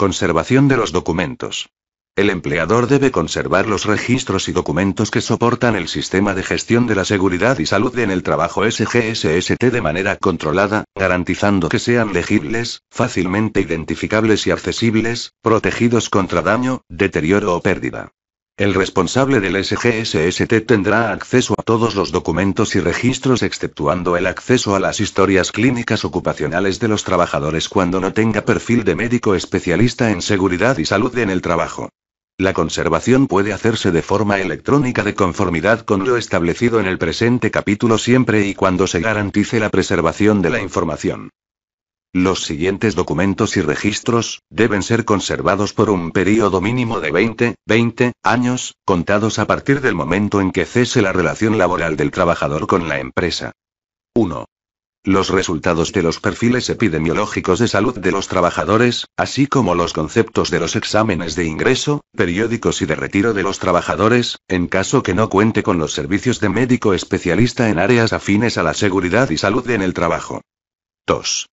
Speaker 1: Conservación de los documentos. El empleador debe conservar los registros y documentos que soportan el sistema de gestión de la seguridad y salud en el trabajo SGSST de manera controlada, garantizando que sean legibles, fácilmente identificables y accesibles, protegidos contra daño, deterioro o pérdida. El responsable del SGSST tendrá acceso a todos los documentos y registros exceptuando el acceso a las historias clínicas ocupacionales de los trabajadores cuando no tenga perfil de médico especialista en seguridad y salud en el trabajo. La conservación puede hacerse de forma electrónica de conformidad con lo establecido en el presente capítulo siempre y cuando se garantice la preservación de la información. Los siguientes documentos y registros, deben ser conservados por un período mínimo de 20, 20 años, contados a partir del momento en que cese la relación laboral del trabajador con la empresa. 1. Los resultados de los perfiles epidemiológicos de salud de los trabajadores, así como los conceptos de los exámenes de ingreso, periódicos y de retiro de los trabajadores, en caso que no cuente con los servicios de médico especialista en áreas afines a la seguridad y salud en el trabajo. 2.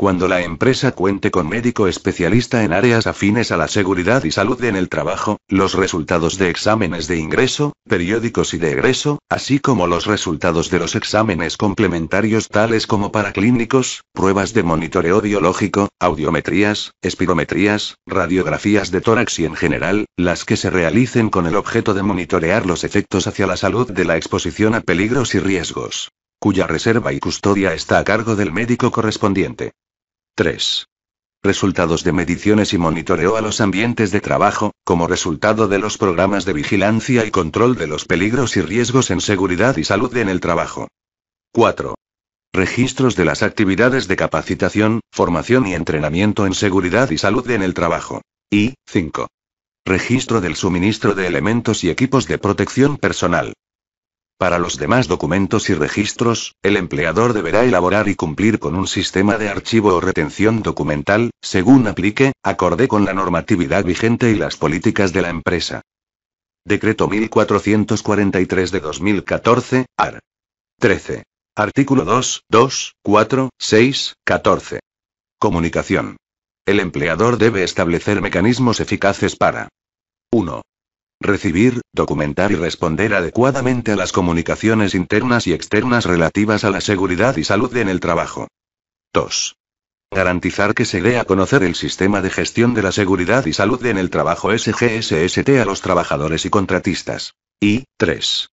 Speaker 1: Cuando la empresa cuente con médico especialista en áreas afines a la seguridad y salud en el trabajo, los resultados de exámenes de ingreso, periódicos y de egreso, así como los resultados de los exámenes complementarios tales como paraclínicos, pruebas de monitoreo biológico, audiometrías, espirometrías, radiografías de tórax y en general, las que se realicen con el objeto de monitorear los efectos hacia la salud de la exposición a peligros y riesgos cuya reserva y custodia está a cargo del médico correspondiente. 3. Resultados de mediciones y monitoreo a los ambientes de trabajo, como resultado de los programas de vigilancia y control de los peligros y riesgos en seguridad y salud en el trabajo. 4. Registros de las actividades de capacitación, formación y entrenamiento en seguridad y salud en el trabajo. Y 5. Registro del suministro de elementos y equipos de protección personal. Para los demás documentos y registros, el empleador deberá elaborar y cumplir con un sistema de archivo o retención documental, según aplique, acorde con la normatividad vigente y las políticas de la empresa. Decreto 1443 de 2014, AR. 13. Artículo 2, 2, 4, 6, 14. Comunicación. El empleador debe establecer mecanismos eficaces para 1 recibir, documentar y responder adecuadamente a las comunicaciones internas y externas relativas a la seguridad y salud en el trabajo. 2. Garantizar que se dé a conocer el sistema de gestión de la seguridad y salud en el trabajo SGSST a los trabajadores y contratistas. Y 3.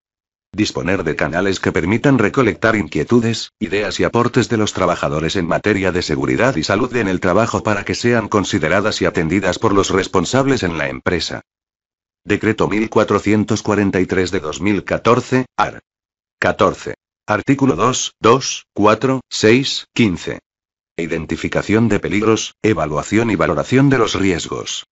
Speaker 1: Disponer de canales que permitan recolectar inquietudes, ideas y aportes de los trabajadores en materia de seguridad y salud en el trabajo para que sean consideradas y atendidas por los responsables en la empresa. Decreto 1443 de 2014, AR. 14. Artículo 2, 2, 4, 6, 15. Identificación de peligros, evaluación y valoración de los riesgos.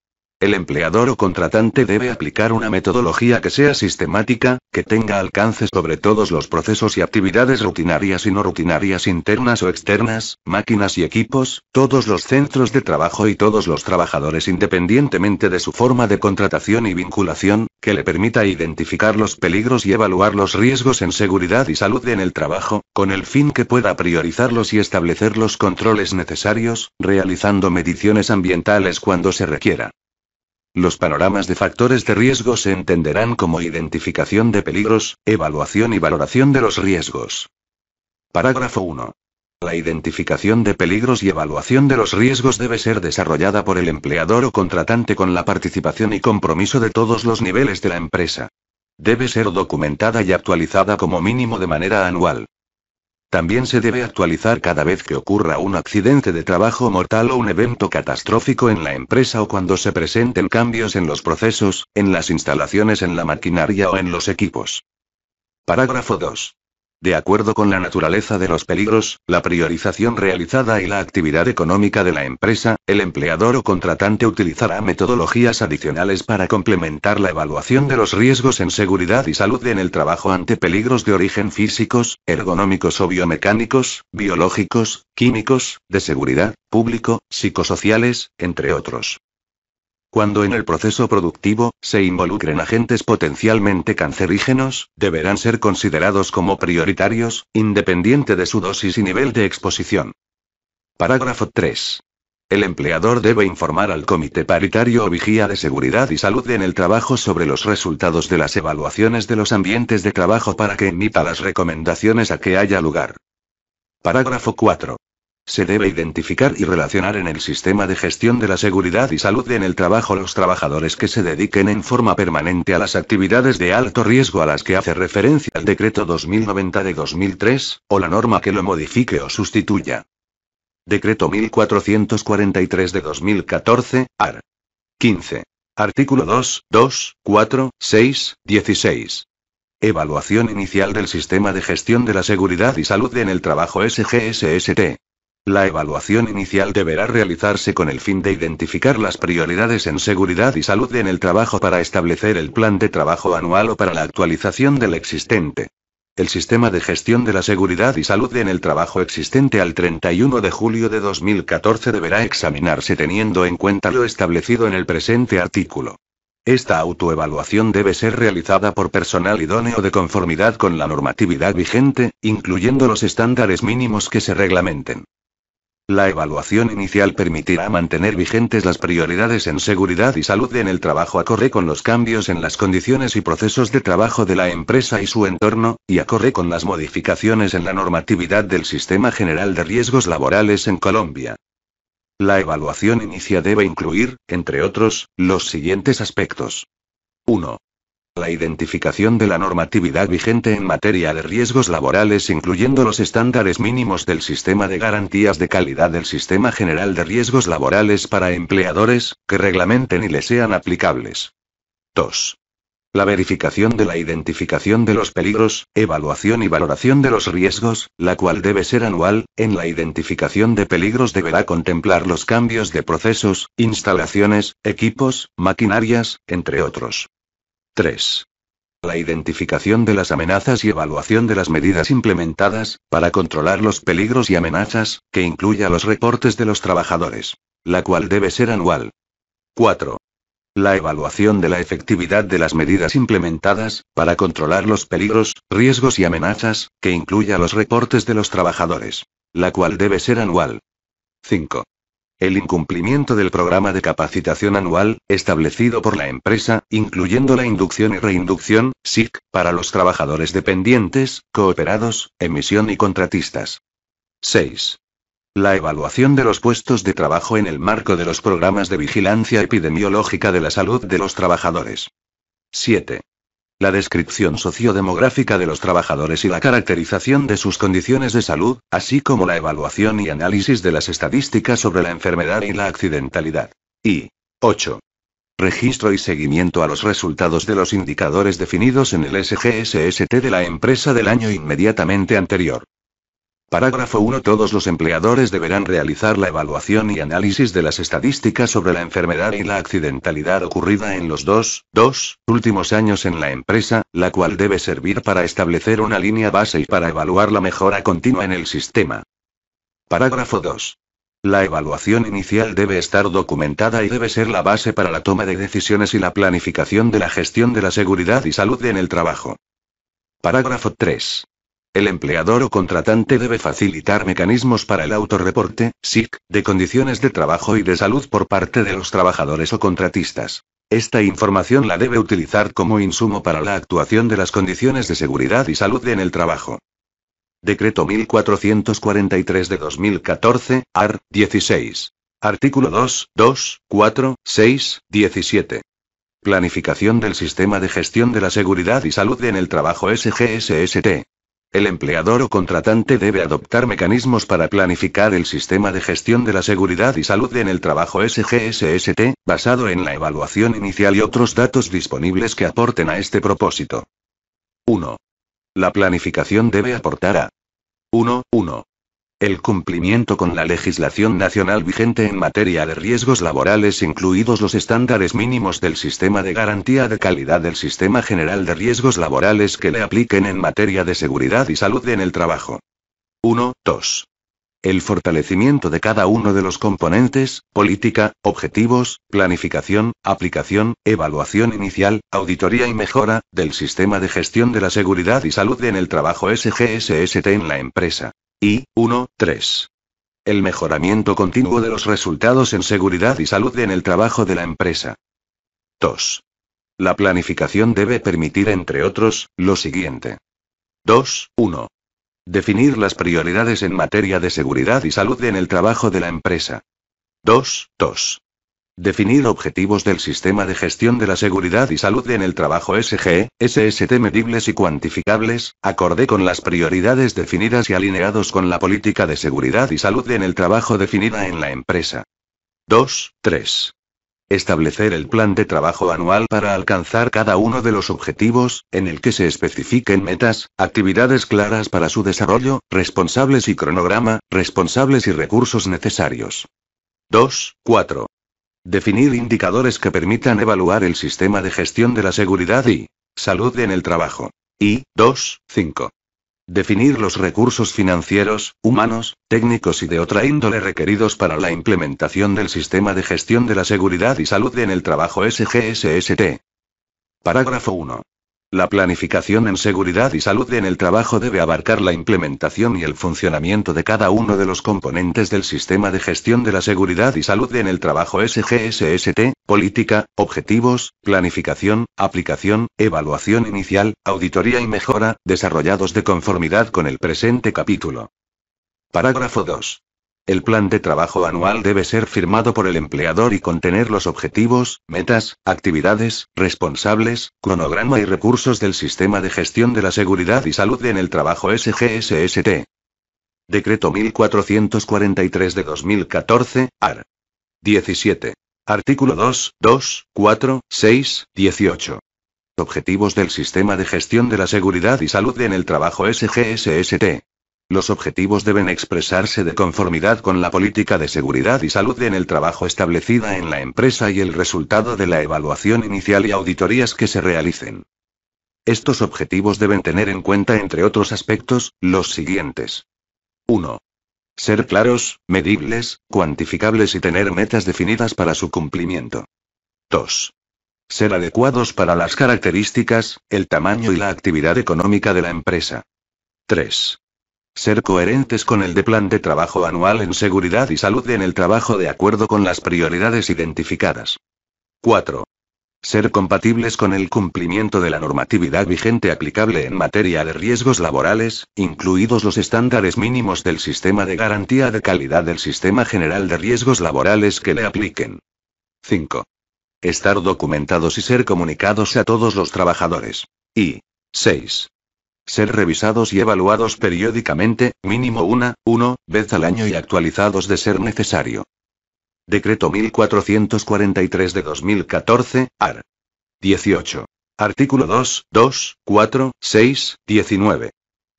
Speaker 1: El empleador o contratante debe aplicar una metodología que sea sistemática, que tenga alcance sobre todos los procesos y actividades rutinarias y no rutinarias internas o externas, máquinas y equipos, todos los centros de trabajo y todos los trabajadores independientemente de su forma de contratación y vinculación, que le permita identificar los peligros y evaluar los riesgos en seguridad y salud en el trabajo, con el fin que pueda priorizarlos y establecer los controles necesarios, realizando mediciones ambientales cuando se requiera. Los panoramas de factores de riesgo se entenderán como identificación de peligros, evaluación y valoración de los riesgos. Parágrafo 1. La identificación de peligros y evaluación de los riesgos debe ser desarrollada por el empleador o contratante con la participación y compromiso de todos los niveles de la empresa. Debe ser documentada y actualizada como mínimo de manera anual. También se debe actualizar cada vez que ocurra un accidente de trabajo mortal o un evento catastrófico en la empresa o cuando se presenten cambios en los procesos, en las instalaciones, en la maquinaria o en los equipos. Parágrafo 2. De acuerdo con la naturaleza de los peligros, la priorización realizada y la actividad económica de la empresa, el empleador o contratante utilizará metodologías adicionales para complementar la evaluación de los riesgos en seguridad y salud en el trabajo ante peligros de origen físicos, ergonómicos o biomecánicos, biológicos, químicos, de seguridad, público, psicosociales, entre otros. Cuando en el proceso productivo, se involucren agentes potencialmente cancerígenos, deberán ser considerados como prioritarios, independiente de su dosis y nivel de exposición. Parágrafo 3. El empleador debe informar al Comité Paritario o Vigía de Seguridad y Salud en el trabajo sobre los resultados de las evaluaciones de los ambientes de trabajo para que emita las recomendaciones a que haya lugar. Parágrafo 4. Se debe identificar y relacionar en el sistema de gestión de la seguridad y salud en el trabajo los trabajadores que se dediquen en forma permanente a las actividades de alto riesgo a las que hace referencia el decreto 2090 de 2003, o la norma que lo modifique o sustituya. Decreto 1443 de 2014, AR. 15. Artículo 2, 2, 4, 6, 16. Evaluación inicial del Sistema de Gestión de la Seguridad y Salud en el Trabajo SGSST. La evaluación inicial deberá realizarse con el fin de identificar las prioridades en seguridad y salud en el trabajo para establecer el plan de trabajo anual o para la actualización del existente. El sistema de gestión de la seguridad y salud en el trabajo existente al 31 de julio de 2014 deberá examinarse teniendo en cuenta lo establecido en el presente artículo. Esta autoevaluación debe ser realizada por personal idóneo de conformidad con la normatividad vigente, incluyendo los estándares mínimos que se reglamenten. La evaluación inicial permitirá mantener vigentes las prioridades en seguridad y salud en el trabajo acorde con los cambios en las condiciones y procesos de trabajo de la empresa y su entorno, y acorde con las modificaciones en la normatividad del Sistema General de Riesgos Laborales en Colombia. La evaluación inicia debe incluir, entre otros, los siguientes aspectos. 1. La identificación de la normatividad vigente en materia de riesgos laborales incluyendo los estándares mínimos del sistema de garantías de calidad del sistema general de riesgos laborales para empleadores, que reglamenten y le sean aplicables. 2. La verificación de la identificación de los peligros, evaluación y valoración de los riesgos, la cual debe ser anual, en la identificación de peligros deberá contemplar los cambios de procesos, instalaciones, equipos, maquinarias, entre otros. 3. La identificación de las amenazas y evaluación de las medidas implementadas, para controlar los peligros y amenazas, que incluya los reportes de los trabajadores, la cual debe ser anual. 4. La evaluación de la efectividad de las medidas implementadas, para controlar los peligros, riesgos y amenazas, que incluya los reportes de los trabajadores, la cual debe ser anual. 5. El incumplimiento del programa de capacitación anual, establecido por la empresa, incluyendo la inducción y reinducción, SIC, para los trabajadores dependientes, cooperados, emisión y contratistas. 6. La evaluación de los puestos de trabajo en el marco de los programas de vigilancia epidemiológica de la salud de los trabajadores. 7 la descripción sociodemográfica de los trabajadores y la caracterización de sus condiciones de salud, así como la evaluación y análisis de las estadísticas sobre la enfermedad y la accidentalidad. Y 8. Registro y seguimiento a los resultados de los indicadores definidos en el SGSST de la empresa del año inmediatamente anterior. Parágrafo 1. Todos los empleadores deberán realizar la evaluación y análisis de las estadísticas sobre la enfermedad y la accidentalidad ocurrida en los dos, dos últimos años en la empresa, la cual debe servir para establecer una línea base y para evaluar la mejora continua en el sistema. Parágrafo 2. La evaluación inicial debe estar documentada y debe ser la base para la toma de decisiones y la planificación de la gestión de la seguridad y salud en el trabajo. Parágrafo 3. El empleador o contratante debe facilitar mecanismos para el autorreporte, SIC, de condiciones de trabajo y de salud por parte de los trabajadores o contratistas. Esta información la debe utilizar como insumo para la actuación de las condiciones de seguridad y salud en el trabajo. Decreto 1443 de 2014, AR. 16. Artículo 2, 2, 4, 6, 17. Planificación del Sistema de Gestión de la Seguridad y Salud en el Trabajo SGSST. El empleador o contratante debe adoptar mecanismos para planificar el sistema de gestión de la seguridad y salud en el trabajo SGSST, basado en la evaluación inicial y otros datos disponibles que aporten a este propósito. 1. La planificación debe aportar a 1.1. El cumplimiento con la legislación nacional vigente en materia de riesgos laborales, incluidos los estándares mínimos del sistema de garantía de calidad del sistema general de riesgos laborales que le apliquen en materia de seguridad y salud en el trabajo. 1. 2 el fortalecimiento de cada uno de los componentes, política, objetivos, planificación, aplicación, evaluación inicial, auditoría y mejora, del sistema de gestión de la seguridad y salud en el trabajo SGSST en la empresa y 1, 3. El mejoramiento continuo de los resultados en seguridad y salud en el trabajo de la empresa. 2. La planificación debe permitir, entre otros, lo siguiente. 2. 1. Definir las prioridades en materia de seguridad y salud en el trabajo de la empresa. 2. 2. Definir objetivos del sistema de gestión de la seguridad y salud en el trabajo SG, e, SST medibles y cuantificables, acorde con las prioridades definidas y alineados con la política de seguridad y salud en el trabajo definida en la empresa. 2. 3. Establecer el plan de trabajo anual para alcanzar cada uno de los objetivos, en el que se especifiquen metas, actividades claras para su desarrollo, responsables y cronograma, responsables y recursos necesarios. 2. 4. Definir indicadores que permitan evaluar el sistema de gestión de la seguridad y salud en el trabajo. Y 2. 5. Definir los recursos financieros, humanos, técnicos y de otra índole requeridos para la implementación del Sistema de Gestión de la Seguridad y Salud en el Trabajo SGSST. Parágrafo 1. La planificación en seguridad y salud en el trabajo debe abarcar la implementación y el funcionamiento de cada uno de los componentes del Sistema de Gestión de la Seguridad y Salud en el Trabajo SGSST, política, objetivos, planificación, aplicación, evaluación inicial, auditoría y mejora, desarrollados de conformidad con el presente capítulo. Parágrafo 2. El plan de trabajo anual debe ser firmado por el empleador y contener los objetivos, metas, actividades, responsables, cronograma y recursos del Sistema de Gestión de la Seguridad y Salud en el Trabajo SGSST. Decreto 1443 de 2014, AR. 17. Artículo 2, 2, 4, 6, 18. Objetivos del Sistema de Gestión de la Seguridad y Salud en el Trabajo SGSST. Los objetivos deben expresarse de conformidad con la política de seguridad y salud en el trabajo establecida en la empresa y el resultado de la evaluación inicial y auditorías que se realicen. Estos objetivos deben tener en cuenta, entre otros aspectos, los siguientes. 1. Ser claros, medibles, cuantificables y tener metas definidas para su cumplimiento. 2. Ser adecuados para las características, el tamaño y la actividad económica de la empresa. 3. Ser coherentes con el de plan de trabajo anual en seguridad y salud en el trabajo de acuerdo con las prioridades identificadas. 4. Ser compatibles con el cumplimiento de la normatividad vigente aplicable en materia de riesgos laborales, incluidos los estándares mínimos del sistema de garantía de calidad del sistema general de riesgos laborales que le apliquen. 5. Estar documentados y ser comunicados a todos los trabajadores. Y 6 ser revisados y evaluados periódicamente, mínimo una, uno, vez al año y actualizados de ser necesario. Decreto 1443 de 2014, AR. 18. Artículo 2, 2, 4, 6, 19.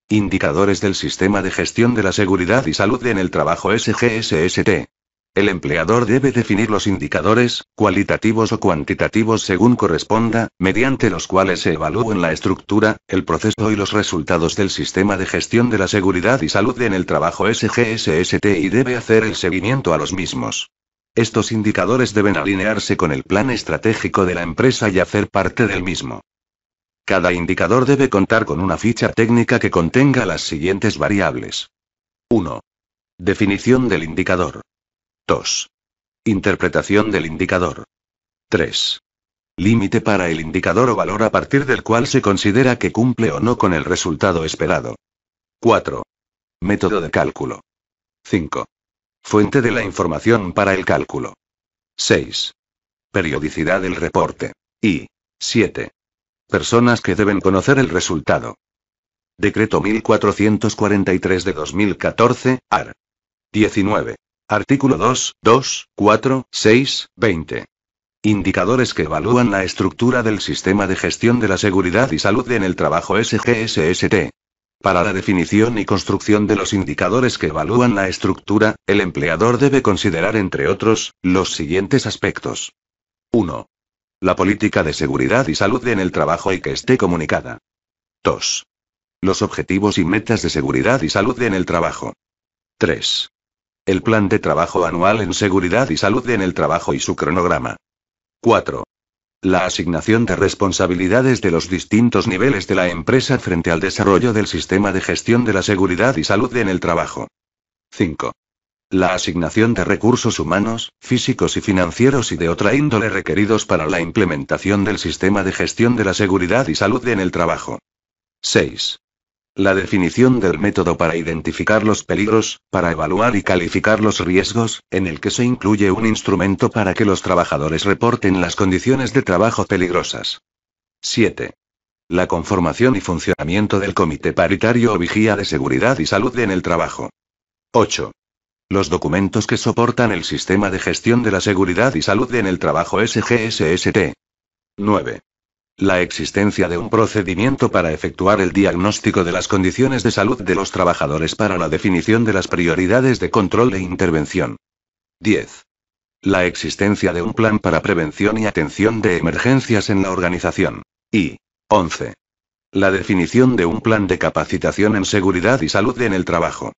Speaker 1: Indicadores del Sistema de Gestión de la Seguridad y Salud en el Trabajo SGSST. El empleador debe definir los indicadores, cualitativos o cuantitativos según corresponda, mediante los cuales se evalúen la estructura, el proceso y los resultados del sistema de gestión de la seguridad y salud en el trabajo SGSST y debe hacer el seguimiento a los mismos. Estos indicadores deben alinearse con el plan estratégico de la empresa y hacer parte del mismo. Cada indicador debe contar con una ficha técnica que contenga las siguientes variables. 1. Definición del indicador. 2. Interpretación del indicador. 3. Límite para el indicador o valor a partir del cual se considera que cumple o no con el resultado esperado. 4. Método de cálculo. 5. Fuente de la información para el cálculo. 6. Periodicidad del reporte. Y 7. Personas que deben conocer el resultado. Decreto 1443 de 2014, AR. 19. Artículo 2, 2, 4, 6, 20. Indicadores que evalúan la estructura del Sistema de Gestión de la Seguridad y Salud en el trabajo SGSST. Para la definición y construcción de los indicadores que evalúan la estructura, el empleador debe considerar, entre otros, los siguientes aspectos. 1. La política de seguridad y salud en el trabajo y que esté comunicada. 2. Los objetivos y metas de seguridad y salud en el trabajo. 3 el plan de trabajo anual en seguridad y salud en el trabajo y su cronograma. 4. La asignación de responsabilidades de los distintos niveles de la empresa frente al desarrollo del sistema de gestión de la seguridad y salud en el trabajo. 5. La asignación de recursos humanos, físicos y financieros y de otra índole requeridos para la implementación del sistema de gestión de la seguridad y salud en el trabajo. 6. La definición del método para identificar los peligros, para evaluar y calificar los riesgos, en el que se incluye un instrumento para que los trabajadores reporten las condiciones de trabajo peligrosas. 7. La conformación y funcionamiento del Comité Paritario o Vigía de Seguridad y Salud en el Trabajo. 8. Los documentos que soportan el Sistema de Gestión de la Seguridad y Salud en el Trabajo SGSST. 9. La existencia de un procedimiento para efectuar el diagnóstico de las condiciones de salud de los trabajadores para la definición de las prioridades de control e intervención. 10. La existencia de un plan para prevención y atención de emergencias en la organización. Y 11. La definición de un plan de capacitación en seguridad y salud en el trabajo.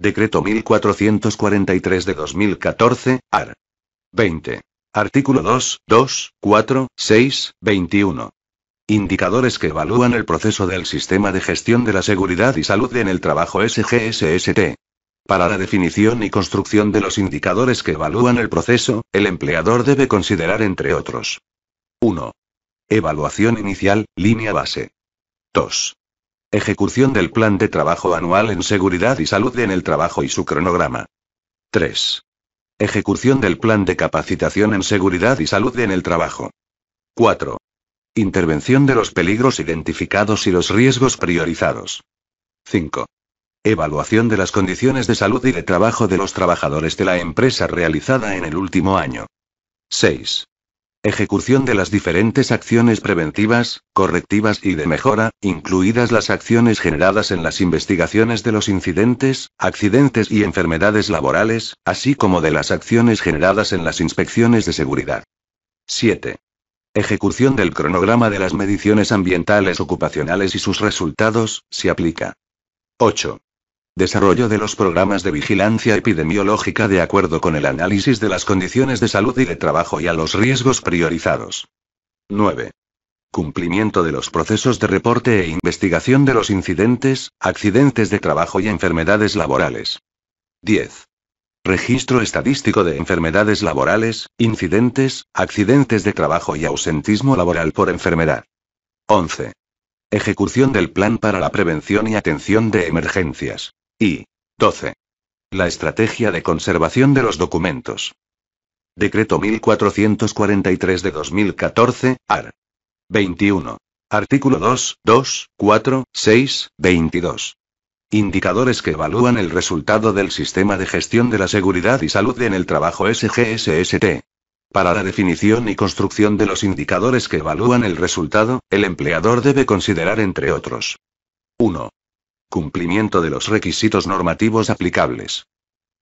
Speaker 1: Decreto 1443 de 2014, AR. 20. Artículo 2, 2, 4, 6, 21. Indicadores que evalúan el proceso del Sistema de Gestión de la Seguridad y Salud en el Trabajo SGSST. Para la definición y construcción de los indicadores que evalúan el proceso, el empleador debe considerar entre otros. 1. Evaluación inicial, línea base. 2. Ejecución del plan de trabajo anual en seguridad y salud en el trabajo y su cronograma. 3. Ejecución del plan de capacitación en seguridad y salud en el trabajo. 4. Intervención de los peligros identificados y los riesgos priorizados. 5. Evaluación de las condiciones de salud y de trabajo de los trabajadores de la empresa realizada en el último año. 6. Ejecución de las diferentes acciones preventivas, correctivas y de mejora, incluidas las acciones generadas en las investigaciones de los incidentes, accidentes y enfermedades laborales, así como de las acciones generadas en las inspecciones de seguridad. 7. Ejecución del cronograma de las mediciones ambientales ocupacionales y sus resultados, si aplica. 8. Desarrollo de los programas de vigilancia epidemiológica de acuerdo con el análisis de las condiciones de salud y de trabajo y a los riesgos priorizados. 9. Cumplimiento de los procesos de reporte e investigación de los incidentes, accidentes de trabajo y enfermedades laborales. 10. Registro estadístico de enfermedades laborales, incidentes, accidentes de trabajo y ausentismo laboral por enfermedad. 11. Ejecución del plan para la prevención y atención de emergencias. Y. 12. La estrategia de conservación de los documentos. Decreto 1443 de 2014, AR. 21. Artículo 2, 2, 4, 6, 22. Indicadores que evalúan el resultado del Sistema de Gestión de la Seguridad y Salud en el Trabajo SGSST. Para la definición y construcción de los indicadores que evalúan el resultado, el empleador debe considerar entre otros. 1. Cumplimiento de los requisitos normativos aplicables.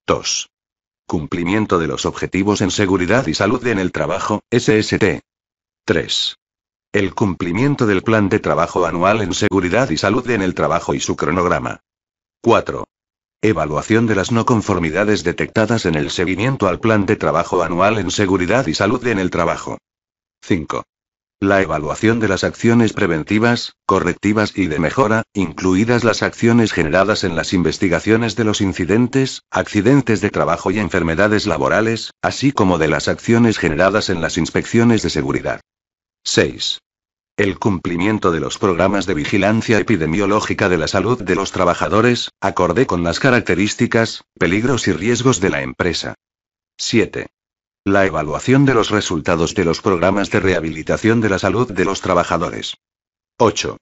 Speaker 1: 2. Cumplimiento de los objetivos en seguridad y salud en el trabajo, SST. 3. El cumplimiento del plan de trabajo anual en seguridad y salud en el trabajo y su cronograma. 4. Evaluación de las no conformidades detectadas en el seguimiento al plan de trabajo anual en seguridad y salud en el trabajo. 5. La evaluación de las acciones preventivas, correctivas y de mejora, incluidas las acciones generadas en las investigaciones de los incidentes, accidentes de trabajo y enfermedades laborales, así como de las acciones generadas en las inspecciones de seguridad. 6. El cumplimiento de los programas de vigilancia epidemiológica de la salud de los trabajadores, acorde con las características, peligros y riesgos de la empresa. 7. La evaluación de los resultados de los programas de rehabilitación de la salud de los trabajadores. 8.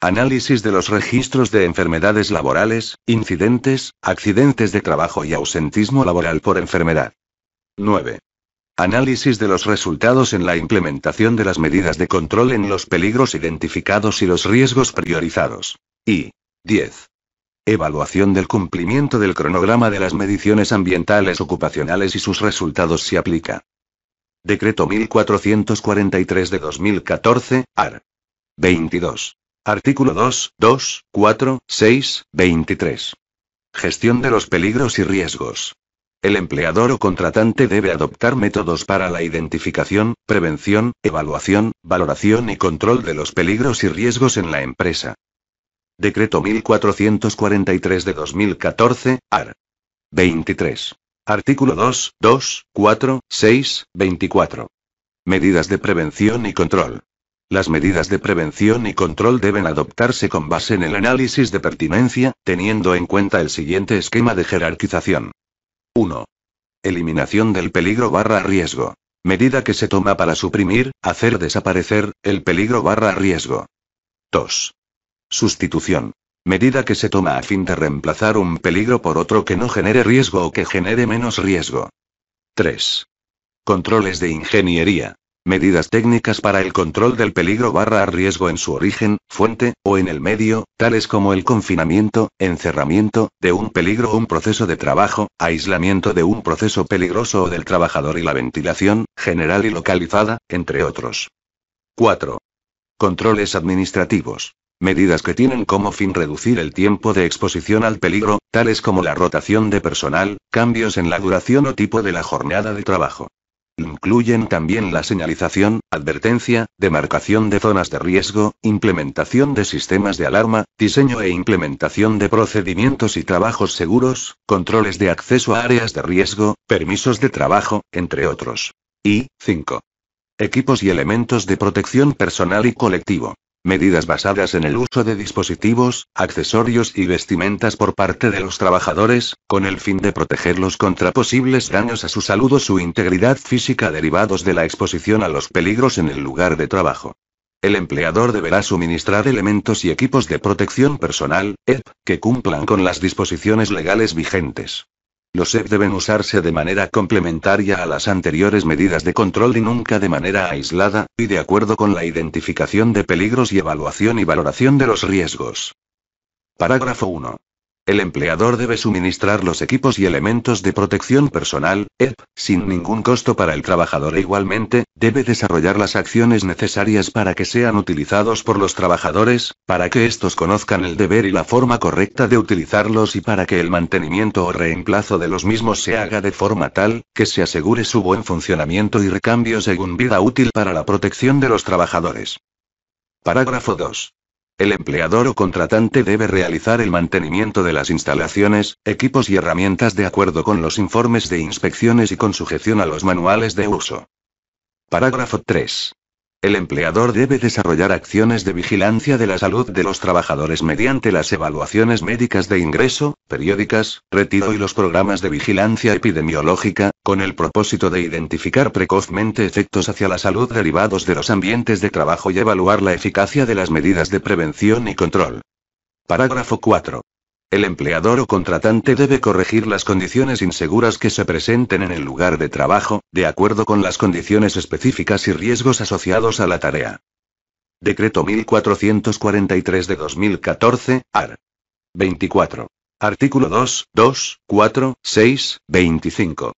Speaker 1: Análisis de los registros de enfermedades laborales, incidentes, accidentes de trabajo y ausentismo laboral por enfermedad. 9. Análisis de los resultados en la implementación de las medidas de control en los peligros identificados y los riesgos priorizados. Y 10. Evaluación del cumplimiento del cronograma de las mediciones ambientales ocupacionales y sus resultados se aplica. Decreto 1443 de 2014, AR. 22. Artículo 2, 2, 4, 6, 23. Gestión de los peligros y riesgos. El empleador o contratante debe adoptar métodos para la identificación, prevención, evaluación, valoración y control de los peligros y riesgos en la empresa. Decreto 1443 de 2014, AR. 23. Artículo 2, 2, 4, 6, 24. Medidas de prevención y control. Las medidas de prevención y control deben adoptarse con base en el análisis de pertinencia, teniendo en cuenta el siguiente esquema de jerarquización. 1. Eliminación del peligro barra riesgo. Medida que se toma para suprimir, hacer desaparecer, el peligro barra riesgo. 2. Sustitución. Medida que se toma a fin de reemplazar un peligro por otro que no genere riesgo o que genere menos riesgo. 3. Controles de ingeniería. Medidas técnicas para el control del peligro barra riesgo en su origen, fuente, o en el medio, tales como el confinamiento, encerramiento, de un peligro o un proceso de trabajo, aislamiento de un proceso peligroso o del trabajador y la ventilación, general y localizada, entre otros. 4. Controles administrativos medidas que tienen como fin reducir el tiempo de exposición al peligro, tales como la rotación de personal, cambios en la duración o tipo de la jornada de trabajo. Incluyen también la señalización, advertencia, demarcación de zonas de riesgo, implementación de sistemas de alarma, diseño e implementación de procedimientos y trabajos seguros, controles de acceso a áreas de riesgo, permisos de trabajo, entre otros. Y 5. Equipos y elementos de protección personal y colectivo. Medidas basadas en el uso de dispositivos, accesorios y vestimentas por parte de los trabajadores, con el fin de protegerlos contra posibles daños a su salud o su integridad física derivados de la exposición a los peligros en el lugar de trabajo. El empleador deberá suministrar elementos y equipos de protección personal, EP, que cumplan con las disposiciones legales vigentes. Los SEP deben usarse de manera complementaria a las anteriores medidas de control y nunca de manera aislada, y de acuerdo con la identificación de peligros y evaluación y valoración de los riesgos. Parágrafo 1. El empleador debe suministrar los equipos y elementos de protección personal, EP, sin ningún costo para el trabajador e igualmente, debe desarrollar las acciones necesarias para que sean utilizados por los trabajadores, para que estos conozcan el deber y la forma correcta de utilizarlos y para que el mantenimiento o reemplazo de los mismos se haga de forma tal, que se asegure su buen funcionamiento y recambio según vida útil para la protección de los trabajadores. Parágrafo 2. El empleador o contratante debe realizar el mantenimiento de las instalaciones, equipos y herramientas de acuerdo con los informes de inspecciones y con sujeción a los manuales de uso. Parágrafo 3. El empleador debe desarrollar acciones de vigilancia de la salud de los trabajadores mediante las evaluaciones médicas de ingreso, periódicas, retiro y los programas de vigilancia epidemiológica, con el propósito de identificar precozmente efectos hacia la salud derivados de los ambientes de trabajo y evaluar la eficacia de las medidas de prevención y control. Parágrafo 4. El empleador o contratante debe corregir las condiciones inseguras que se presenten en el lugar de trabajo, de acuerdo con las condiciones específicas y riesgos asociados a la tarea. Decreto 1443 de 2014, AR. 24. Artículo 2, 2, 4, 6, 25.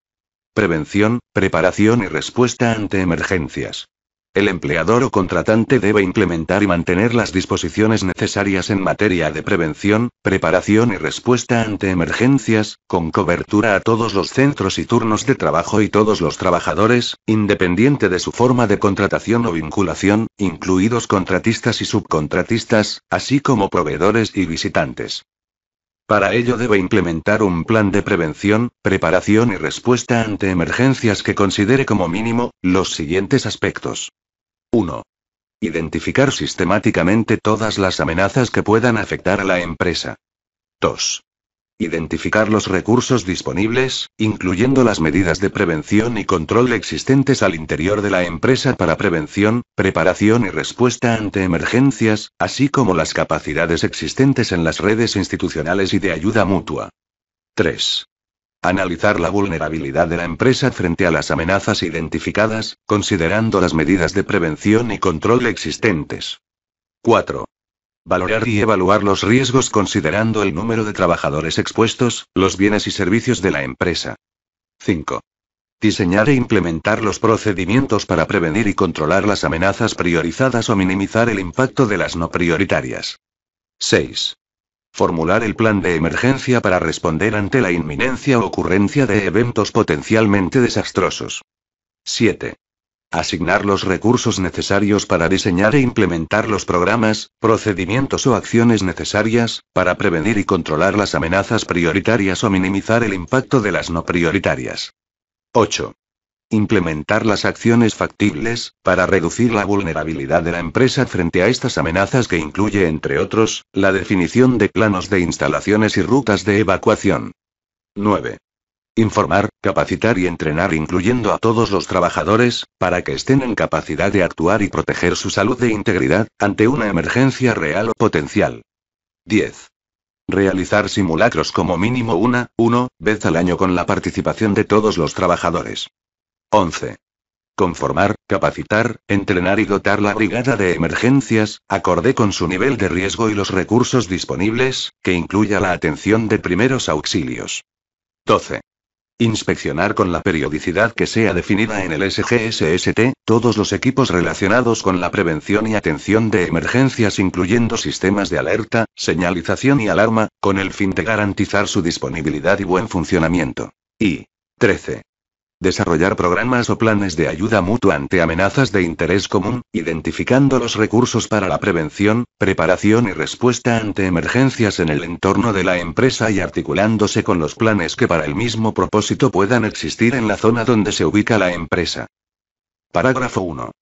Speaker 1: Prevención, preparación y respuesta ante emergencias. El empleador o contratante debe implementar y mantener las disposiciones necesarias en materia de prevención, preparación y respuesta ante emergencias, con cobertura a todos los centros y turnos de trabajo y todos los trabajadores, independiente de su forma de contratación o vinculación, incluidos contratistas y subcontratistas, así como proveedores y visitantes. Para ello debe implementar un plan de prevención, preparación y respuesta ante emergencias que considere como mínimo los siguientes aspectos. 1. Identificar sistemáticamente todas las amenazas que puedan afectar a la empresa. 2. Identificar los recursos disponibles, incluyendo las medidas de prevención y control existentes al interior de la empresa para prevención, preparación y respuesta ante emergencias, así como las capacidades existentes en las redes institucionales y de ayuda mutua. 3. Analizar la vulnerabilidad de la empresa frente a las amenazas identificadas, considerando las medidas de prevención y control existentes. 4. Valorar y evaluar los riesgos considerando el número de trabajadores expuestos, los bienes y servicios de la empresa. 5. Diseñar e implementar los procedimientos para prevenir y controlar las amenazas priorizadas o minimizar el impacto de las no prioritarias. 6. Formular el plan de emergencia para responder ante la inminencia o ocurrencia de eventos potencialmente desastrosos. 7. Asignar los recursos necesarios para diseñar e implementar los programas, procedimientos o acciones necesarias, para prevenir y controlar las amenazas prioritarias o minimizar el impacto de las no prioritarias. 8 implementar las acciones factibles, para reducir la vulnerabilidad de la empresa frente a estas amenazas que incluye, entre otros, la definición de planos de instalaciones y rutas de evacuación. 9. Informar, capacitar y entrenar incluyendo a todos los trabajadores, para que estén en capacidad de actuar y proteger su salud e integridad, ante una emergencia real o potencial. 10. Realizar simulacros como mínimo una, uno, vez al año con la participación de todos los trabajadores. 11. Conformar, capacitar, entrenar y dotar la brigada de emergencias, acorde con su nivel de riesgo y los recursos disponibles, que incluya la atención de primeros auxilios. 12. Inspeccionar con la periodicidad que sea definida en el SGSST, todos los equipos relacionados con la prevención y atención de emergencias incluyendo sistemas de alerta, señalización y alarma, con el fin de garantizar su disponibilidad y buen funcionamiento. Y 13 desarrollar programas o planes de ayuda mutua ante amenazas de interés común, identificando los recursos para la prevención, preparación y respuesta ante emergencias en el entorno de la empresa y articulándose con los planes que para el mismo propósito puedan existir en la zona donde se ubica la empresa. Parágrafo 1.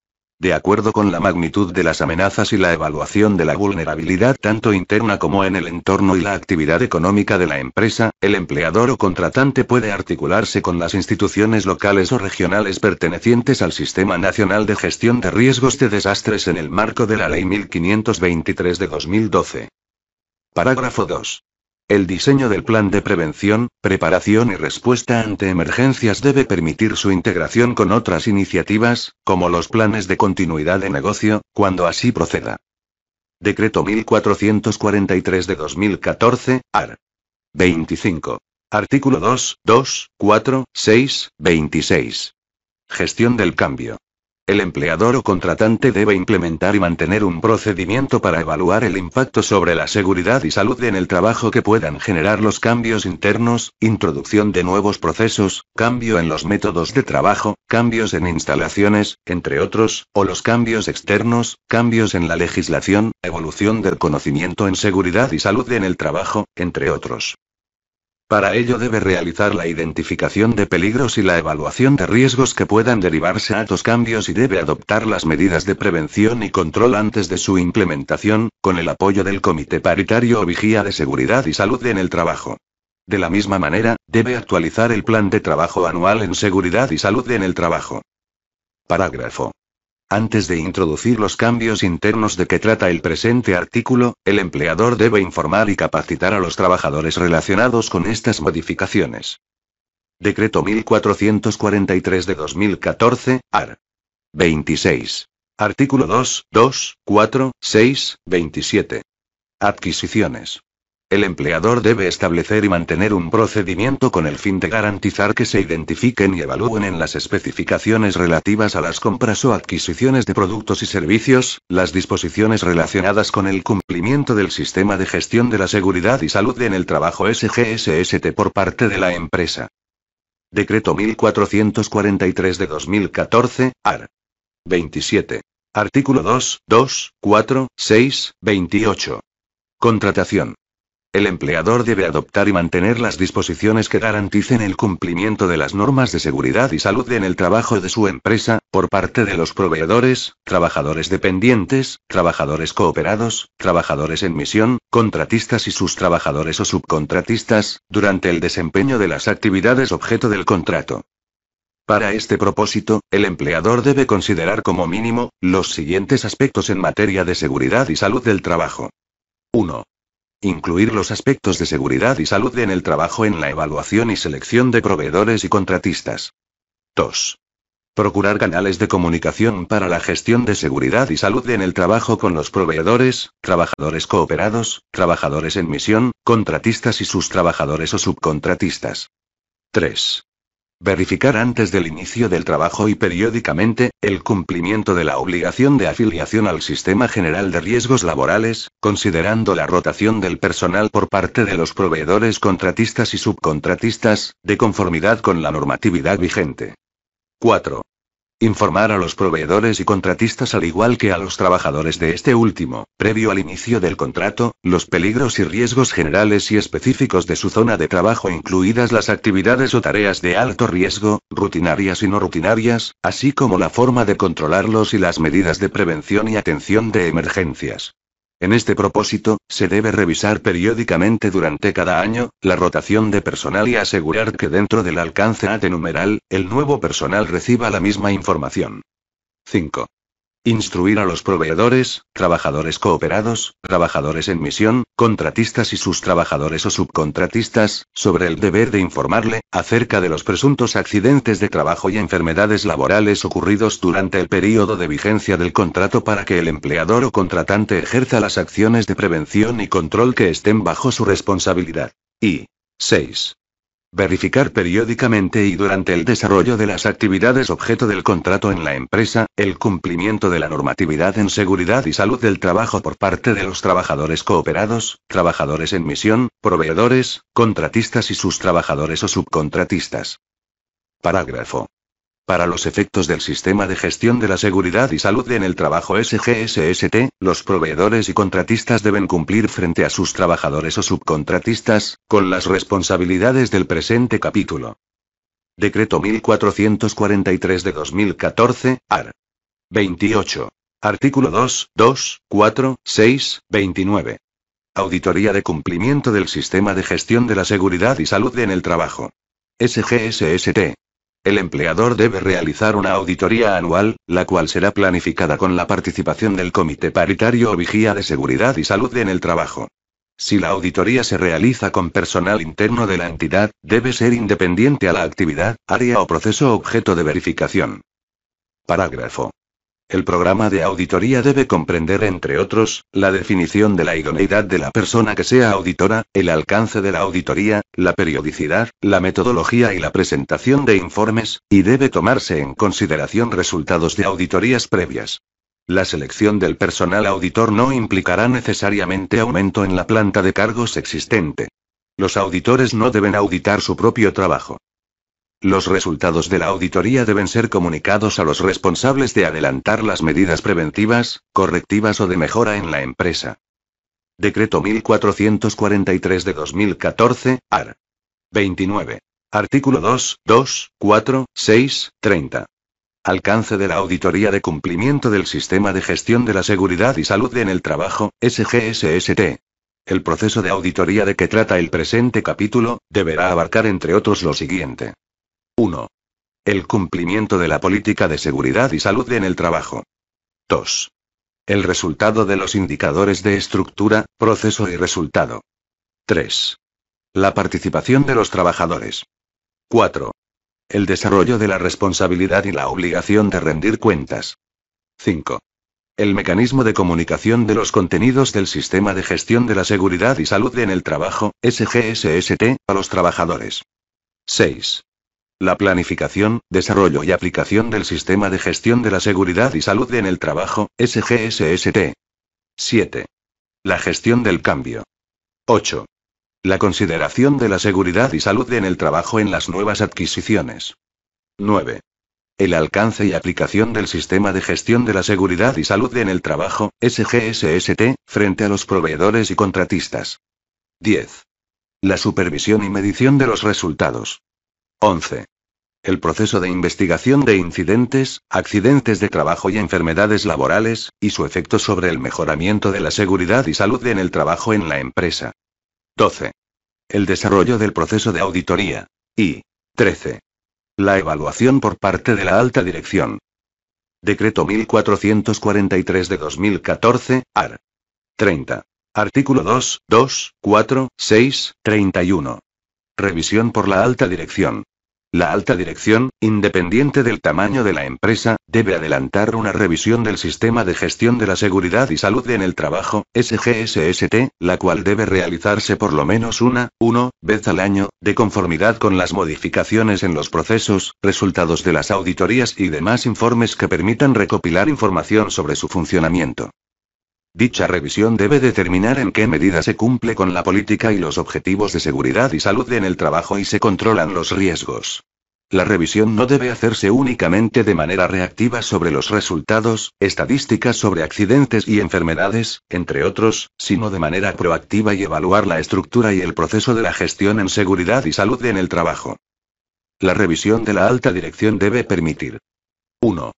Speaker 1: De acuerdo con la magnitud de las amenazas y la evaluación de la vulnerabilidad tanto interna como en el entorno y la actividad económica de la empresa, el empleador o contratante puede articularse con las instituciones locales o regionales pertenecientes al Sistema Nacional de Gestión de Riesgos de Desastres en el marco de la Ley 1523 de 2012. Parágrafo 2. El diseño del plan de prevención, preparación y respuesta ante emergencias debe permitir su integración con otras iniciativas, como los planes de continuidad de negocio, cuando así proceda. Decreto 1443 de 2014, AR. 25. Artículo 2, 2, 4, 6, 26. Gestión del cambio. El empleador o contratante debe implementar y mantener un procedimiento para evaluar el impacto sobre la seguridad y salud en el trabajo que puedan generar los cambios internos, introducción de nuevos procesos, cambio en los métodos de trabajo, cambios en instalaciones, entre otros, o los cambios externos, cambios en la legislación, evolución del conocimiento en seguridad y salud en el trabajo, entre otros. Para ello debe realizar la identificación de peligros y la evaluación de riesgos que puedan derivarse a estos cambios y debe adoptar las medidas de prevención y control antes de su implementación, con el apoyo del Comité Paritario o Vigía de Seguridad y Salud en el Trabajo. De la misma manera, debe actualizar el plan de trabajo anual en seguridad y salud en el trabajo. Parágrafo antes de introducir los cambios internos de que trata el presente artículo, el empleador debe informar y capacitar a los trabajadores relacionados con estas modificaciones. Decreto 1443 de 2014, AR. 26. Artículo 2, 2, 4, 6, 27. Adquisiciones. El empleador debe establecer y mantener un procedimiento con el fin de garantizar que se identifiquen y evalúen en las especificaciones relativas a las compras o adquisiciones de productos y servicios, las disposiciones relacionadas con el cumplimiento del sistema de gestión de la seguridad y salud en el trabajo SGSST por parte de la empresa. Decreto 1443 de 2014, AR. 27. Artículo 2, 2, 4, 6, 28. Contratación. El empleador debe adoptar y mantener las disposiciones que garanticen el cumplimiento de las normas de seguridad y salud en el trabajo de su empresa, por parte de los proveedores, trabajadores dependientes, trabajadores cooperados, trabajadores en misión, contratistas y sus trabajadores o subcontratistas, durante el desempeño de las actividades objeto del contrato. Para este propósito, el empleador debe considerar como mínimo los siguientes aspectos en materia de seguridad y salud del trabajo. 1. Incluir los aspectos de seguridad y salud en el trabajo en la evaluación y selección de proveedores y contratistas. 2. Procurar canales de comunicación para la gestión de seguridad y salud en el trabajo con los proveedores, trabajadores cooperados, trabajadores en misión, contratistas y sus trabajadores o subcontratistas. 3 verificar antes del inicio del trabajo y periódicamente, el cumplimiento de la obligación de afiliación al Sistema General de Riesgos Laborales, considerando la rotación del personal por parte de los proveedores contratistas y subcontratistas, de conformidad con la normatividad vigente. 4. Informar a los proveedores y contratistas al igual que a los trabajadores de este último, previo al inicio del contrato, los peligros y riesgos generales y específicos de su zona de trabajo incluidas las actividades o tareas de alto riesgo, rutinarias y no rutinarias, así como la forma de controlarlos y las medidas de prevención y atención de emergencias. En este propósito, se debe revisar periódicamente durante cada año, la rotación de personal y asegurar que dentro del alcance AT numeral, el nuevo personal reciba la misma información. 5. Instruir a los proveedores, trabajadores cooperados, trabajadores en misión, contratistas y sus trabajadores o subcontratistas, sobre el deber de informarle, acerca de los presuntos accidentes de trabajo y enfermedades laborales ocurridos durante el periodo de vigencia del contrato para que el empleador o contratante ejerza las acciones de prevención y control que estén bajo su responsabilidad. Y 6 verificar periódicamente y durante el desarrollo de las actividades objeto del contrato en la empresa, el cumplimiento de la normatividad en seguridad y salud del trabajo por parte de los trabajadores cooperados, trabajadores en misión, proveedores, contratistas y sus trabajadores o subcontratistas. Parágrafo. Para los efectos del Sistema de Gestión de la Seguridad y Salud en el Trabajo SGSST, los proveedores y contratistas deben cumplir frente a sus trabajadores o subcontratistas, con las responsabilidades del presente capítulo. Decreto 1443 de 2014, AR. 28. Artículo 2, 2, 4, 6, 29. Auditoría de cumplimiento del Sistema de Gestión de la Seguridad y Salud en el Trabajo. SGSST. El empleador debe realizar una auditoría anual, la cual será planificada con la participación del Comité Paritario o Vigía de Seguridad y Salud en el Trabajo. Si la auditoría se realiza con personal interno de la entidad, debe ser independiente a la actividad, área o proceso objeto de verificación. Parágrafo el programa de auditoría debe comprender, entre otros, la definición de la idoneidad de la persona que sea auditora, el alcance de la auditoría, la periodicidad, la metodología y la presentación de informes, y debe tomarse en consideración resultados de auditorías previas. La selección del personal auditor no implicará necesariamente aumento en la planta de cargos existente. Los auditores no deben auditar su propio trabajo. Los resultados de la auditoría deben ser comunicados a los responsables de adelantar las medidas preventivas, correctivas o de mejora en la empresa. Decreto 1443 de 2014, AR. 29. Artículo 2, 2, 4, 6, 30. Alcance de la Auditoría de Cumplimiento del Sistema de Gestión de la Seguridad y Salud en el Trabajo, SGSST. El proceso de auditoría de que trata el presente capítulo, deberá abarcar entre otros lo siguiente. 1. El cumplimiento de la política de seguridad y salud en el trabajo. 2. El resultado de los indicadores de estructura, proceso y resultado. 3. La participación de los trabajadores. 4. El desarrollo de la responsabilidad y la obligación de rendir cuentas. 5. El mecanismo de comunicación de los contenidos del Sistema de Gestión de la Seguridad y Salud en el Trabajo, SGSST, a los trabajadores. 6 la planificación, desarrollo y aplicación del Sistema de Gestión de la Seguridad y Salud en el Trabajo, SGSST. 7. La gestión del cambio. 8. La consideración de la seguridad y salud en el trabajo en las nuevas adquisiciones. 9. El alcance y aplicación del sistema de gestión de la seguridad y salud en el trabajo, SGSST, frente a los proveedores y contratistas. 10. La supervisión y medición de los resultados. 11. El proceso de investigación de incidentes, accidentes de trabajo y enfermedades laborales, y su efecto sobre el mejoramiento de la seguridad y salud en el trabajo en la empresa. 12. El desarrollo del proceso de auditoría. Y 13. La evaluación por parte de la alta dirección. Decreto 1443 de 2014, AR. 30. Artículo 2, 2, 4, 6, 31. Revisión por la alta dirección. La alta dirección, independiente del tamaño de la empresa, debe adelantar una revisión del sistema de gestión de la seguridad y salud en el trabajo, SGSST, la cual debe realizarse por lo menos una, uno, vez al año, de conformidad con las modificaciones en los procesos, resultados de las auditorías y demás informes que permitan recopilar información sobre su funcionamiento. Dicha revisión debe determinar en qué medida se cumple con la política y los objetivos de seguridad y salud en el trabajo y se controlan los riesgos. La revisión no debe hacerse únicamente de manera reactiva sobre los resultados, estadísticas sobre accidentes y enfermedades, entre otros, sino de manera proactiva y evaluar la estructura y el proceso de la gestión en seguridad y salud en el trabajo. La revisión de la alta dirección debe permitir 1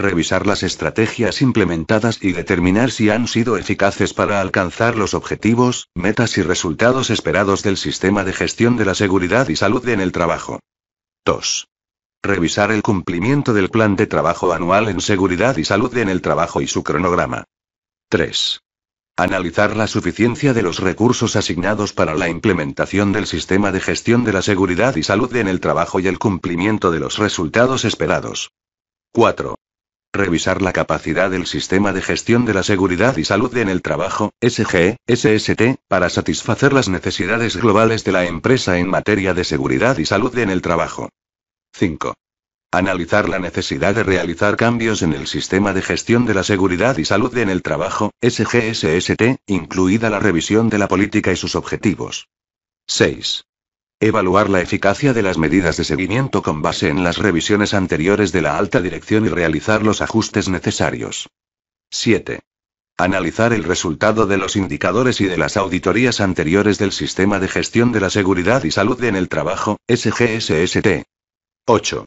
Speaker 1: revisar las estrategias implementadas y determinar si han sido eficaces para alcanzar los objetivos, metas y resultados esperados del sistema de gestión de la seguridad y salud en el trabajo. 2. Revisar el cumplimiento del plan de trabajo anual en seguridad y salud en el trabajo y su cronograma. 3. Analizar la suficiencia de los recursos asignados para la implementación del sistema de gestión de la seguridad y salud en el trabajo y el cumplimiento de los resultados esperados. 4. Revisar la capacidad del Sistema de Gestión de la Seguridad y Salud en el Trabajo, SGSST, para satisfacer las necesidades globales de la empresa en materia de seguridad y salud en el trabajo. 5. Analizar la necesidad de realizar cambios en el sistema de gestión de la seguridad y salud en el trabajo, SGSST, incluida la revisión de la política y sus objetivos. 6. Evaluar la eficacia de las medidas de seguimiento con base en las revisiones anteriores de la alta dirección y realizar los ajustes necesarios. 7. Analizar el resultado de los indicadores y de las auditorías anteriores del Sistema de Gestión de la Seguridad y Salud en el Trabajo, SGSST. 8.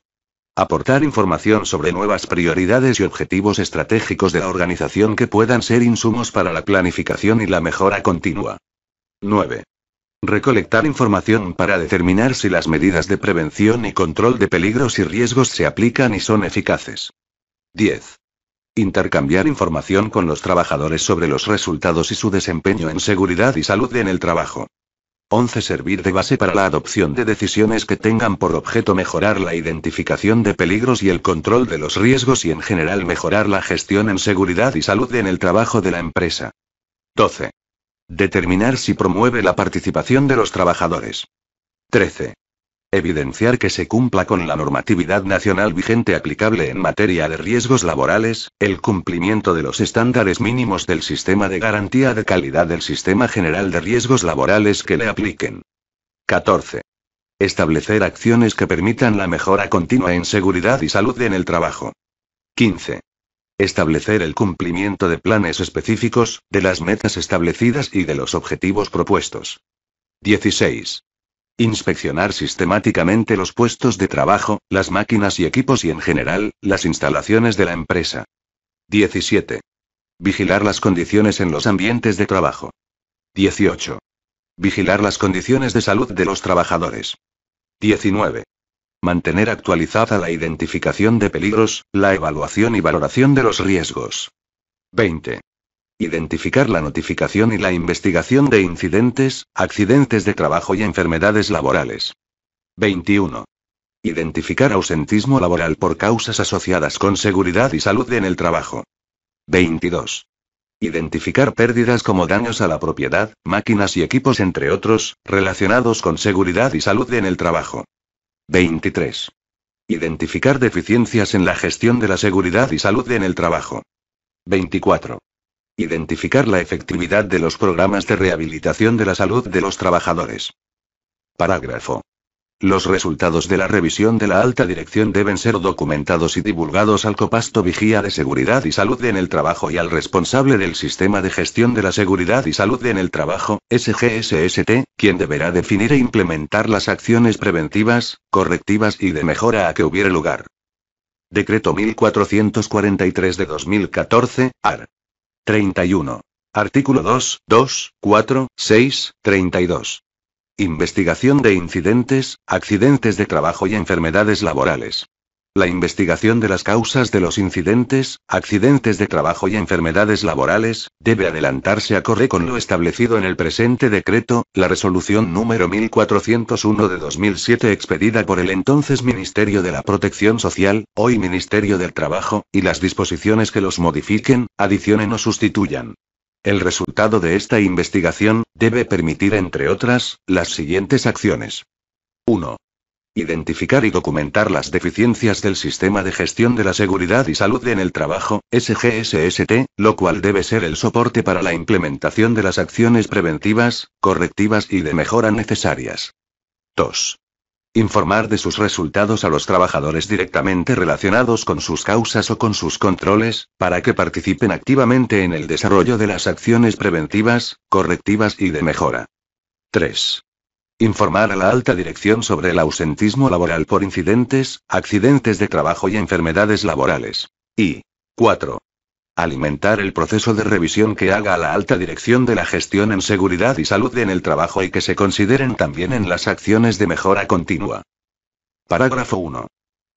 Speaker 1: Aportar información sobre nuevas prioridades y objetivos estratégicos de la organización que puedan ser insumos para la planificación y la mejora continua. 9. Recolectar información para determinar si las medidas de prevención y control de peligros y riesgos se aplican y son eficaces. 10. Intercambiar información con los trabajadores sobre los resultados y su desempeño en seguridad y salud en el trabajo. 11. Servir de base para la adopción de decisiones que tengan por objeto mejorar la identificación de peligros y el control de los riesgos y en general mejorar la gestión en seguridad y salud en el trabajo de la empresa. 12. Determinar si promueve la participación de los trabajadores. 13. Evidenciar que se cumpla con la normatividad nacional vigente aplicable en materia de riesgos laborales, el cumplimiento de los estándares mínimos del sistema de garantía de calidad del sistema general de riesgos laborales que le apliquen. 14. Establecer acciones que permitan la mejora continua en seguridad y salud en el trabajo. 15 establecer el cumplimiento de planes específicos, de las metas establecidas y de los objetivos propuestos. 16. Inspeccionar sistemáticamente los puestos de trabajo, las máquinas y equipos y en general, las instalaciones de la empresa. 17. Vigilar las condiciones en los ambientes de trabajo. 18. Vigilar las condiciones de salud de los trabajadores. 19 mantener actualizada la identificación de peligros, la evaluación y valoración de los riesgos. 20. Identificar la notificación y la investigación de incidentes, accidentes de trabajo y enfermedades laborales. 21. Identificar ausentismo laboral por causas asociadas con seguridad y salud en el trabajo. 22. Identificar pérdidas como daños a la propiedad, máquinas y equipos entre otros, relacionados con seguridad y salud en el trabajo. 23. Identificar deficiencias en la gestión de la seguridad y salud en el trabajo. 24. Identificar la efectividad de los programas de rehabilitación de la salud de los trabajadores. Parágrafo. Los resultados de la revisión de la alta dirección deben ser documentados y divulgados al Copasto Vigía de Seguridad y Salud en el Trabajo y al responsable del Sistema de Gestión de la Seguridad y Salud en el Trabajo, SGSST, quien deberá definir e implementar las acciones preventivas, correctivas y de mejora a que hubiere lugar. Decreto 1443 de 2014, AR. 31. Artículo 2, 2, 4, 6, 32. Investigación de incidentes, accidentes de trabajo y enfermedades laborales. La investigación de las causas de los incidentes, accidentes de trabajo y enfermedades laborales, debe adelantarse acorde con lo establecido en el presente decreto, la resolución número 1401 de 2007 expedida por el entonces Ministerio de la Protección Social, hoy Ministerio del Trabajo, y las disposiciones que los modifiquen, adicionen o sustituyan. El resultado de esta investigación, debe permitir, entre otras, las siguientes acciones. 1. Identificar y documentar las deficiencias del Sistema de Gestión de la Seguridad y Salud en el Trabajo, SGSST, lo cual debe ser el soporte para la implementación de las acciones preventivas, correctivas y de mejora necesarias. 2. Informar de sus resultados a los trabajadores directamente relacionados con sus causas o con sus controles, para que participen activamente en el desarrollo de las acciones preventivas, correctivas y de mejora. 3. Informar a la alta dirección sobre el ausentismo laboral por incidentes, accidentes de trabajo y enfermedades laborales. Y 4. Alimentar el proceso de revisión que haga la alta dirección de la gestión en seguridad y salud en el trabajo y que se consideren también en las acciones de mejora continua. Parágrafo 1.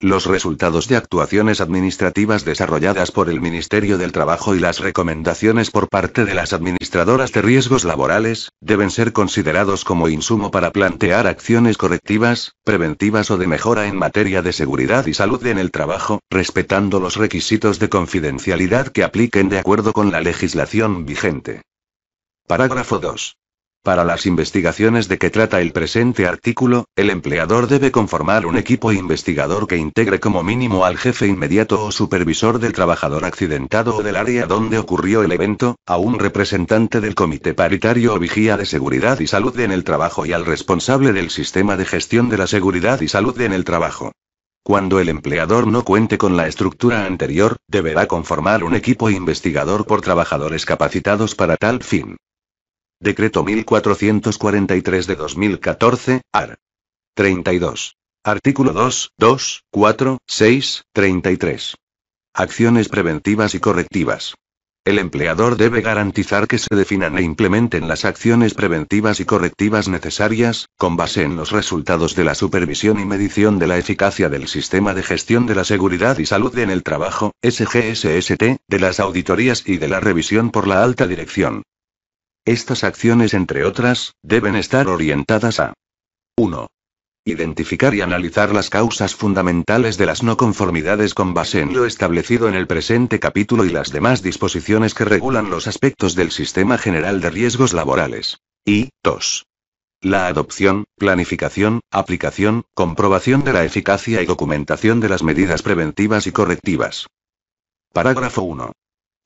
Speaker 1: Los resultados de actuaciones administrativas desarrolladas por el Ministerio del Trabajo y las recomendaciones por parte de las administradoras de riesgos laborales, deben ser considerados como insumo para plantear acciones correctivas, preventivas o de mejora en materia de seguridad y salud en el trabajo, respetando los requisitos de confidencialidad que apliquen de acuerdo con la legislación vigente. Parágrafo 2. Para las investigaciones de que trata el presente artículo, el empleador debe conformar un equipo investigador que integre como mínimo al jefe inmediato o supervisor del trabajador accidentado o del área donde ocurrió el evento, a un representante del comité paritario o vigía de seguridad y salud en el trabajo y al responsable del sistema de gestión de la seguridad y salud en el trabajo. Cuando el empleador no cuente con la estructura anterior, deberá conformar un equipo investigador por trabajadores capacitados para tal fin. Decreto 1443 de 2014, AR. 32. Artículo 2, 2, 4, 6, 33. Acciones preventivas y correctivas. El empleador debe garantizar que se definan e implementen las acciones preventivas y correctivas necesarias, con base en los resultados de la supervisión y medición de la eficacia del Sistema de Gestión de la Seguridad y Salud en el Trabajo, SGSST, de las auditorías y de la revisión por la alta dirección. Estas acciones, entre otras, deben estar orientadas a 1. Identificar y analizar las causas fundamentales de las no conformidades con base en lo establecido en el presente capítulo y las demás disposiciones que regulan los aspectos del sistema general de riesgos laborales. Y 2. La adopción, planificación, aplicación, comprobación de la eficacia y documentación de las medidas preventivas y correctivas. Parágrafo 1.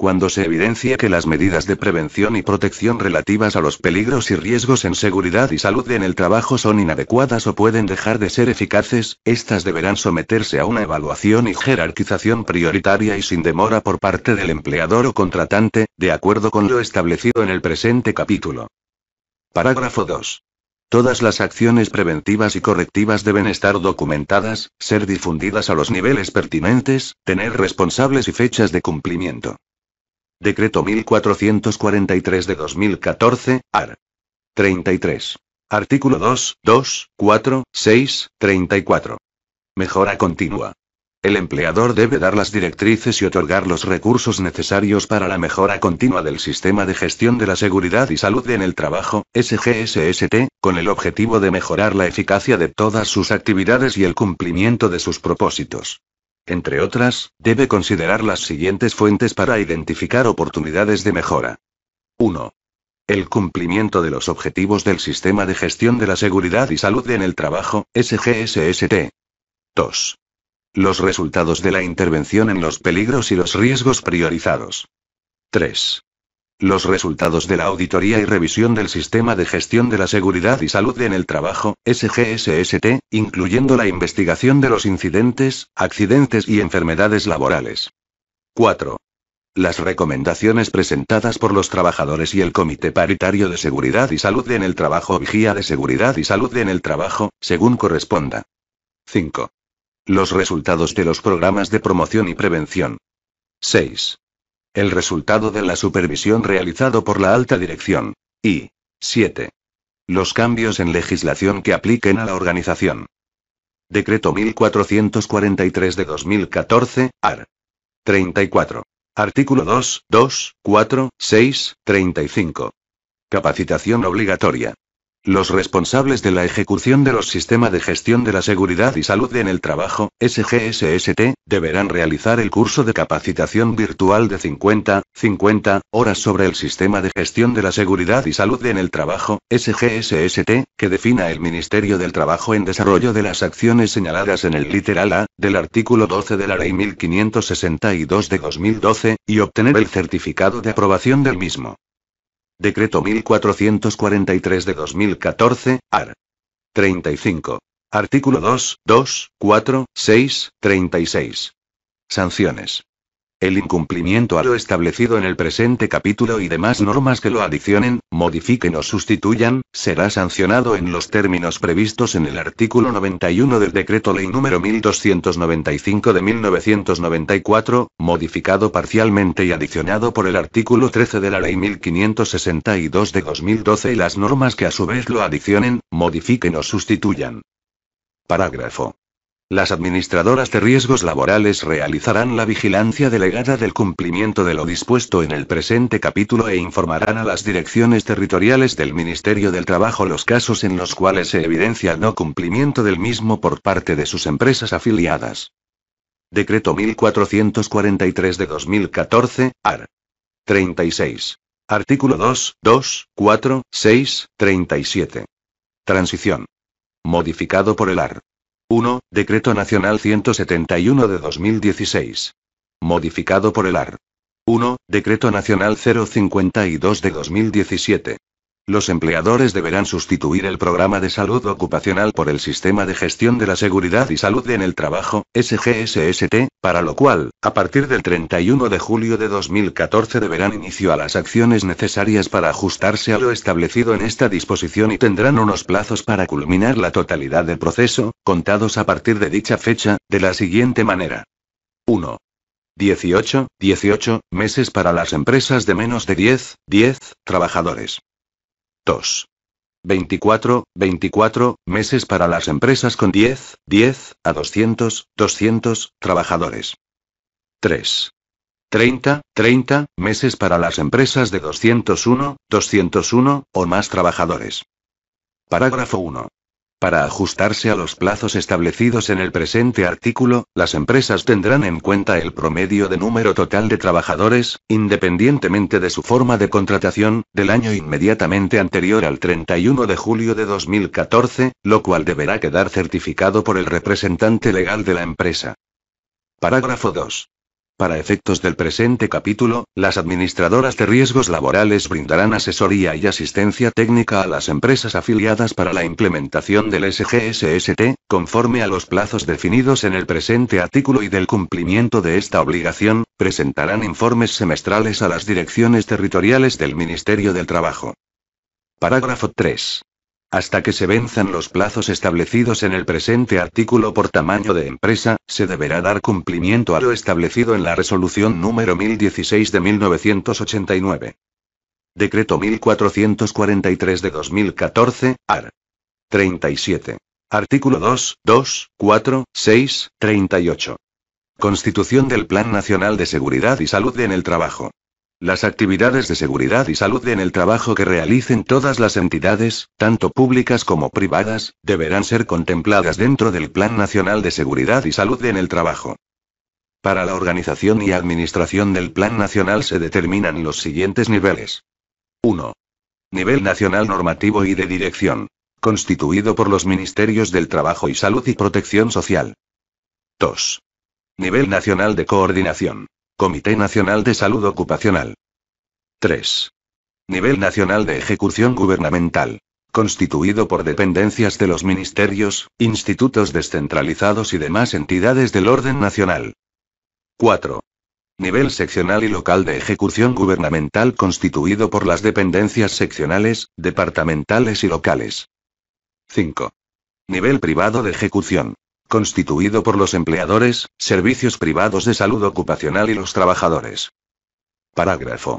Speaker 1: Cuando se evidencie que las medidas de prevención y protección relativas a los peligros y riesgos en seguridad y salud en el trabajo son inadecuadas o pueden dejar de ser eficaces, estas deberán someterse a una
Speaker 2: evaluación
Speaker 1: y jerarquización prioritaria y sin demora por parte del empleador o contratante, de acuerdo con lo establecido en el presente capítulo. Parágrafo 2. Todas las acciones preventivas y correctivas deben estar documentadas, ser difundidas a los niveles pertinentes, tener responsables y fechas de cumplimiento. Decreto 1443 de 2014, AR. 33. Artículo 2, 2, 4, 6, 34. Mejora continua. El empleador debe dar las directrices y otorgar los recursos necesarios para la mejora continua del sistema de gestión de la seguridad y salud en el trabajo, SGSST, con el objetivo de mejorar la eficacia de todas sus actividades y el cumplimiento de sus propósitos. Entre otras, debe considerar las siguientes fuentes para identificar oportunidades de mejora. 1. El cumplimiento de los objetivos del Sistema de Gestión de la Seguridad y Salud en el Trabajo, SGSST. 2. Los resultados de la intervención en los peligros y los riesgos priorizados. 3. Los resultados de la auditoría y revisión del Sistema de Gestión de la Seguridad y Salud en el Trabajo, SGSST, incluyendo la investigación de los incidentes, accidentes y enfermedades laborales. 4. Las recomendaciones presentadas por los trabajadores y el Comité Paritario de Seguridad y Salud en el Trabajo Vigía de Seguridad y Salud en el Trabajo, según corresponda. 5. Los resultados de los programas de promoción y prevención. 6. El resultado de la supervisión realizado por la alta dirección. Y 7. Los cambios en legislación que apliquen a la organización. Decreto 1443 de 2014, AR. 34. Artículo 2, 2, 4, 6, 35. Capacitación obligatoria. Los responsables de la ejecución de los sistemas de gestión de la seguridad y salud en el trabajo, SGSST, deberán realizar el curso de capacitación virtual de 50, 50 horas sobre el sistema de gestión de la seguridad y salud en el trabajo, SGSST, que defina el Ministerio del Trabajo en desarrollo de las acciones señaladas en el literal A del artículo 12 de la Ley 1562 de 2012, y obtener el certificado de aprobación del mismo. Decreto 1443 de 2014, AR. 35. Artículo 2, 2, 4, 6, 36. Sanciones. El incumplimiento a lo establecido en el presente capítulo y demás normas que lo adicionen, modifiquen o sustituyan, será sancionado en los términos previstos en el artículo 91 del Decreto Ley número 1295 de 1994, modificado parcialmente y adicionado por el artículo 13 de la Ley 1562 de 2012 y las normas que a su vez lo adicionen, modifiquen o sustituyan. Parágrafo. Las administradoras de riesgos laborales realizarán la vigilancia delegada del cumplimiento de lo dispuesto en el presente capítulo e informarán a las direcciones territoriales del Ministerio del Trabajo los casos en los cuales se evidencia el no cumplimiento del mismo por parte de sus empresas afiliadas. Decreto 1443 de 2014, AR. 36. Artículo 2, 2, 4, 6, 37. Transición. Modificado por el AR. 1. Decreto Nacional 171 de 2016. Modificado por el AR. 1. Decreto Nacional 052 de 2017. Los empleadores deberán sustituir el programa de salud ocupacional por el sistema de gestión de la seguridad y salud en el trabajo, SGSST, para lo cual, a partir del 31 de julio de 2014 deberán inicio a las acciones necesarias para ajustarse a lo establecido en esta disposición y tendrán unos plazos para culminar la totalidad del proceso, contados a partir de dicha fecha, de la siguiente manera. 1. 18, 18 meses para las empresas de menos de 10, 10 trabajadores. 2. 24, 24 meses para las empresas con 10, 10 a 200, 200 trabajadores. 3. 30, 30 meses para las empresas de 201, 201 o más trabajadores. Parágrafo 1. Para ajustarse a los plazos establecidos en el presente artículo, las empresas tendrán en cuenta el promedio de número total de trabajadores, independientemente de su forma de contratación, del año inmediatamente anterior al 31 de julio de 2014, lo cual deberá quedar certificado por el representante legal de la empresa. Parágrafo 2. Para efectos del presente capítulo, las administradoras de riesgos laborales brindarán asesoría y asistencia técnica a las empresas afiliadas para la implementación del SGSST, conforme a los plazos definidos en el presente artículo y del cumplimiento de esta obligación, presentarán informes semestrales a las direcciones territoriales del Ministerio del Trabajo. Parágrafo 3. Hasta que se venzan los plazos establecidos en el presente artículo por tamaño de empresa, se deberá dar cumplimiento a lo establecido en la resolución número 1016 de 1989. Decreto 1443 de 2014, AR. 37. Artículo 2, 2, 4, 6, 38. Constitución del Plan Nacional de Seguridad y Salud en el Trabajo. Las actividades de seguridad y salud en el trabajo que realicen todas las entidades, tanto públicas como privadas, deberán ser contempladas dentro del Plan Nacional de Seguridad y Salud en el Trabajo. Para la organización y administración del Plan Nacional se determinan los siguientes niveles. 1. Nivel Nacional Normativo y de Dirección. Constituido por los Ministerios del Trabajo y Salud y Protección Social. 2. Nivel Nacional de Coordinación Comité Nacional de Salud Ocupacional. 3. Nivel Nacional de Ejecución Gubernamental. Constituido por dependencias de los ministerios, institutos descentralizados y demás entidades del orden nacional. 4. Nivel seccional y local de ejecución gubernamental constituido por las dependencias seccionales, departamentales y locales. 5. Nivel privado de ejecución constituido por los empleadores, servicios privados de salud ocupacional y los trabajadores. Parágrafo.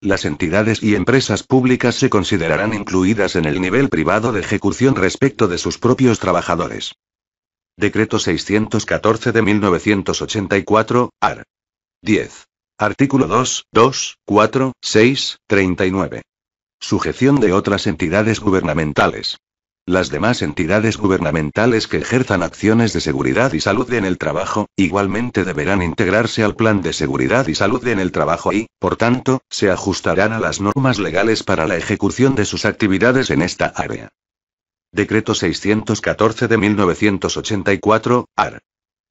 Speaker 1: Las entidades y empresas públicas se considerarán incluidas en el nivel privado de ejecución respecto de sus propios trabajadores. Decreto 614 de 1984, AR. 10. Artículo 2, 2, 4, 6, 39. Sujeción de otras entidades gubernamentales. Las demás entidades gubernamentales que ejerzan acciones de seguridad y salud en el trabajo, igualmente deberán integrarse al plan de seguridad y salud en el trabajo y, por tanto, se ajustarán a las normas legales para la ejecución de sus actividades en esta área. Decreto 614 de 1984, AR.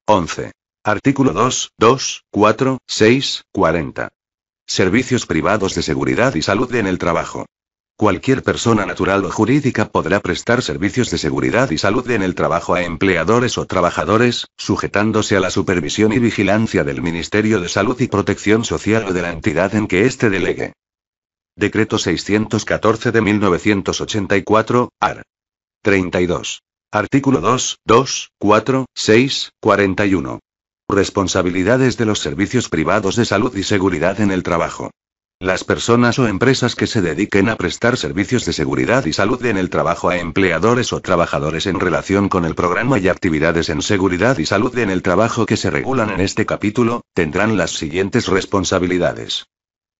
Speaker 1: 11. Artículo 2, 2, 4, 6, 40. Servicios privados de seguridad y salud en el trabajo. Cualquier persona natural o jurídica podrá prestar servicios de seguridad y salud en el trabajo a empleadores o trabajadores, sujetándose a la supervisión y vigilancia del Ministerio de Salud y Protección Social o de la entidad en que éste delegue. Decreto 614 de 1984, AR. 32. Artículo 2, 2, 4, 6, 41. Responsabilidades de los servicios privados de salud y seguridad en el trabajo. Las personas o empresas que se dediquen a prestar servicios de seguridad y salud en el trabajo a empleadores o trabajadores en relación con el programa y actividades en seguridad y salud en el trabajo que se regulan en este capítulo, tendrán las siguientes responsabilidades.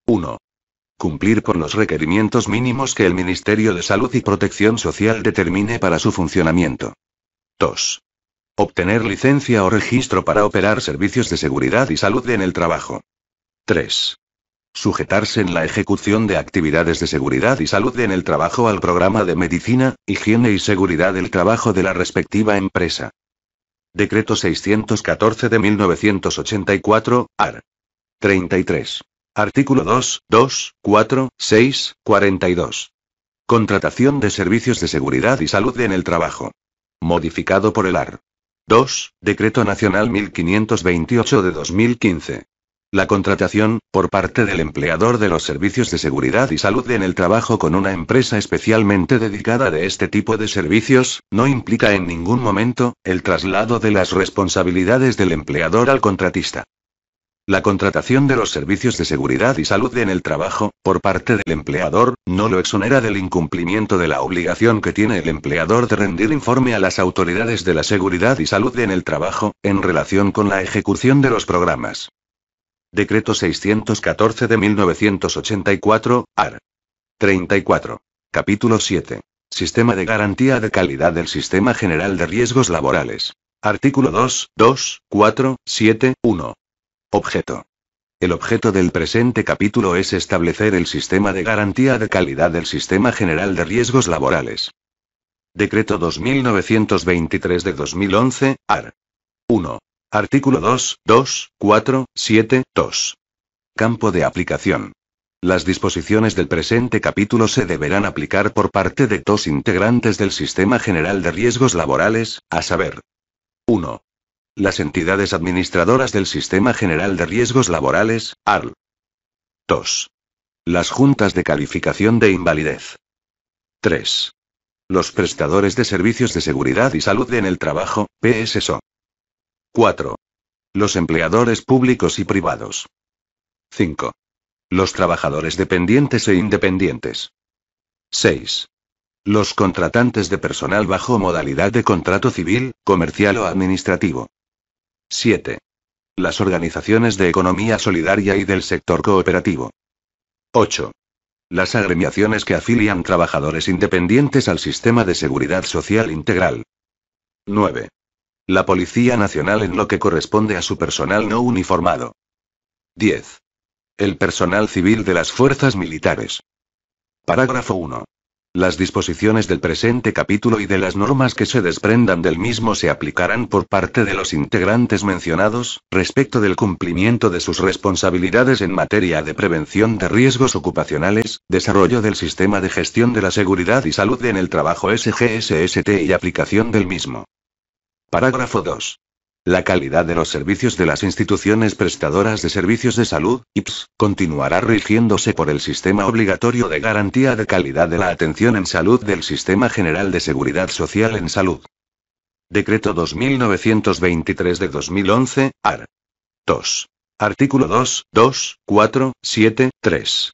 Speaker 1: 1. Cumplir con los requerimientos mínimos que el Ministerio de Salud y Protección Social determine para su funcionamiento. 2. Obtener licencia o registro para operar servicios de seguridad y salud en el trabajo. 3 sujetarse en la ejecución de actividades de seguridad y salud en el trabajo al programa de medicina, higiene y seguridad del trabajo de la respectiva empresa. Decreto 614 de 1984, AR. 33. Artículo 2, 2, 4, 6, 42. Contratación de servicios de seguridad y salud en el trabajo. Modificado por el AR. 2. Decreto Nacional 1528 de 2015. La contratación, por parte del empleador de los servicios de seguridad y salud en el trabajo con una empresa especialmente dedicada de este tipo de servicios, no implica en ningún momento, el traslado de las responsabilidades del empleador al contratista. La contratación de los servicios de seguridad y salud en el trabajo, por parte del empleador, no lo exonera del incumplimiento de la obligación que tiene el empleador de rendir informe a las autoridades de la seguridad y salud en el trabajo, en relación con la ejecución de los programas. Decreto 614 de 1984, AR. 34. Capítulo 7. Sistema de garantía de calidad del Sistema General de Riesgos Laborales. Artículo 2, 2, 4, 7, 1. Objeto. El objeto del presente capítulo es establecer el sistema de garantía de calidad del Sistema General de Riesgos Laborales. Decreto 2923 de 2011, AR. 1. Artículo 2, 2, 4, 7, 2. Campo de aplicación. Las disposiciones del presente capítulo se deberán aplicar por parte de dos integrantes del Sistema General de Riesgos Laborales, a saber. 1. Las entidades administradoras del Sistema General de Riesgos Laborales, ARL. 2. Las juntas de calificación de invalidez. 3. Los prestadores de servicios de seguridad y salud en el trabajo, PSO. 4. Los empleadores públicos y privados. 5. Los trabajadores dependientes e independientes. 6. Los contratantes de personal bajo modalidad de contrato civil, comercial o administrativo. 7. Las organizaciones de economía solidaria y del sector cooperativo. 8. Las agremiaciones que afilian trabajadores independientes al sistema de seguridad social integral. 9. La Policía Nacional en lo que corresponde a su personal no uniformado. 10. El personal civil de las fuerzas militares. Parágrafo 1. Las disposiciones del presente capítulo y de las normas que se desprendan del mismo se aplicarán por parte de los integrantes mencionados, respecto del cumplimiento de sus responsabilidades en materia de prevención de riesgos ocupacionales, desarrollo del sistema de gestión de la seguridad y salud en el trabajo SGSST y aplicación del mismo. Parágrafo 2. La calidad de los servicios de las instituciones prestadoras de servicios de salud, IPS, continuará rigiéndose por el Sistema Obligatorio de Garantía de Calidad de la Atención en Salud del Sistema General de Seguridad Social en Salud. Decreto 2923 de 2011, AR. 2. Artículo 2, 2, 4, 7, 3.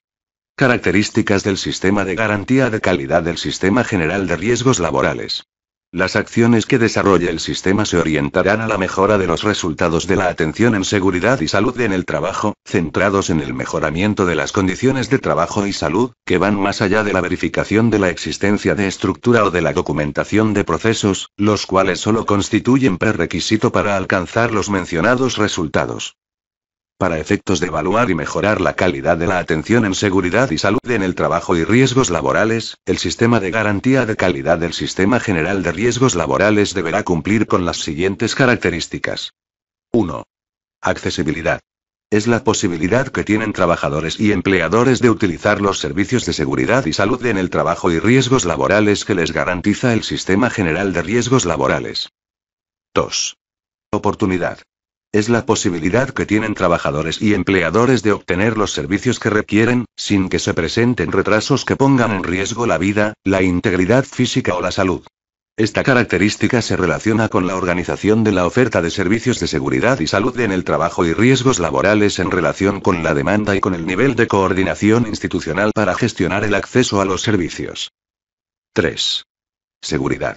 Speaker 1: Características del Sistema de Garantía de Calidad del Sistema General de Riesgos Laborales. Las acciones que desarrolle el sistema se orientarán a la mejora de los resultados de la atención en seguridad y salud en el trabajo, centrados en el mejoramiento de las condiciones de trabajo y salud, que van más allá de la verificación de la existencia de estructura o de la documentación de procesos, los cuales solo constituyen prerequisito para alcanzar los mencionados resultados para efectos de evaluar y mejorar la calidad de la atención en seguridad y salud en el trabajo y riesgos laborales, el sistema de garantía de calidad del Sistema General de Riesgos Laborales deberá cumplir con las siguientes características. 1. Accesibilidad. Es la posibilidad que tienen trabajadores y empleadores de utilizar los servicios de seguridad y salud en el trabajo y riesgos laborales que les garantiza el Sistema General de Riesgos Laborales. 2. Oportunidad es la posibilidad que tienen trabajadores y empleadores de obtener los servicios que requieren, sin que se presenten retrasos que pongan en riesgo la vida, la integridad física o la salud. Esta característica se relaciona con la organización de la oferta de servicios de seguridad y salud en el trabajo y riesgos laborales en relación con la demanda y con el nivel de coordinación institucional para gestionar el acceso a los servicios. 3. Seguridad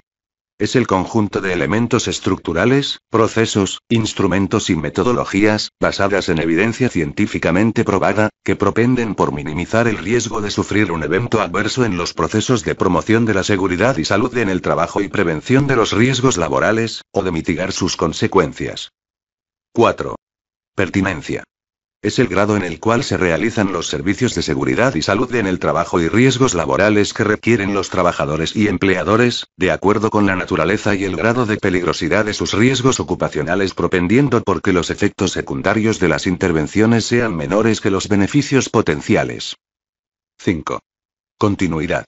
Speaker 1: es el conjunto de elementos estructurales, procesos, instrumentos y metodologías, basadas en evidencia científicamente probada, que propenden por minimizar el riesgo de sufrir un evento adverso en los procesos de promoción de la seguridad y salud en el trabajo y prevención de los riesgos laborales, o de mitigar sus consecuencias. 4. Pertinencia. Es el grado en el cual se realizan los servicios de seguridad y salud en el trabajo y riesgos laborales que requieren los trabajadores y empleadores, de acuerdo con la naturaleza y el grado de peligrosidad de sus riesgos ocupacionales propendiendo porque los efectos secundarios de las intervenciones sean menores que los beneficios potenciales. 5. Continuidad.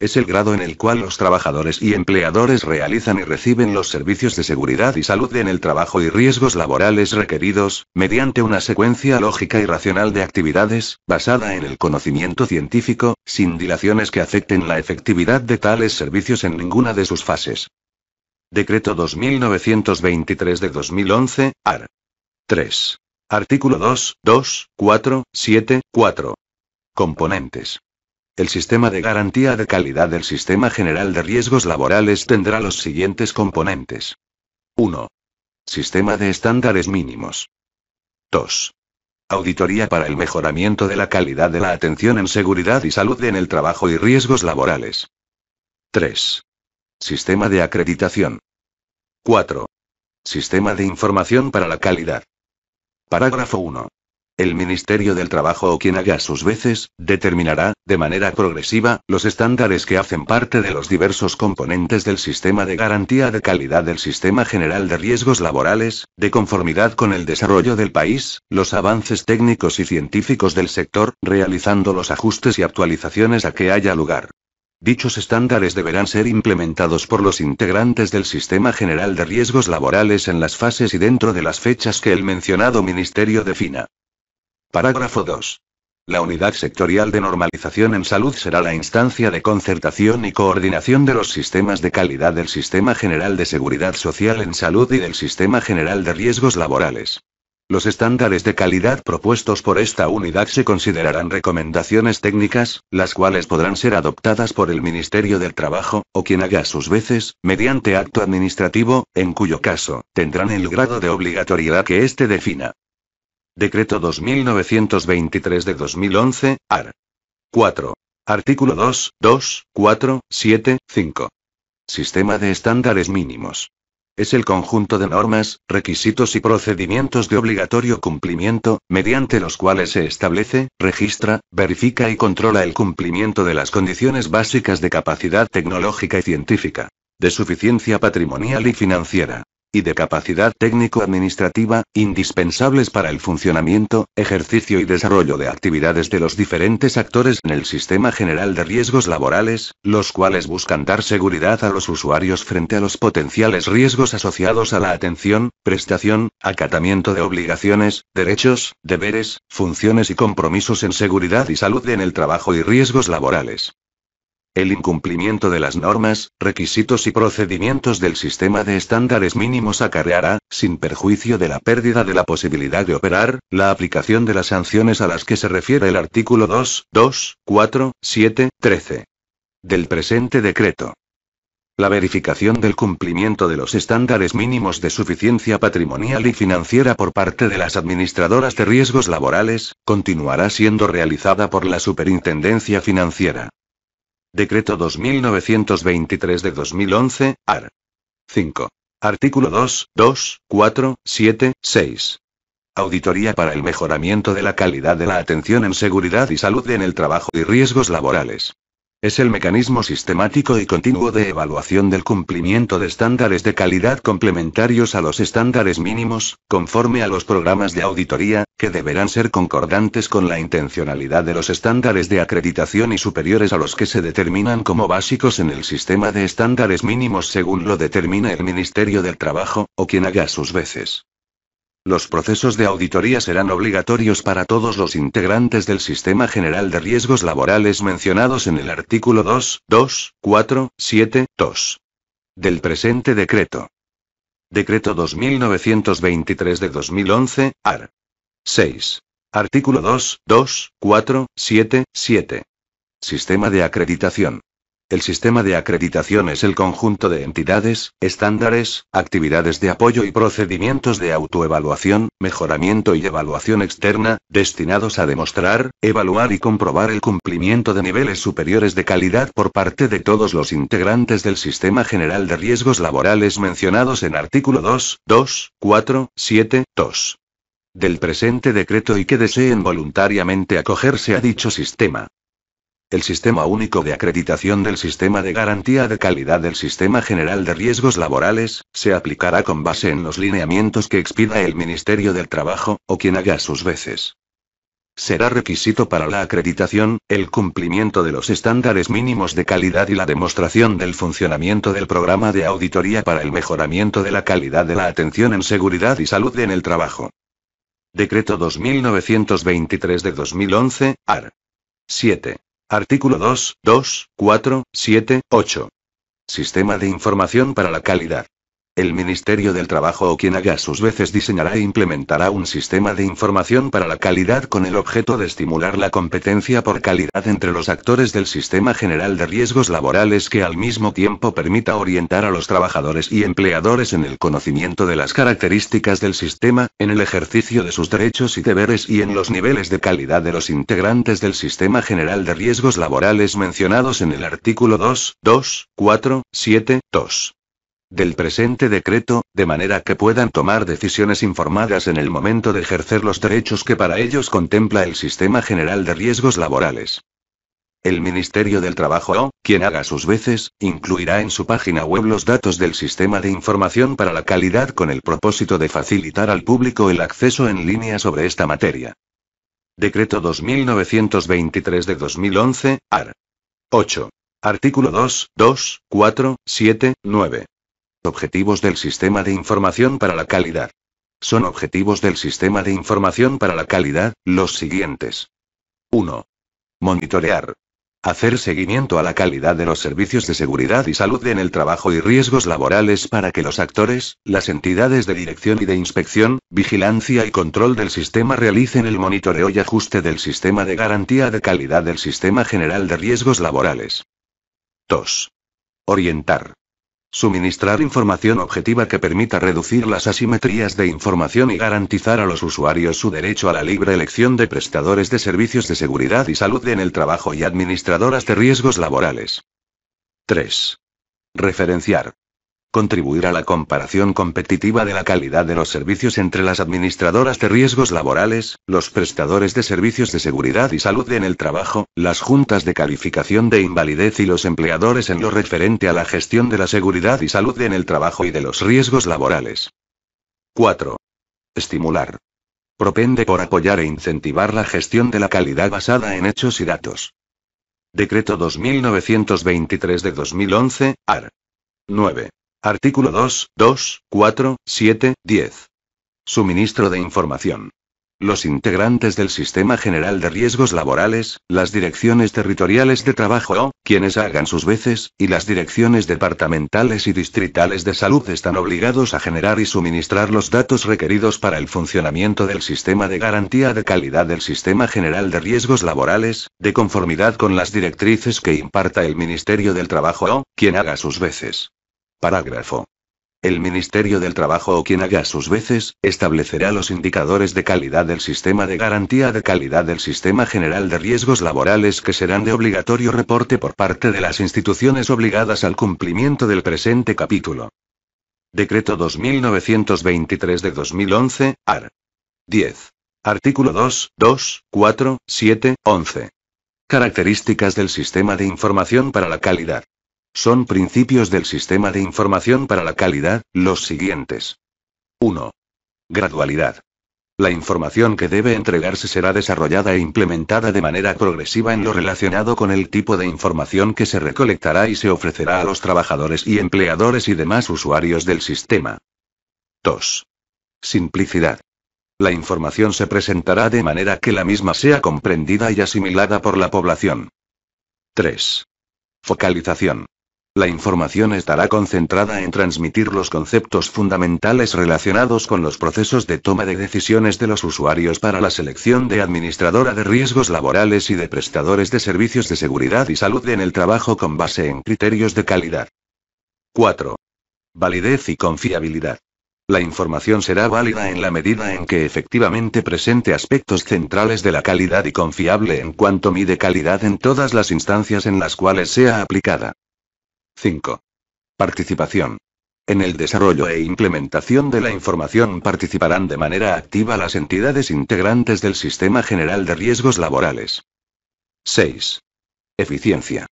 Speaker 1: Es el grado en el cual los trabajadores y empleadores realizan y reciben los servicios de seguridad y salud en el trabajo y riesgos laborales requeridos, mediante una secuencia lógica y racional de actividades, basada en el conocimiento científico, sin dilaciones que afecten la efectividad de tales servicios en ninguna de sus fases. Decreto 2923 de 2011, AR. 3. Artículo 2, 2, 4, 7, 4. Componentes. El sistema de garantía de calidad del Sistema General de Riesgos Laborales tendrá los siguientes componentes. 1. Sistema de estándares mínimos. 2. Auditoría para el mejoramiento de la calidad de la atención en seguridad y salud en el trabajo y riesgos laborales. 3. Sistema de acreditación. 4. Sistema de información para la calidad. Parágrafo 1. El Ministerio del Trabajo o quien haga sus veces, determinará, de manera progresiva, los estándares que hacen parte de los diversos componentes del sistema de garantía de calidad del sistema general de riesgos laborales, de conformidad con el desarrollo del país, los avances técnicos y científicos del sector, realizando los ajustes y actualizaciones a que haya lugar. Dichos estándares deberán ser implementados por los integrantes del Sistema General de Riesgos Laborales en las fases y dentro de las fechas que el mencionado ministerio defina. Parágrafo 2. La unidad sectorial de normalización en salud será la instancia de concertación y coordinación de los sistemas de calidad del Sistema General de Seguridad Social en Salud y del Sistema General de Riesgos Laborales. Los estándares de calidad propuestos por esta unidad se considerarán recomendaciones técnicas, las cuales podrán ser adoptadas por el Ministerio del Trabajo, o quien haga sus veces, mediante acto administrativo, en cuyo caso, tendrán el grado de obligatoriedad que éste defina. Decreto 2923 de 2011, AR. 4. Artículo 2, 2, 4, 7, 5. Sistema de estándares mínimos. Es el conjunto de normas, requisitos y procedimientos de obligatorio cumplimiento, mediante los cuales se establece, registra, verifica y controla el cumplimiento de las condiciones básicas de capacidad tecnológica y científica, de suficiencia patrimonial y financiera, y de capacidad técnico-administrativa, indispensables para el funcionamiento, ejercicio y desarrollo de actividades de los diferentes actores en el sistema general de riesgos laborales, los cuales buscan dar seguridad a los usuarios frente a los potenciales riesgos asociados a la atención, prestación, acatamiento de obligaciones, derechos, deberes, funciones y compromisos en seguridad y salud en el trabajo y riesgos laborales. El incumplimiento de las normas, requisitos y procedimientos del sistema de estándares mínimos acarreará, sin perjuicio de la pérdida de la posibilidad de operar, la aplicación de las sanciones a las que se refiere el artículo 2, 2, 4, 7, 13 del presente decreto. La verificación del cumplimiento de los estándares mínimos de suficiencia patrimonial y financiera por parte de las administradoras de riesgos laborales, continuará siendo realizada por la Superintendencia Financiera. Decreto 2923 de 2011, AR. 5. Artículo 2, 2, 4, 7, 6. Auditoría para el mejoramiento de la calidad de la atención en seguridad y salud en el trabajo y riesgos laborales. Es el mecanismo sistemático y continuo de evaluación del cumplimiento de estándares de calidad complementarios a los estándares mínimos, conforme a los programas de auditoría, que deberán ser concordantes con la intencionalidad de los estándares de acreditación y superiores a los que se determinan como básicos en el sistema de estándares mínimos según lo determina el Ministerio del Trabajo, o quien haga sus veces. Los procesos de auditoría serán obligatorios para todos los integrantes del Sistema General de Riesgos Laborales mencionados en el artículo 2, 2, 4, 7, 2 del presente decreto. Decreto 2923 de 2011, AR. 6. Artículo 2, 2, 4, 7, 7. Sistema de acreditación. El sistema de acreditación es el conjunto de entidades, estándares, actividades de apoyo y procedimientos de autoevaluación, mejoramiento y evaluación externa, destinados a demostrar, evaluar y comprobar el cumplimiento de niveles superiores de calidad por parte de todos los integrantes del Sistema General de Riesgos Laborales mencionados en artículo 2, 2, 4, 7, 2 del presente decreto y que deseen voluntariamente acogerse a dicho sistema. El Sistema Único de Acreditación del Sistema de Garantía de Calidad del Sistema General de Riesgos Laborales, se aplicará con base en los lineamientos que expida el Ministerio del Trabajo, o quien haga sus veces. Será requisito para la acreditación, el cumplimiento de los estándares mínimos de calidad y la demostración del funcionamiento del programa de auditoría para el mejoramiento de la calidad de la atención en seguridad y salud en el trabajo. Decreto 2923 de 2011, AR. 7. Artículo 2, 2, 4, 7, 8. Sistema de información para la calidad el Ministerio del Trabajo o quien haga sus veces diseñará e implementará un sistema de información para la calidad con el objeto de estimular la competencia por calidad entre los actores del sistema general de riesgos laborales que al mismo tiempo permita orientar a los trabajadores y empleadores en el conocimiento de las características del sistema, en el ejercicio de sus derechos y deberes y en los niveles de calidad de los integrantes del sistema general de riesgos laborales mencionados en el artículo 2, 2, 4, 7, 2 del presente decreto, de manera que puedan tomar decisiones informadas en el momento de ejercer los derechos que para ellos contempla el Sistema General de Riesgos Laborales. El Ministerio del Trabajo o, quien haga sus veces, incluirá en su página web los datos del Sistema de Información para la Calidad con el propósito de facilitar al público el acceso en línea sobre esta materia. Decreto 2923 de 2011, AR. 8. Artículo 2, 2, 4, 7, 9. Objetivos del Sistema de Información para la Calidad. Son objetivos del Sistema de Información para la Calidad, los siguientes. 1. Monitorear. Hacer seguimiento a la calidad de los servicios de seguridad y salud en el trabajo y riesgos laborales para que los actores, las entidades de dirección y de inspección, vigilancia y control del sistema realicen el monitoreo y ajuste del sistema de garantía de calidad del sistema general de riesgos laborales. 2. Orientar. Suministrar información objetiva que permita reducir las asimetrías de información y garantizar a los usuarios su derecho a la libre elección de prestadores de servicios de seguridad y salud en el trabajo y administradoras de riesgos laborales. 3. Referenciar. Contribuir a la comparación competitiva de la calidad de los servicios entre las administradoras de riesgos laborales, los prestadores de servicios de seguridad y salud en el trabajo, las juntas de calificación de invalidez y los empleadores en lo referente a la gestión de la seguridad y salud en el trabajo y de los riesgos laborales. 4. Estimular. Propende por apoyar e incentivar la gestión de la calidad basada en hechos y datos. Decreto 2923 de 2011, AR. 9. Artículo 2, 2, 4, 7, 10. Suministro de información. Los integrantes del Sistema General de Riesgos Laborales, las direcciones territoriales de trabajo o, quienes hagan sus veces, y las direcciones departamentales y distritales de salud están obligados a generar y suministrar los datos requeridos para el funcionamiento del Sistema de Garantía de Calidad del Sistema General de Riesgos Laborales, de conformidad con las directrices que imparta el Ministerio del Trabajo o, quien haga sus veces. Parágrafo. El Ministerio del Trabajo o quien haga sus veces, establecerá los indicadores de calidad del sistema de garantía de calidad del sistema general de riesgos laborales que serán de obligatorio reporte por parte de las instituciones obligadas al cumplimiento del presente capítulo. Decreto 2923 de 2011, AR. 10. Artículo 2, 2, 4, 7, 11. Características del sistema de información para la calidad. Son principios del sistema de información para la calidad, los siguientes. 1. Gradualidad. La información que debe entregarse será desarrollada e implementada de manera progresiva en lo relacionado con el tipo de información que se recolectará y se ofrecerá a los trabajadores y empleadores y demás usuarios del sistema. 2. Simplicidad. La información se presentará de manera que la misma sea comprendida y asimilada por la población. 3. Focalización. La información estará concentrada en transmitir los conceptos fundamentales relacionados con los procesos de toma de decisiones de los usuarios para la selección de administradora de riesgos laborales y de prestadores de servicios de seguridad y salud en el trabajo con base en criterios de calidad. 4. Validez y confiabilidad. La información será válida en la medida en que efectivamente presente aspectos centrales de la calidad y confiable en cuanto mide calidad en todas las instancias en las cuales sea aplicada. 5. Participación. En el desarrollo e implementación de la información participarán de manera activa las entidades integrantes del Sistema General de Riesgos Laborales. 6. Eficiencia.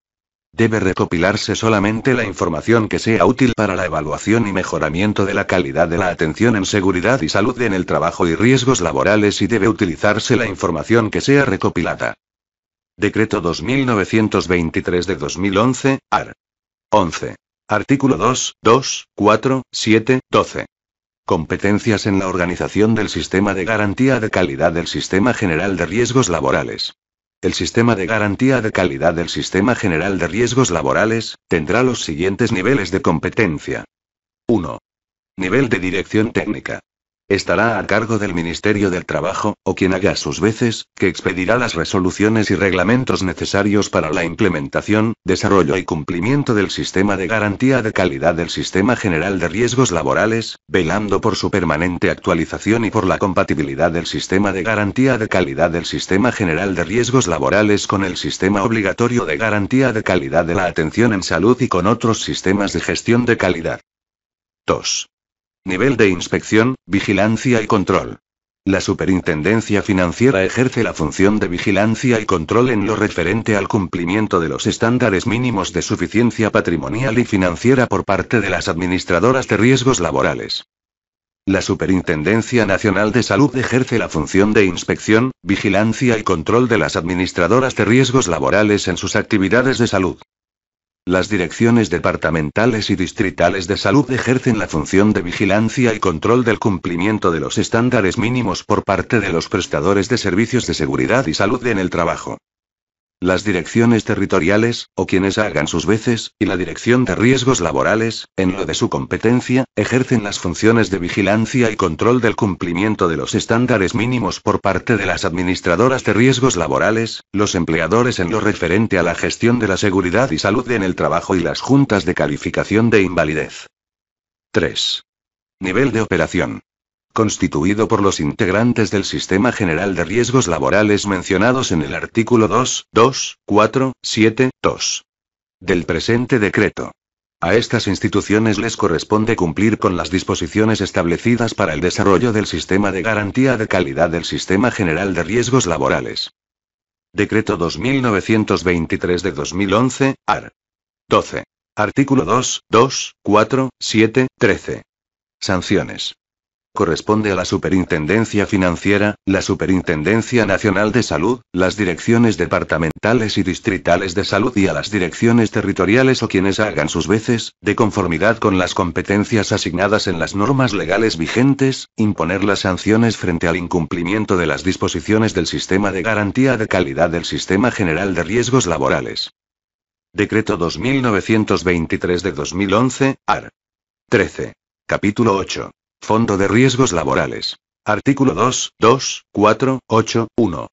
Speaker 1: Debe recopilarse solamente la información que sea útil para la evaluación y mejoramiento de la calidad de la atención en seguridad y salud en el trabajo y riesgos laborales y debe utilizarse la información que sea recopilada. Decreto 2923 de 2011, AR. 11. Artículo 2, 2, 4, 7, 12. Competencias en la organización del sistema de garantía de calidad del Sistema General de Riesgos Laborales. El sistema de garantía de calidad del Sistema General de Riesgos Laborales tendrá los siguientes niveles de competencia. 1. Nivel de dirección técnica. Estará a cargo del Ministerio del Trabajo, o quien haga sus veces, que expedirá las resoluciones y reglamentos necesarios para la implementación, desarrollo y cumplimiento del sistema de garantía de calidad del Sistema General de Riesgos Laborales, velando por su permanente actualización y por la compatibilidad del sistema de garantía de calidad del Sistema General de Riesgos Laborales con el sistema obligatorio de garantía de calidad de la atención en salud y con otros sistemas de gestión de calidad. 2. Nivel de inspección, vigilancia y control. La Superintendencia Financiera ejerce la función de vigilancia y control en lo referente al cumplimiento de los estándares mínimos de suficiencia patrimonial y financiera por parte de las administradoras de riesgos laborales. La Superintendencia Nacional de Salud ejerce la función de inspección, vigilancia y control de las administradoras de riesgos laborales en sus actividades de salud. Las direcciones departamentales y distritales de salud ejercen la función de vigilancia y control del cumplimiento de los estándares mínimos por parte de los prestadores de servicios de seguridad y salud en el trabajo las direcciones territoriales, o quienes hagan sus veces, y la dirección de riesgos laborales, en lo de su competencia, ejercen las funciones de vigilancia y control del cumplimiento de los estándares mínimos por parte de las administradoras de riesgos laborales, los empleadores en lo referente a la gestión de la seguridad y salud en el trabajo y las juntas de calificación de invalidez. 3. Nivel de operación constituido por los integrantes del Sistema General de Riesgos Laborales mencionados en el artículo 2, 2, 4, 7, 2 del presente decreto. A estas instituciones les corresponde cumplir con las disposiciones establecidas para el desarrollo del sistema de garantía de calidad del Sistema General de Riesgos Laborales. Decreto 2923 de 2011, AR. 12. Artículo 2, 2, 4, 7, 13. Sanciones corresponde a la Superintendencia Financiera, la Superintendencia Nacional de Salud, las direcciones departamentales y distritales de salud y a las direcciones territoriales o quienes hagan sus veces, de conformidad con las competencias asignadas en las normas legales vigentes, imponer las sanciones frente al incumplimiento de las disposiciones del sistema de garantía de calidad del Sistema General de Riesgos Laborales. Decreto 2923 de 2011, AR. 13. Capítulo 8. Fondo de Riesgos Laborales. Artículo 2, 2, 4, 8, 1.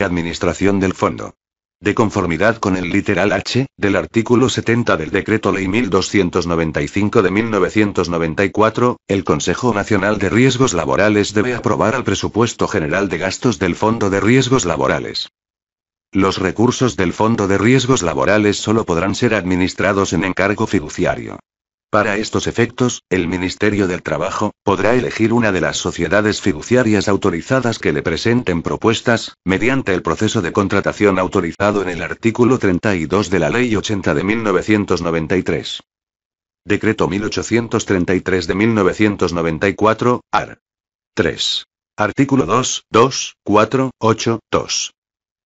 Speaker 1: Administración del fondo. De conformidad con el literal H, del artículo 70 del Decreto Ley 1295 de 1994, el Consejo Nacional de Riesgos Laborales debe aprobar el presupuesto general de gastos del Fondo de Riesgos Laborales. Los recursos del Fondo de Riesgos Laborales solo podrán ser administrados en encargo fiduciario. Para estos efectos, el Ministerio del Trabajo podrá elegir una de las sociedades fiduciarias autorizadas que le presenten propuestas, mediante el proceso de contratación autorizado en el artículo 32 de la Ley 80 de 1993. Decreto 1833 de 1994, AR. 3. Artículo 2, 2, 4, 8, 2.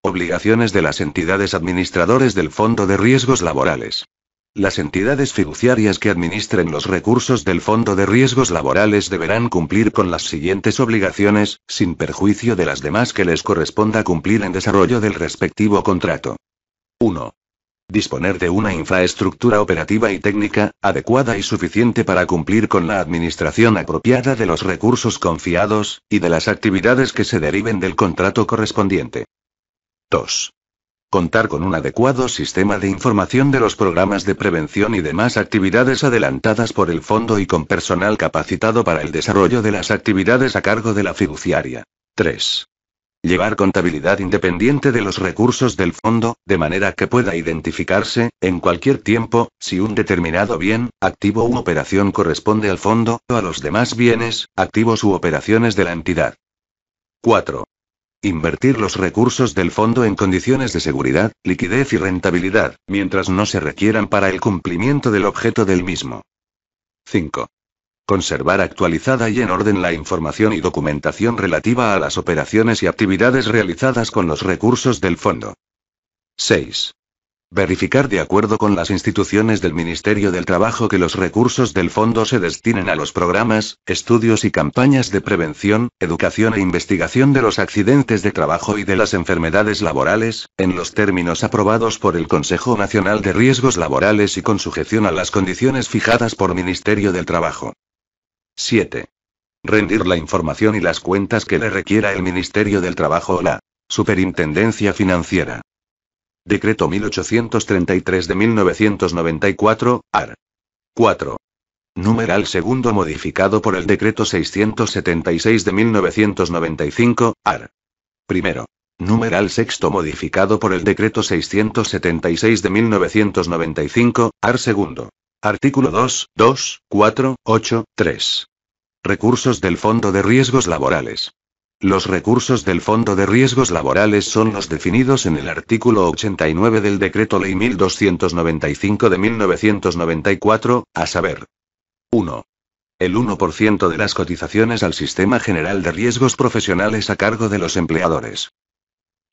Speaker 1: Obligaciones de las entidades administradores del Fondo de Riesgos Laborales. Las entidades fiduciarias que administren los recursos del Fondo de Riesgos Laborales deberán cumplir con las siguientes obligaciones, sin perjuicio de las demás que les corresponda cumplir en desarrollo del respectivo contrato. 1. Disponer de una infraestructura operativa y técnica, adecuada y suficiente para cumplir con la administración apropiada de los recursos confiados, y de las actividades que se deriven del contrato correspondiente. 2 Contar con un adecuado sistema de información de los programas de prevención y demás actividades adelantadas por el fondo y con personal capacitado para el desarrollo de las actividades a cargo de la fiduciaria. 3. Llevar contabilidad independiente de los recursos del fondo, de manera que pueda identificarse, en cualquier tiempo, si un determinado bien, activo u operación corresponde al fondo, o a los demás bienes, activos u operaciones de la entidad. 4. Invertir los recursos del fondo en condiciones de seguridad, liquidez y rentabilidad, mientras no se requieran para el cumplimiento del objeto del mismo. 5. Conservar actualizada y en orden la información y documentación relativa a las operaciones y actividades realizadas con los recursos del fondo. 6. Verificar de acuerdo con las instituciones del Ministerio del Trabajo que los recursos del fondo se destinen a los programas, estudios y campañas de prevención, educación e investigación de los accidentes de trabajo y de las enfermedades laborales, en los términos aprobados por el Consejo Nacional de Riesgos Laborales y con sujeción a las condiciones fijadas por Ministerio del Trabajo. 7. Rendir la información y las cuentas que le requiera el Ministerio del Trabajo o la Superintendencia Financiera. Decreto 1833 de 1994, AR. 4. Numeral segundo modificado por el Decreto 676 de 1995, AR. Primero. Numeral sexto modificado por el Decreto 676 de 1995, AR segundo. Artículo 2, 2, 4, 8, 3. Recursos del Fondo de Riesgos Laborales. Los recursos del Fondo de Riesgos Laborales son los definidos en el artículo 89 del Decreto Ley 1295 de 1994, a saber. 1. El 1% de las cotizaciones al Sistema General de Riesgos Profesionales a cargo de los empleadores.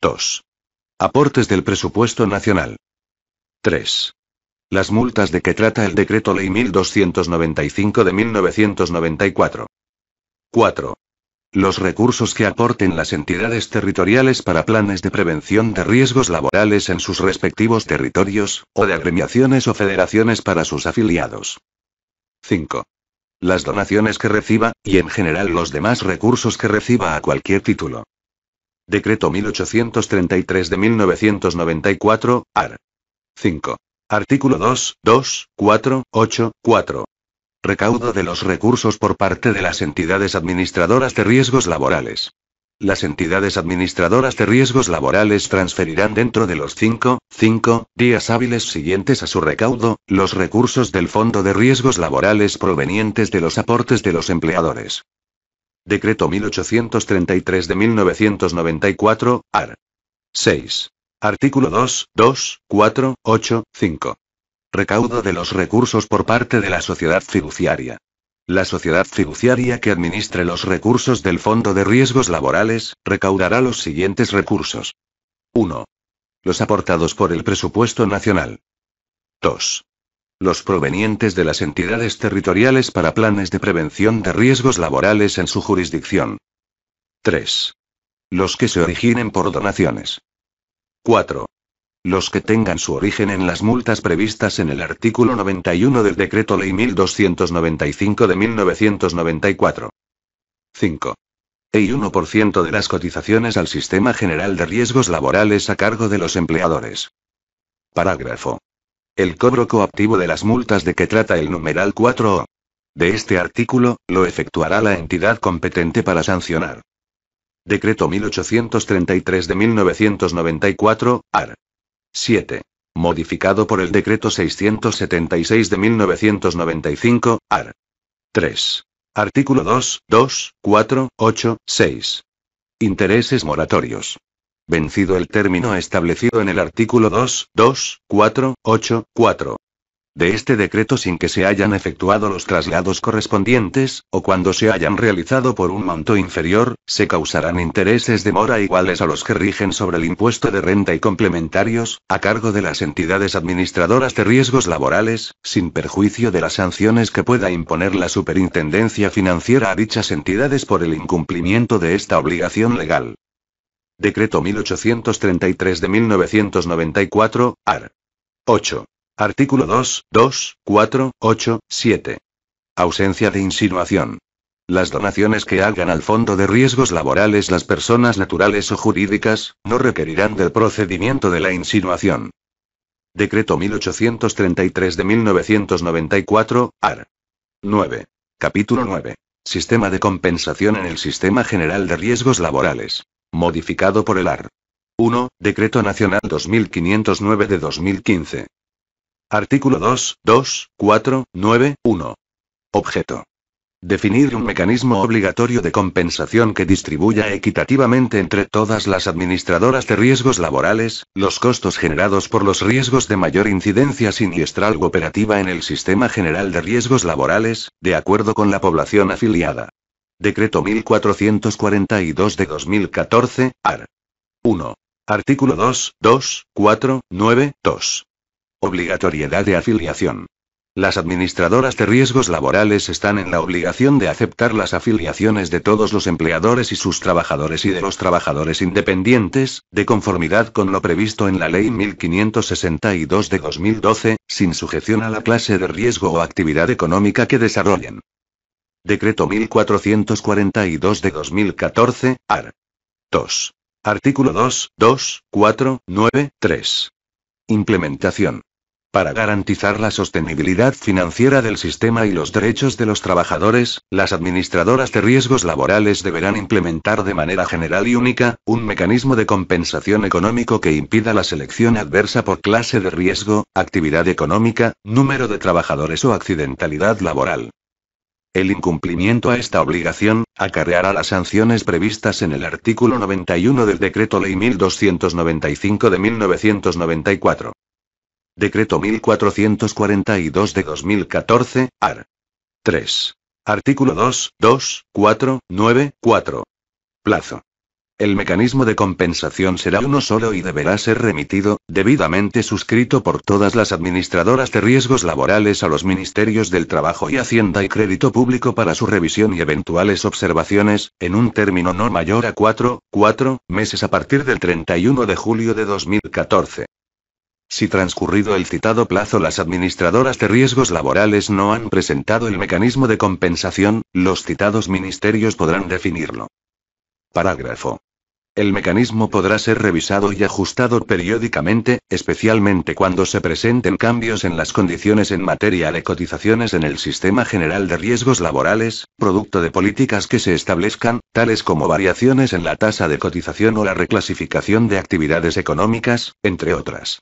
Speaker 1: 2. Aportes del presupuesto nacional. 3. Las multas de que trata el Decreto Ley 1295 de 1994. 4. Los recursos que aporten las entidades territoriales para planes de prevención de riesgos laborales en sus respectivos territorios, o de agremiaciones o federaciones para sus afiliados. 5. Las donaciones que reciba, y en general los demás recursos que reciba a cualquier título. Decreto 1833 de 1994, AR. 5. Artículo 2, 2, 4, 8, 4. Recaudo de los recursos por parte de las entidades administradoras de riesgos laborales. Las entidades administradoras de riesgos laborales transferirán dentro de los 5, 5 días hábiles siguientes a su recaudo, los recursos del Fondo de Riesgos Laborales provenientes de los aportes de los empleadores. Decreto 1833 de 1994, AR. 6. Artículo 2, 2, 4, 8, 5. Recaudo de los recursos por parte de la sociedad fiduciaria. La sociedad fiduciaria que administre los recursos del Fondo de Riesgos Laborales, recaudará los siguientes recursos. 1. Los aportados por el presupuesto nacional. 2. Los provenientes de las entidades territoriales para planes de prevención de riesgos laborales en su jurisdicción. 3. Los que se originen por donaciones. 4 los que tengan su origen en las multas previstas en el artículo 91 del Decreto Ley 1295 de 1994. 5. y 1% e de las cotizaciones al Sistema General de Riesgos Laborales a cargo de los empleadores. Parágrafo. El cobro coactivo de las multas de que trata el numeral 4 de este artículo, lo efectuará la entidad competente para sancionar. Decreto 1833 de 1994, AR. 7. Modificado por el Decreto 676 de 1995, AR. 3. Artículo 2, 2, 4, 8, 6. Intereses moratorios. Vencido el término establecido en el artículo 2, 2, 4, 8, 4, de este decreto sin que se hayan efectuado los traslados correspondientes, o cuando se hayan realizado por un monto inferior, se causarán intereses de mora iguales a los que rigen sobre el impuesto de renta y complementarios, a cargo de las entidades administradoras de riesgos laborales, sin perjuicio de las sanciones que pueda imponer la superintendencia financiera a dichas entidades por el incumplimiento de esta obligación legal. Decreto 1833 de 1994, AR. 8. Artículo 2, 2, 4, 8, 7. Ausencia de insinuación. Las donaciones que hagan al Fondo de Riesgos Laborales las personas naturales o jurídicas, no requerirán del procedimiento de la insinuación. Decreto 1833 de 1994, AR. 9. Capítulo 9. Sistema de compensación en el Sistema General de Riesgos Laborales. Modificado por el AR. 1. Decreto Nacional 2509 de 2015. Artículo 2, 2, 4, 9, 1. Objeto. Definir un mecanismo obligatorio de compensación que distribuya equitativamente entre todas las administradoras de riesgos laborales, los costos generados por los riesgos de mayor incidencia siniestral o operativa en el Sistema General de Riesgos Laborales, de acuerdo con la población afiliada. Decreto 1442 de 2014, AR. 1. Artículo 2, 2, 4, 9, 2. Obligatoriedad de afiliación. Las administradoras de riesgos laborales están en la obligación de aceptar las afiliaciones de todos los empleadores y sus trabajadores y de los trabajadores independientes, de conformidad con lo previsto en la Ley 1562 de 2012, sin sujeción a la clase de riesgo o actividad económica que desarrollen. Decreto 1442 de 2014, AR. 2. Artículo 2, 2, 4, 9, 3. Implementación. Para garantizar la sostenibilidad financiera del sistema y los derechos de los trabajadores, las administradoras de riesgos laborales deberán implementar de manera general y única, un mecanismo de compensación económico que impida la selección adversa por clase de riesgo, actividad económica, número de trabajadores o accidentalidad laboral. El incumplimiento a esta obligación, acarreará las sanciones previstas en el artículo 91 del Decreto Ley 1295 de 1994. Decreto 1442 de 2014, AR. 3. Artículo 2, 2, 4, 9, 4. Plazo. El mecanismo de compensación será uno solo y deberá ser remitido, debidamente suscrito por todas las administradoras de riesgos laborales a los ministerios del Trabajo y Hacienda y Crédito Público para su revisión y eventuales observaciones, en un término no mayor a 4, 4 meses a partir del 31 de julio de 2014. Si transcurrido el citado plazo las administradoras de riesgos laborales no han presentado el mecanismo de compensación, los citados ministerios podrán definirlo. Parágrafo. El mecanismo podrá ser revisado y ajustado periódicamente, especialmente cuando se presenten cambios en las condiciones en materia de cotizaciones en el sistema general de riesgos laborales, producto de políticas que se establezcan, tales como variaciones en la tasa de cotización o la reclasificación de actividades económicas, entre otras.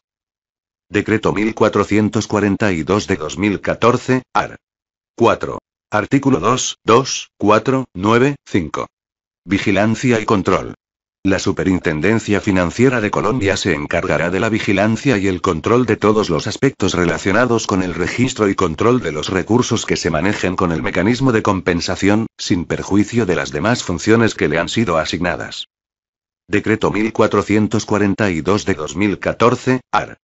Speaker 1: Decreto 1442 de 2014, AR. 4. Artículo 2, 2, 4, 9, 5. Vigilancia y control. La Superintendencia Financiera de Colombia se encargará de la vigilancia y el control de todos los aspectos relacionados con el registro y control de los recursos que se manejen con el mecanismo de compensación, sin perjuicio de las demás funciones que le han sido asignadas. Decreto 1442 de 2014, AR.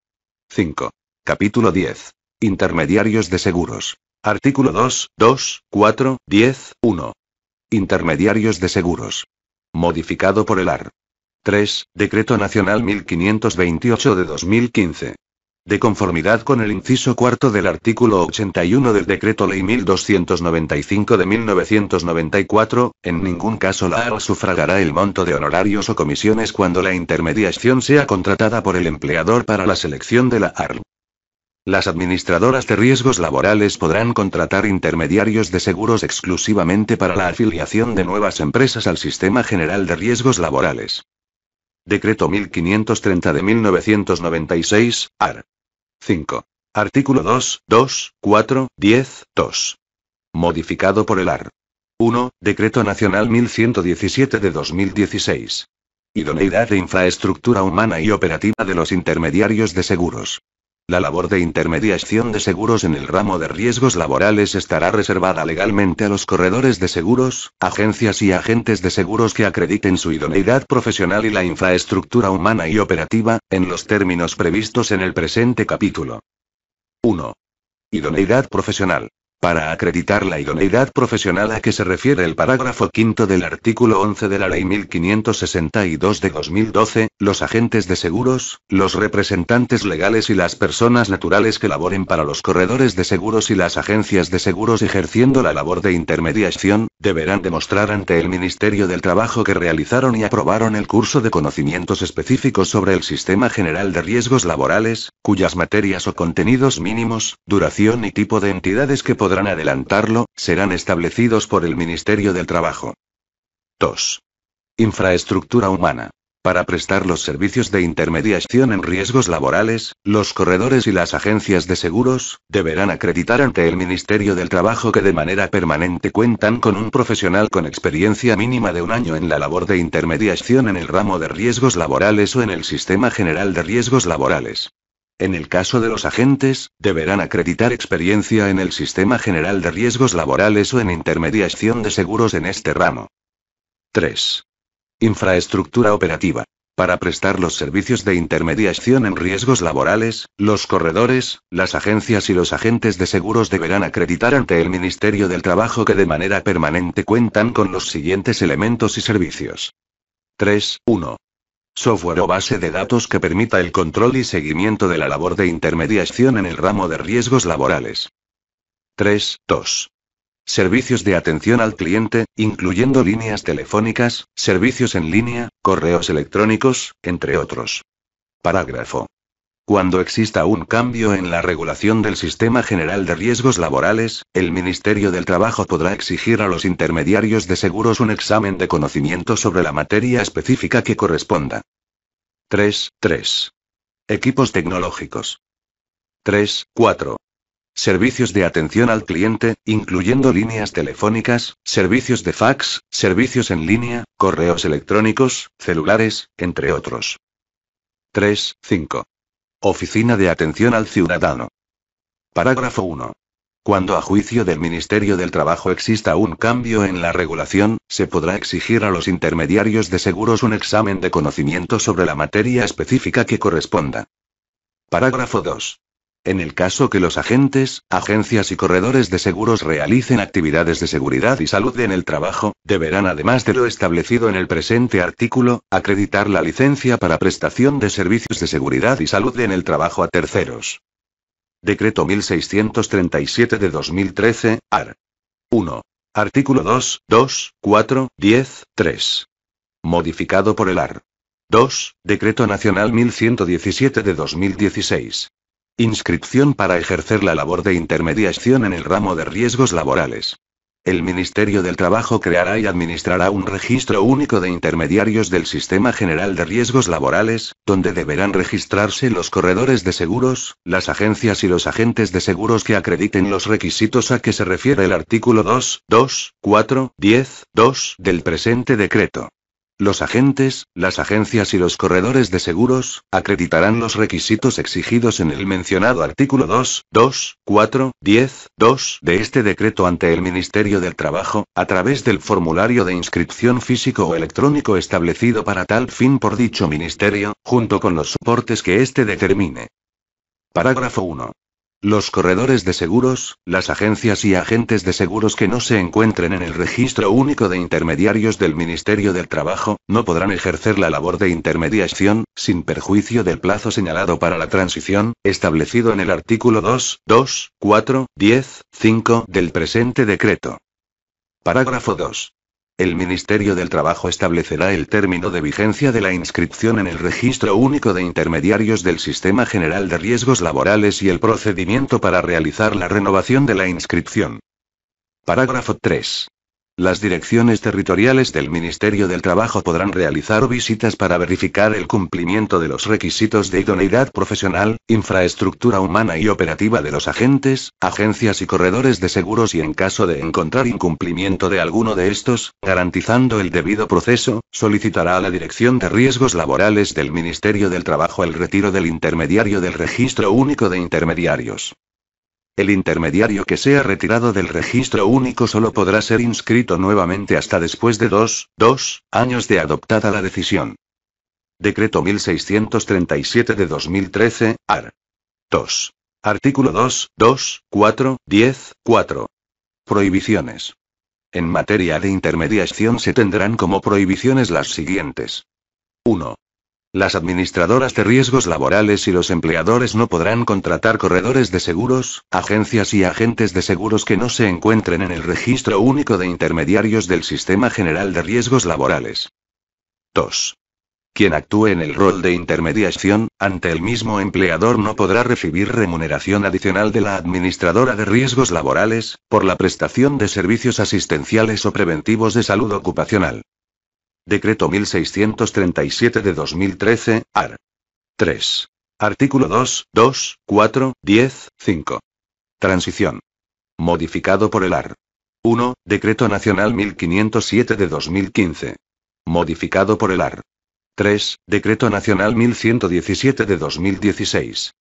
Speaker 1: 5. Capítulo 10. Intermediarios de seguros. Artículo 2, 2, 4, 10, 1. Intermediarios de seguros. Modificado por el AR. 3. Decreto Nacional 1528 de 2015. De conformidad con el inciso cuarto del artículo 81 del Decreto Ley 1295 de 1994, en ningún caso la AR sufragará el monto de honorarios o comisiones cuando la intermediación sea contratada por el empleador para la selección de la AR. Las administradoras de riesgos laborales podrán contratar intermediarios de seguros exclusivamente para la afiliación de nuevas empresas al Sistema General de Riesgos Laborales. Decreto 1530 de 1996, AR. 5. Artículo 2, 2, 4, 10, 2. Modificado por el AR. 1. Decreto Nacional 1117 de 2016. Idoneidad de infraestructura humana y operativa de los intermediarios de seguros. La labor de intermediación de seguros en el ramo de riesgos laborales estará reservada legalmente a los corredores de seguros, agencias y agentes de seguros que acrediten su idoneidad profesional y la infraestructura humana y operativa, en los términos previstos en el presente capítulo. 1. Idoneidad profesional. Para acreditar la idoneidad profesional a que se refiere el parágrafo quinto del artículo 11 de la Ley 1562 de 2012, los agentes de seguros, los representantes legales y las personas naturales que laboren para los corredores de seguros y las agencias de seguros ejerciendo la labor de intermediación, deberán demostrar ante el Ministerio del Trabajo que realizaron y aprobaron el curso de conocimientos específicos sobre el Sistema General de Riesgos Laborales, cuyas materias o contenidos mínimos, duración y tipo de entidades que podrán adelantarlo, serán establecidos por el Ministerio del Trabajo. 2. Infraestructura humana. Para prestar los servicios de intermediación en riesgos laborales, los corredores y las agencias de seguros deberán acreditar ante el Ministerio del Trabajo que de manera permanente cuentan con un profesional con experiencia mínima de un año en la labor de intermediación en el ramo de riesgos laborales o en el Sistema General de Riesgos Laborales. En el caso de los agentes, deberán acreditar experiencia en el Sistema General de Riesgos Laborales o en intermediación de seguros en este ramo. 3. Infraestructura operativa. Para prestar los servicios de intermediación en riesgos laborales, los corredores, las agencias y los agentes de seguros deberán acreditar ante el Ministerio del Trabajo que de manera permanente cuentan con los siguientes elementos y servicios. 3. 1. Software o base de datos que permita el control y seguimiento de la labor de intermediación en el ramo de riesgos laborales. 3. 2. Servicios de atención al cliente, incluyendo líneas telefónicas, servicios en línea, correos electrónicos, entre otros. Parágrafo. Cuando exista un cambio en la regulación del sistema general de riesgos laborales, el Ministerio del Trabajo podrá exigir a los intermediarios de seguros un examen de conocimiento sobre la materia específica que corresponda. 3.3 Equipos tecnológicos. 3.4. Servicios de atención al cliente, incluyendo líneas telefónicas, servicios de fax, servicios en línea, correos electrónicos, celulares, entre otros. 3.5 Oficina de Atención al Ciudadano. Parágrafo 1. Cuando a juicio del Ministerio del Trabajo exista un cambio en la regulación, se podrá exigir a los intermediarios de seguros un examen de conocimiento sobre la materia específica que corresponda. Parágrafo 2. En el caso que los agentes, agencias y corredores de seguros realicen actividades de seguridad y salud en el trabajo, deberán, además de lo establecido en el presente artículo, acreditar la licencia para prestación de servicios de seguridad y salud en el trabajo a terceros. Decreto 1637 de 2013, AR. 1. Artículo 2, 2, 4, 10, 3. Modificado por el AR. 2. Decreto Nacional 1117 de 2016. Inscripción para ejercer la labor de intermediación en el ramo de riesgos laborales. El Ministerio del Trabajo creará y administrará un registro único de intermediarios del Sistema General de Riesgos Laborales, donde deberán registrarse los corredores de seguros, las agencias y los agentes de seguros que acrediten los requisitos a que se refiere el artículo 2, 2, 4, 10, 2 del presente decreto. Los agentes, las agencias y los corredores de seguros, acreditarán los requisitos exigidos en el mencionado artículo 2, 2, 4, 10, 2 de este decreto ante el Ministerio del Trabajo, a través del formulario de inscripción físico o electrónico establecido para tal fin por dicho ministerio, junto con los soportes que éste determine. Parágrafo 1. Los corredores de seguros, las agencias y agentes de seguros que no se encuentren en el registro único de intermediarios del Ministerio del Trabajo, no podrán ejercer la labor de intermediación, sin perjuicio del plazo señalado para la transición, establecido en el artículo 2, 2, 4, 10, 5 del presente decreto. Parágrafo 2. El Ministerio del Trabajo establecerá el término de vigencia de la inscripción en el Registro Único de Intermediarios del Sistema General de Riesgos Laborales y el procedimiento para realizar la renovación de la inscripción. Parágrafo 3. Las direcciones territoriales del Ministerio del Trabajo podrán realizar visitas para verificar el cumplimiento de los requisitos de idoneidad profesional, infraestructura humana y operativa de los agentes, agencias y corredores de seguros y en caso de encontrar incumplimiento de alguno de estos, garantizando el debido proceso, solicitará a la Dirección de Riesgos Laborales del Ministerio del Trabajo el retiro del intermediario del Registro Único de Intermediarios. El intermediario que sea retirado del registro único solo podrá ser inscrito nuevamente hasta después de dos, dos años de adoptada la decisión. Decreto 1637 de 2013, AR. 2. Artículo 2, 2, 4, 10, 4. Prohibiciones. En materia de intermediación se tendrán como prohibiciones las siguientes. 1. Las administradoras de riesgos laborales y los empleadores no podrán contratar corredores de seguros, agencias y agentes de seguros que no se encuentren en el registro único de intermediarios del Sistema General de Riesgos Laborales. 2. Quien actúe en el rol de intermediación, ante el mismo empleador no podrá recibir remuneración adicional de la administradora de riesgos laborales, por la prestación de servicios asistenciales o preventivos de salud ocupacional. Decreto 1637 de 2013, AR. 3. Artículo 2, 2, 4, 10, 5. Transición. Modificado por el AR. 1. Decreto Nacional 1507 de 2015. Modificado por el AR. 3. Decreto Nacional 1117 de 2016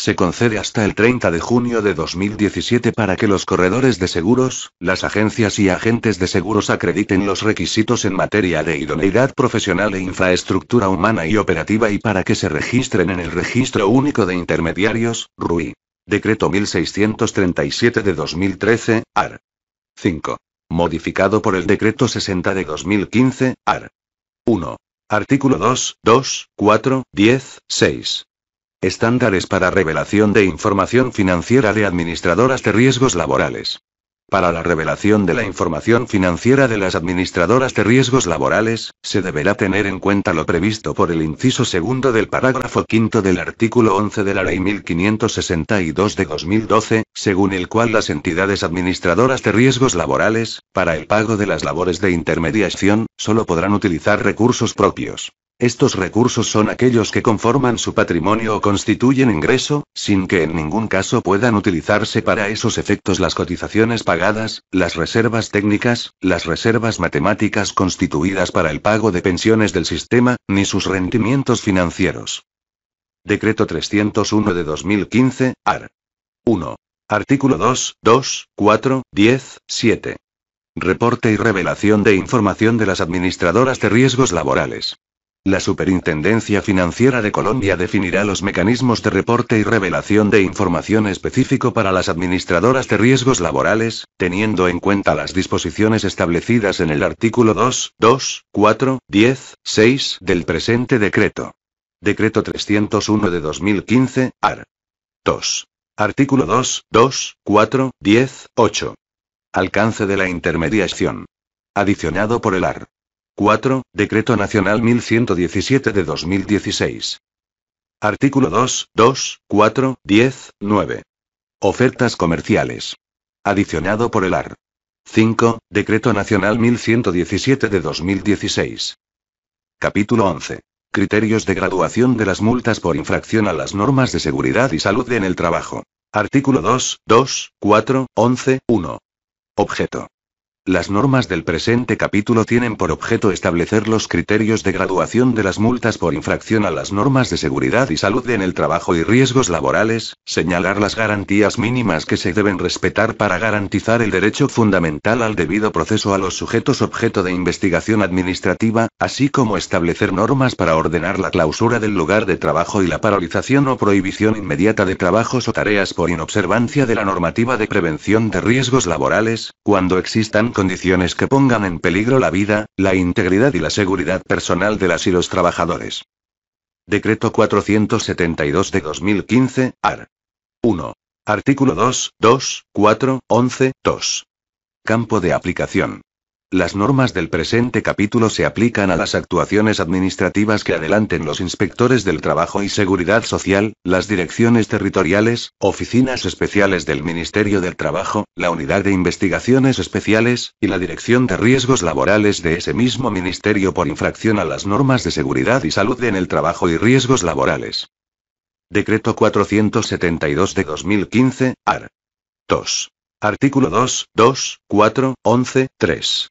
Speaker 1: se concede hasta el 30 de junio de 2017 para que los corredores de seguros, las agencias y agentes de seguros acrediten los requisitos en materia de idoneidad profesional e infraestructura humana y operativa y para que se registren en el Registro Único de Intermediarios, RUI. Decreto 1637 de 2013, AR. 5. Modificado por el Decreto 60 de 2015, AR. 1. Artículo 2, 2, 4, 10, 6. Estándares para revelación de información financiera de administradoras de riesgos laborales. Para la revelación de la información financiera de las administradoras de riesgos laborales, se deberá tener en cuenta lo previsto por el inciso segundo del parágrafo quinto del artículo 11 de la Ley 1562 de 2012, según el cual las entidades administradoras de riesgos laborales, para el pago de las labores de intermediación, solo podrán utilizar recursos propios. Estos recursos son aquellos que conforman su patrimonio o constituyen ingreso, sin que en ningún caso puedan utilizarse para esos efectos las cotizaciones pagadas, las reservas técnicas, las reservas matemáticas constituidas para el pago de pensiones del sistema, ni sus rendimientos financieros. Decreto 301 de 2015, AR. 1. Artículo 2, 2, 4, 10, 7. Reporte y revelación de información de las administradoras de riesgos laborales. La Superintendencia Financiera de Colombia definirá los mecanismos de reporte y revelación de información específico para las administradoras de riesgos laborales, teniendo en cuenta las disposiciones establecidas en el artículo 2, 2, 4, 10, 6 del presente decreto. Decreto 301 de 2015, AR. 2. Artículo 2, 2, 4, 10, 8. Alcance de la intermediación. Adicionado por el AR. 4. Decreto Nacional 1117 de 2016. Artículo 2, 2, 4, 10, 9. Ofertas comerciales. Adicionado por el AR. 5. Decreto Nacional 1117 de 2016. Capítulo 11. Criterios de graduación de las multas por infracción a las normas de seguridad y salud en el trabajo. Artículo 2, 2, 4, 11, 1. Objeto. Las normas del presente capítulo tienen por objeto establecer los criterios de graduación de las multas por infracción a las normas de seguridad y salud en el trabajo y riesgos laborales, señalar las garantías mínimas que se deben respetar para garantizar el derecho fundamental al debido proceso a los sujetos objeto de investigación administrativa, así como establecer normas para ordenar la clausura del lugar de trabajo y la paralización o prohibición inmediata de trabajos o tareas por inobservancia de la normativa de prevención de riesgos laborales, cuando existan condiciones que pongan en peligro la vida, la integridad y la seguridad personal de las y los trabajadores. Decreto 472 de 2015, AR. 1. Artículo 2, 2, 4, 11, 2. Campo de aplicación. Las normas del presente capítulo se aplican a las actuaciones administrativas que adelanten los inspectores del Trabajo y Seguridad Social, las direcciones territoriales, oficinas especiales del Ministerio del Trabajo, la Unidad de Investigaciones Especiales, y la Dirección de Riesgos Laborales de ese mismo ministerio por infracción a las normas de seguridad y salud en el trabajo y riesgos laborales. Decreto 472 de 2015, AR. 2. Artículo 2, 2, 4, 11, 3.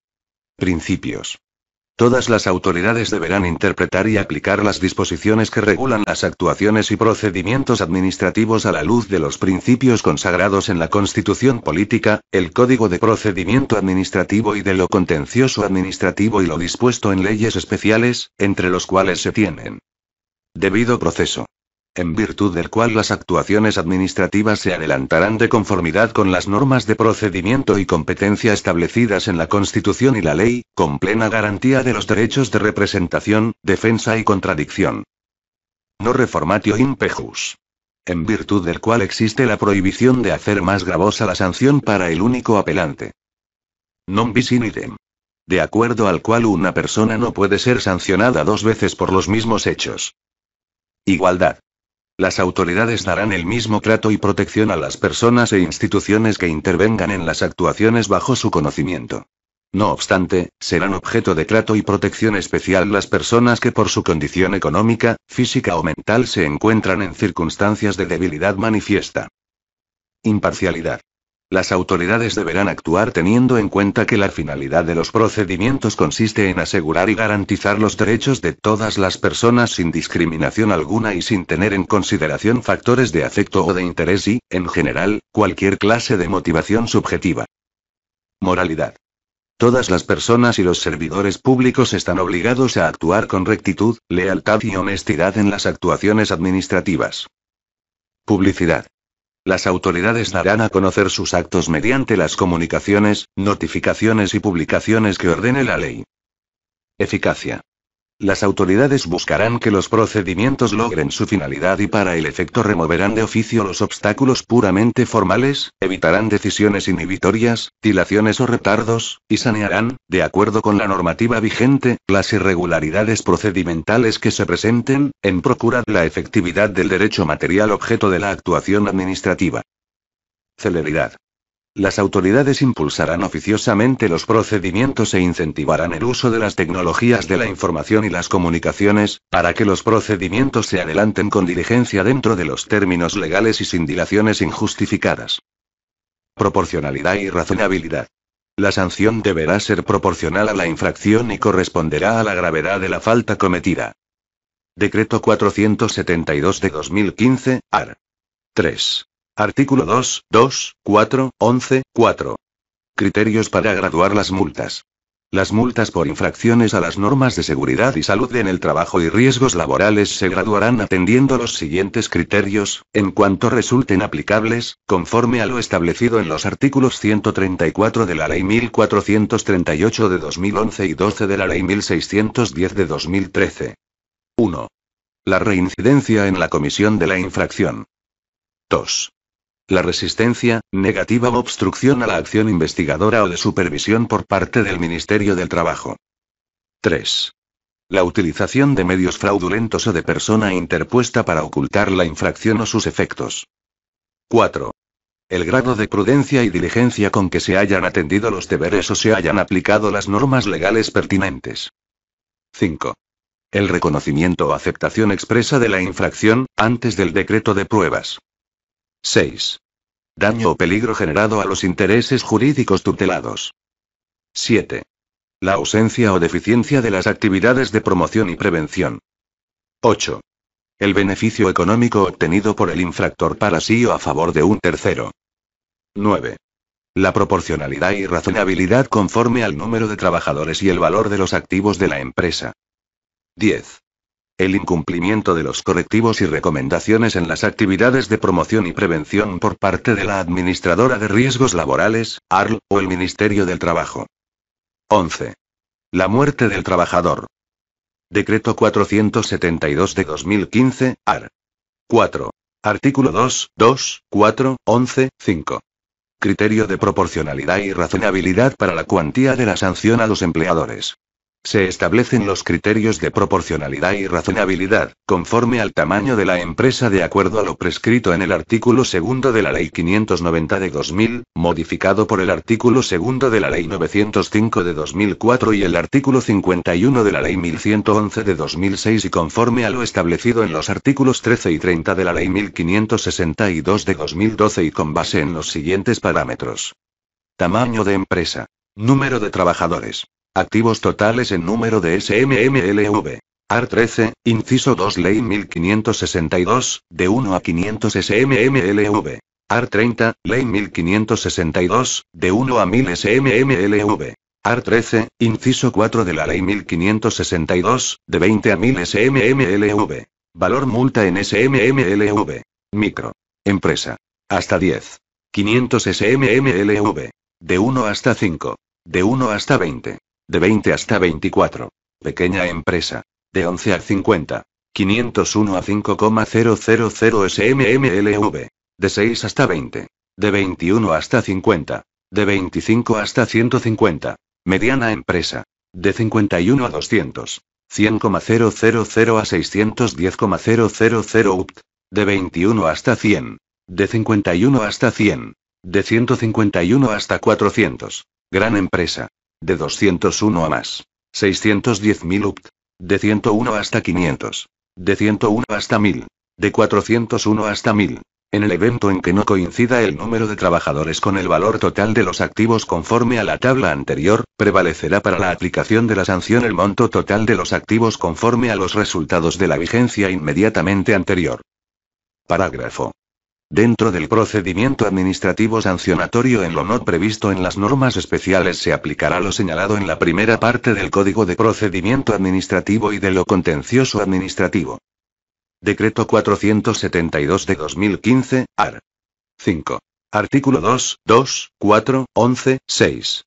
Speaker 1: Principios. Todas las autoridades deberán interpretar y aplicar las disposiciones que regulan las actuaciones y procedimientos administrativos a la luz de los principios consagrados en la Constitución Política, el Código de Procedimiento Administrativo y de lo contencioso administrativo y lo dispuesto en leyes especiales, entre los cuales se tienen. Debido proceso en virtud del cual las actuaciones administrativas se adelantarán de conformidad con las normas de procedimiento y competencia establecidas en la Constitución y la ley, con plena garantía de los derechos de representación, defensa y contradicción. No reformatio impejus en virtud del cual existe la prohibición de hacer más gravosa la sanción para el único apelante. Non bis in idem. De acuerdo al cual una persona no puede ser sancionada dos veces por los mismos hechos. Igualdad. Las autoridades darán el mismo trato y protección a las personas e instituciones que intervengan en las actuaciones bajo su conocimiento. No obstante, serán objeto de trato y protección especial las personas que por su condición económica, física o mental se encuentran en circunstancias de debilidad manifiesta. Imparcialidad. Las autoridades deberán actuar teniendo en cuenta que la finalidad de los procedimientos consiste en asegurar y garantizar los derechos de todas las personas sin discriminación alguna y sin tener en consideración factores de afecto o de interés y, en general, cualquier clase de motivación subjetiva. Moralidad. Todas las personas y los servidores públicos están obligados a actuar con rectitud, lealtad y honestidad en las actuaciones administrativas. Publicidad. Las autoridades darán a conocer sus actos mediante las comunicaciones, notificaciones y publicaciones que ordene la ley. Eficacia. Las autoridades buscarán que los procedimientos logren su finalidad y para el efecto removerán de oficio los obstáculos puramente formales, evitarán decisiones inhibitorias, dilaciones o retardos, y sanearán, de acuerdo con la normativa vigente, las irregularidades procedimentales que se presenten, en procura de la efectividad del derecho material objeto de la actuación administrativa. Celeridad. Las autoridades impulsarán oficiosamente los procedimientos e incentivarán el uso de las tecnologías de la información y las comunicaciones, para que los procedimientos se adelanten con diligencia dentro de los términos legales y sin dilaciones injustificadas. Proporcionalidad y razonabilidad. La sanción deberá ser proporcional a la infracción y corresponderá a la gravedad de la falta cometida. Decreto 472 de 2015, AR. 3. Artículo 2, 2, 4, 11, 4. Criterios para graduar las multas. Las multas por infracciones a las normas de seguridad y salud en el trabajo y riesgos laborales se graduarán atendiendo los siguientes criterios, en cuanto resulten aplicables, conforme a lo establecido en los artículos 134 de la Ley 1438 de 2011 y 12 de la Ley 1610 de 2013. 1. La reincidencia en la comisión de la infracción. 2. La resistencia, negativa o obstrucción a la acción investigadora o de supervisión por parte del Ministerio del Trabajo. 3. La utilización de medios fraudulentos o de persona interpuesta para ocultar la infracción o sus efectos. 4. El grado de prudencia y diligencia con que se hayan atendido los deberes o se hayan aplicado las normas legales pertinentes. 5. El reconocimiento o aceptación expresa de la infracción, antes del decreto de pruebas. 6. Daño o peligro generado a los intereses jurídicos tutelados. 7. La ausencia o deficiencia de las actividades de promoción y prevención. 8. El beneficio económico obtenido por el infractor para sí o a favor de un tercero. 9. La proporcionalidad y razonabilidad conforme al número de trabajadores y el valor de los activos de la empresa. 10. El incumplimiento de los correctivos y recomendaciones en las actividades de promoción y prevención por parte de la Administradora de Riesgos Laborales, ARL, o el Ministerio del Trabajo. 11. La muerte del trabajador. Decreto 472 de 2015, AR. 4. Artículo 2, 2, 4, 11, 5. Criterio de proporcionalidad y razonabilidad para la cuantía de la sanción a los empleadores. Se establecen los criterios de proporcionalidad y razonabilidad, conforme al tamaño de la empresa de acuerdo a lo prescrito en el artículo segundo de la Ley 590 de 2000, modificado por el artículo segundo de la Ley 905 de 2004 y el artículo 51 de la Ley 1111 de 2006 y conforme a lo establecido en los artículos 13 y 30 de la Ley 1562 de 2012 y con base en los siguientes parámetros. Tamaño de empresa. Número de trabajadores. Activos totales en número de SMMLV. AR 13, inciso 2 Ley 1562, de 1 a 500 SMMLV. AR 30, Ley 1562, de 1 a 1000 SMMLV. AR 13, inciso 4 de la Ley 1562, de 20 a 1000 SMMLV. Valor multa en SMMLV. Micro. Empresa. Hasta 10. 500 SMMLV. De 1 hasta 5. De 1 hasta 20. De 20 hasta 24. Pequeña empresa. De 11 a 50. 501 a 5,000 SMMLV. De 6 hasta 20. De 21 hasta 50. De 25 hasta 150. Mediana empresa. De 51 a 200. 100,000 a 610,000 UPT. De 21 hasta 100. De 51 hasta 100. De 151 hasta 400. Gran empresa. De 201 a más. 610.000 UPT. De 101 hasta 500. De 101 hasta 1000. De 401 hasta 1000. En el evento en que no coincida el número de trabajadores con el valor total de los activos conforme a la tabla anterior, prevalecerá para la aplicación de la sanción el monto total de los activos conforme a los resultados de la vigencia inmediatamente anterior. Parágrafo. Dentro del procedimiento administrativo sancionatorio en lo no previsto en las normas especiales se aplicará lo señalado en la primera parte del Código de Procedimiento Administrativo y de lo contencioso administrativo. Decreto 472 de 2015, AR. 5. Artículo 2, 2, 4, 11, 6.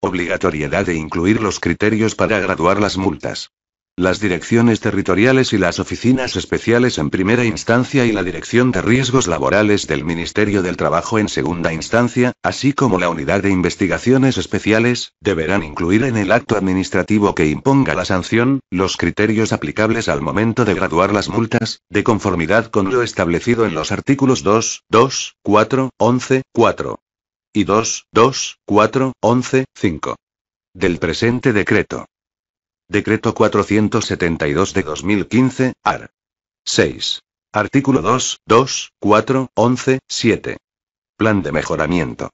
Speaker 1: Obligatoriedad de incluir los criterios para graduar las multas. Las direcciones territoriales y las oficinas especiales en primera instancia y la Dirección de Riesgos Laborales del Ministerio del Trabajo en segunda instancia, así como la Unidad de Investigaciones Especiales, deberán incluir en el acto administrativo que imponga la sanción, los criterios aplicables al momento de graduar las multas, de conformidad con lo establecido en los artículos 2, 2, 4, 11, 4 y 2, 2, 4, 11, 5 del presente decreto. Decreto 472 de 2015, AR. 6. Artículo 2, 2, 4, 11, 7. Plan de mejoramiento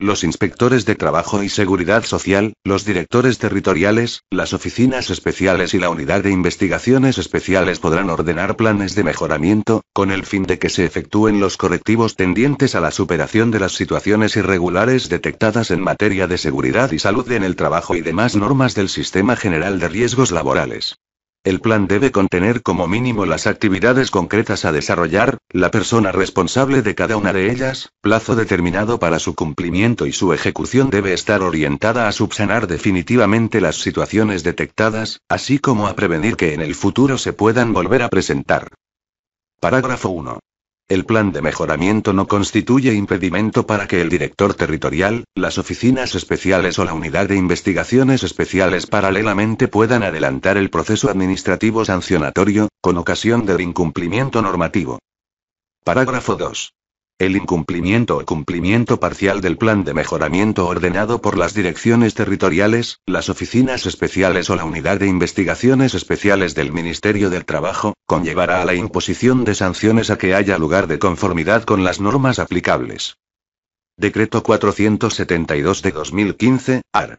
Speaker 1: los inspectores de trabajo y seguridad social, los directores territoriales, las oficinas especiales y la unidad de investigaciones especiales podrán ordenar planes de mejoramiento, con el fin de que se efectúen los correctivos tendientes a la superación de las situaciones irregulares detectadas en materia de seguridad y salud en el trabajo y demás normas del Sistema General de Riesgos Laborales. El plan debe contener como mínimo las actividades concretas a desarrollar, la persona responsable de cada una de ellas, plazo determinado para su cumplimiento y su ejecución debe estar orientada a subsanar definitivamente las situaciones detectadas, así como a prevenir que en el futuro se puedan volver a presentar. Parágrafo 1. El plan de mejoramiento no constituye impedimento para que el director territorial, las oficinas especiales o la unidad de investigaciones especiales paralelamente puedan adelantar el proceso administrativo sancionatorio, con ocasión del incumplimiento normativo. Parágrafo 2. El incumplimiento o cumplimiento parcial del plan de mejoramiento ordenado por las direcciones territoriales, las oficinas especiales o la unidad de investigaciones especiales del Ministerio del Trabajo, conllevará a la imposición de sanciones a que haya lugar de conformidad con las normas aplicables. Decreto 472 de 2015, AR.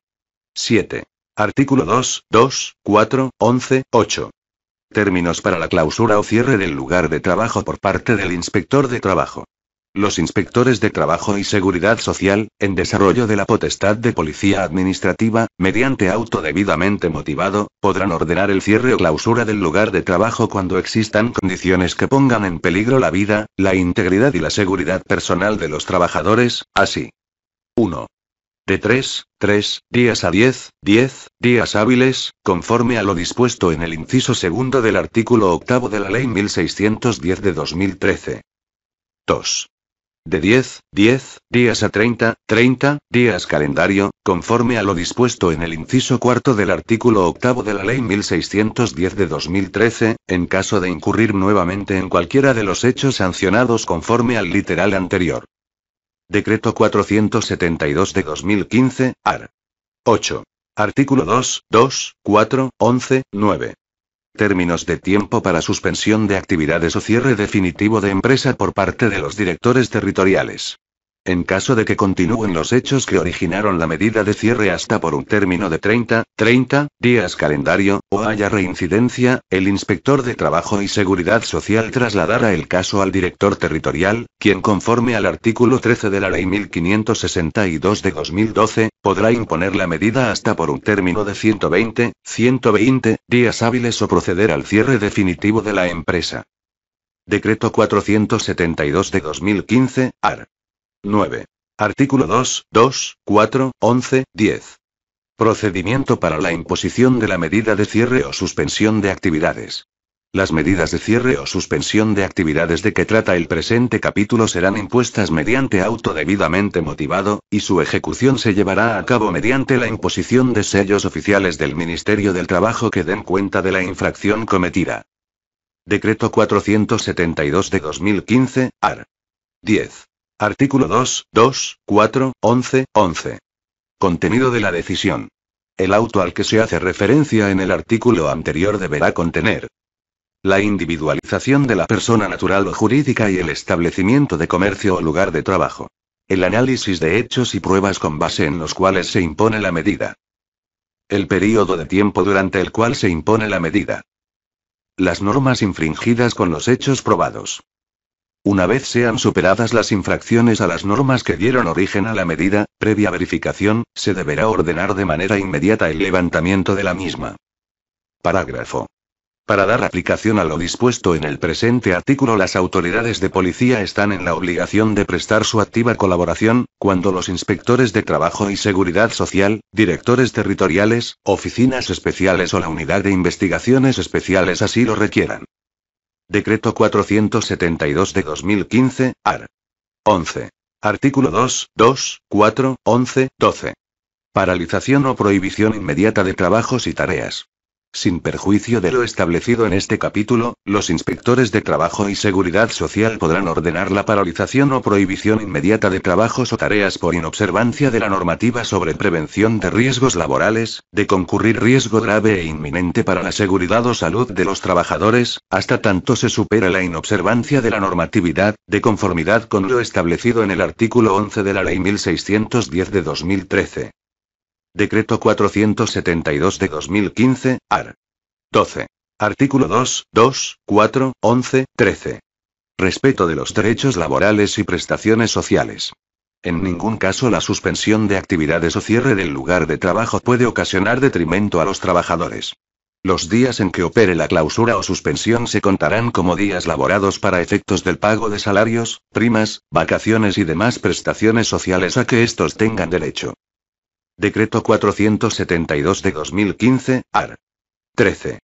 Speaker 1: 7. Artículo 2, 2, 4, 11, 8. Términos para la clausura o cierre del lugar de trabajo por parte del inspector de trabajo. Los inspectores de Trabajo y Seguridad Social, en desarrollo de la potestad de policía administrativa, mediante auto debidamente motivado, podrán ordenar el cierre o clausura del lugar de trabajo cuando existan condiciones que pongan en peligro la vida, la integridad y la seguridad personal de los trabajadores, así. 1. De 3, 3, días a 10, 10, días hábiles, conforme a lo dispuesto en el inciso segundo del artículo octavo de la Ley 1610 de 2013. 2. De 10, 10, días a 30, 30, días calendario, conforme a lo dispuesto en el inciso cuarto del artículo octavo de la Ley 1610 de 2013, en caso de incurrir nuevamente en cualquiera de los hechos sancionados conforme al literal anterior. Decreto 472 de 2015, AR. 8. Artículo 2, 2, 4, 11, 9 términos de tiempo para suspensión de actividades o cierre definitivo de empresa por parte de los directores territoriales. En caso de que continúen los hechos que originaron la medida de cierre hasta por un término de 30, 30 días calendario, o haya reincidencia, el inspector de Trabajo y Seguridad Social trasladará el caso al director territorial, quien conforme al artículo 13 de la Ley 1562 de 2012, podrá imponer la medida hasta por un término de 120, 120 días hábiles o proceder al cierre definitivo de la empresa. Decreto 472 de 2015, AR. 9. Artículo 2, 2, 4, 11, 10. Procedimiento para la imposición de la medida de cierre o suspensión de actividades. Las medidas de cierre o suspensión de actividades de que trata el presente capítulo serán impuestas mediante auto debidamente motivado, y su ejecución se llevará a cabo mediante la imposición de sellos oficiales del Ministerio del Trabajo que den cuenta de la infracción cometida. Decreto 472 de 2015, AR. 10. Artículo 2, 2, 4, 11, 11. Contenido de la decisión. El auto al que se hace referencia en el artículo anterior deberá contener la individualización de la persona natural o jurídica y el establecimiento de comercio o lugar de trabajo. El análisis de hechos y pruebas con base en los cuales se impone la medida. El período de tiempo durante el cual se impone la medida. Las normas infringidas con los hechos probados. Una vez sean superadas las infracciones a las normas que dieron origen a la medida, previa verificación, se deberá ordenar de manera inmediata el levantamiento de la misma. Parágrafo. Para dar aplicación a lo dispuesto en el presente artículo, las autoridades de policía están en la obligación de prestar su activa colaboración, cuando los inspectores de trabajo y seguridad social, directores territoriales, oficinas especiales o la unidad de investigaciones especiales así lo requieran. Decreto 472 de 2015, AR. 11. Artículo 2, 2, 4, 11, 12. Paralización o prohibición inmediata de trabajos y tareas. Sin perjuicio de lo establecido en este capítulo, los inspectores de trabajo y seguridad social podrán ordenar la paralización o prohibición inmediata de trabajos o tareas por inobservancia de la normativa sobre prevención de riesgos laborales, de concurrir riesgo grave e inminente para la seguridad o salud de los trabajadores, hasta tanto se supera la inobservancia de la normatividad, de conformidad con lo establecido en el artículo 11 de la Ley 1610 de 2013. Decreto 472 de 2015, AR. 12. Artículo 2, 2, 4, 11, 13. Respeto de los derechos laborales y prestaciones sociales. En ningún caso la suspensión de actividades o cierre del lugar de trabajo puede ocasionar detrimento a los trabajadores. Los días en que opere la clausura o suspensión se contarán como días laborados para efectos del pago de salarios, primas, vacaciones y demás prestaciones sociales a que estos tengan derecho. Decreto 472 de 2015, AR. 13.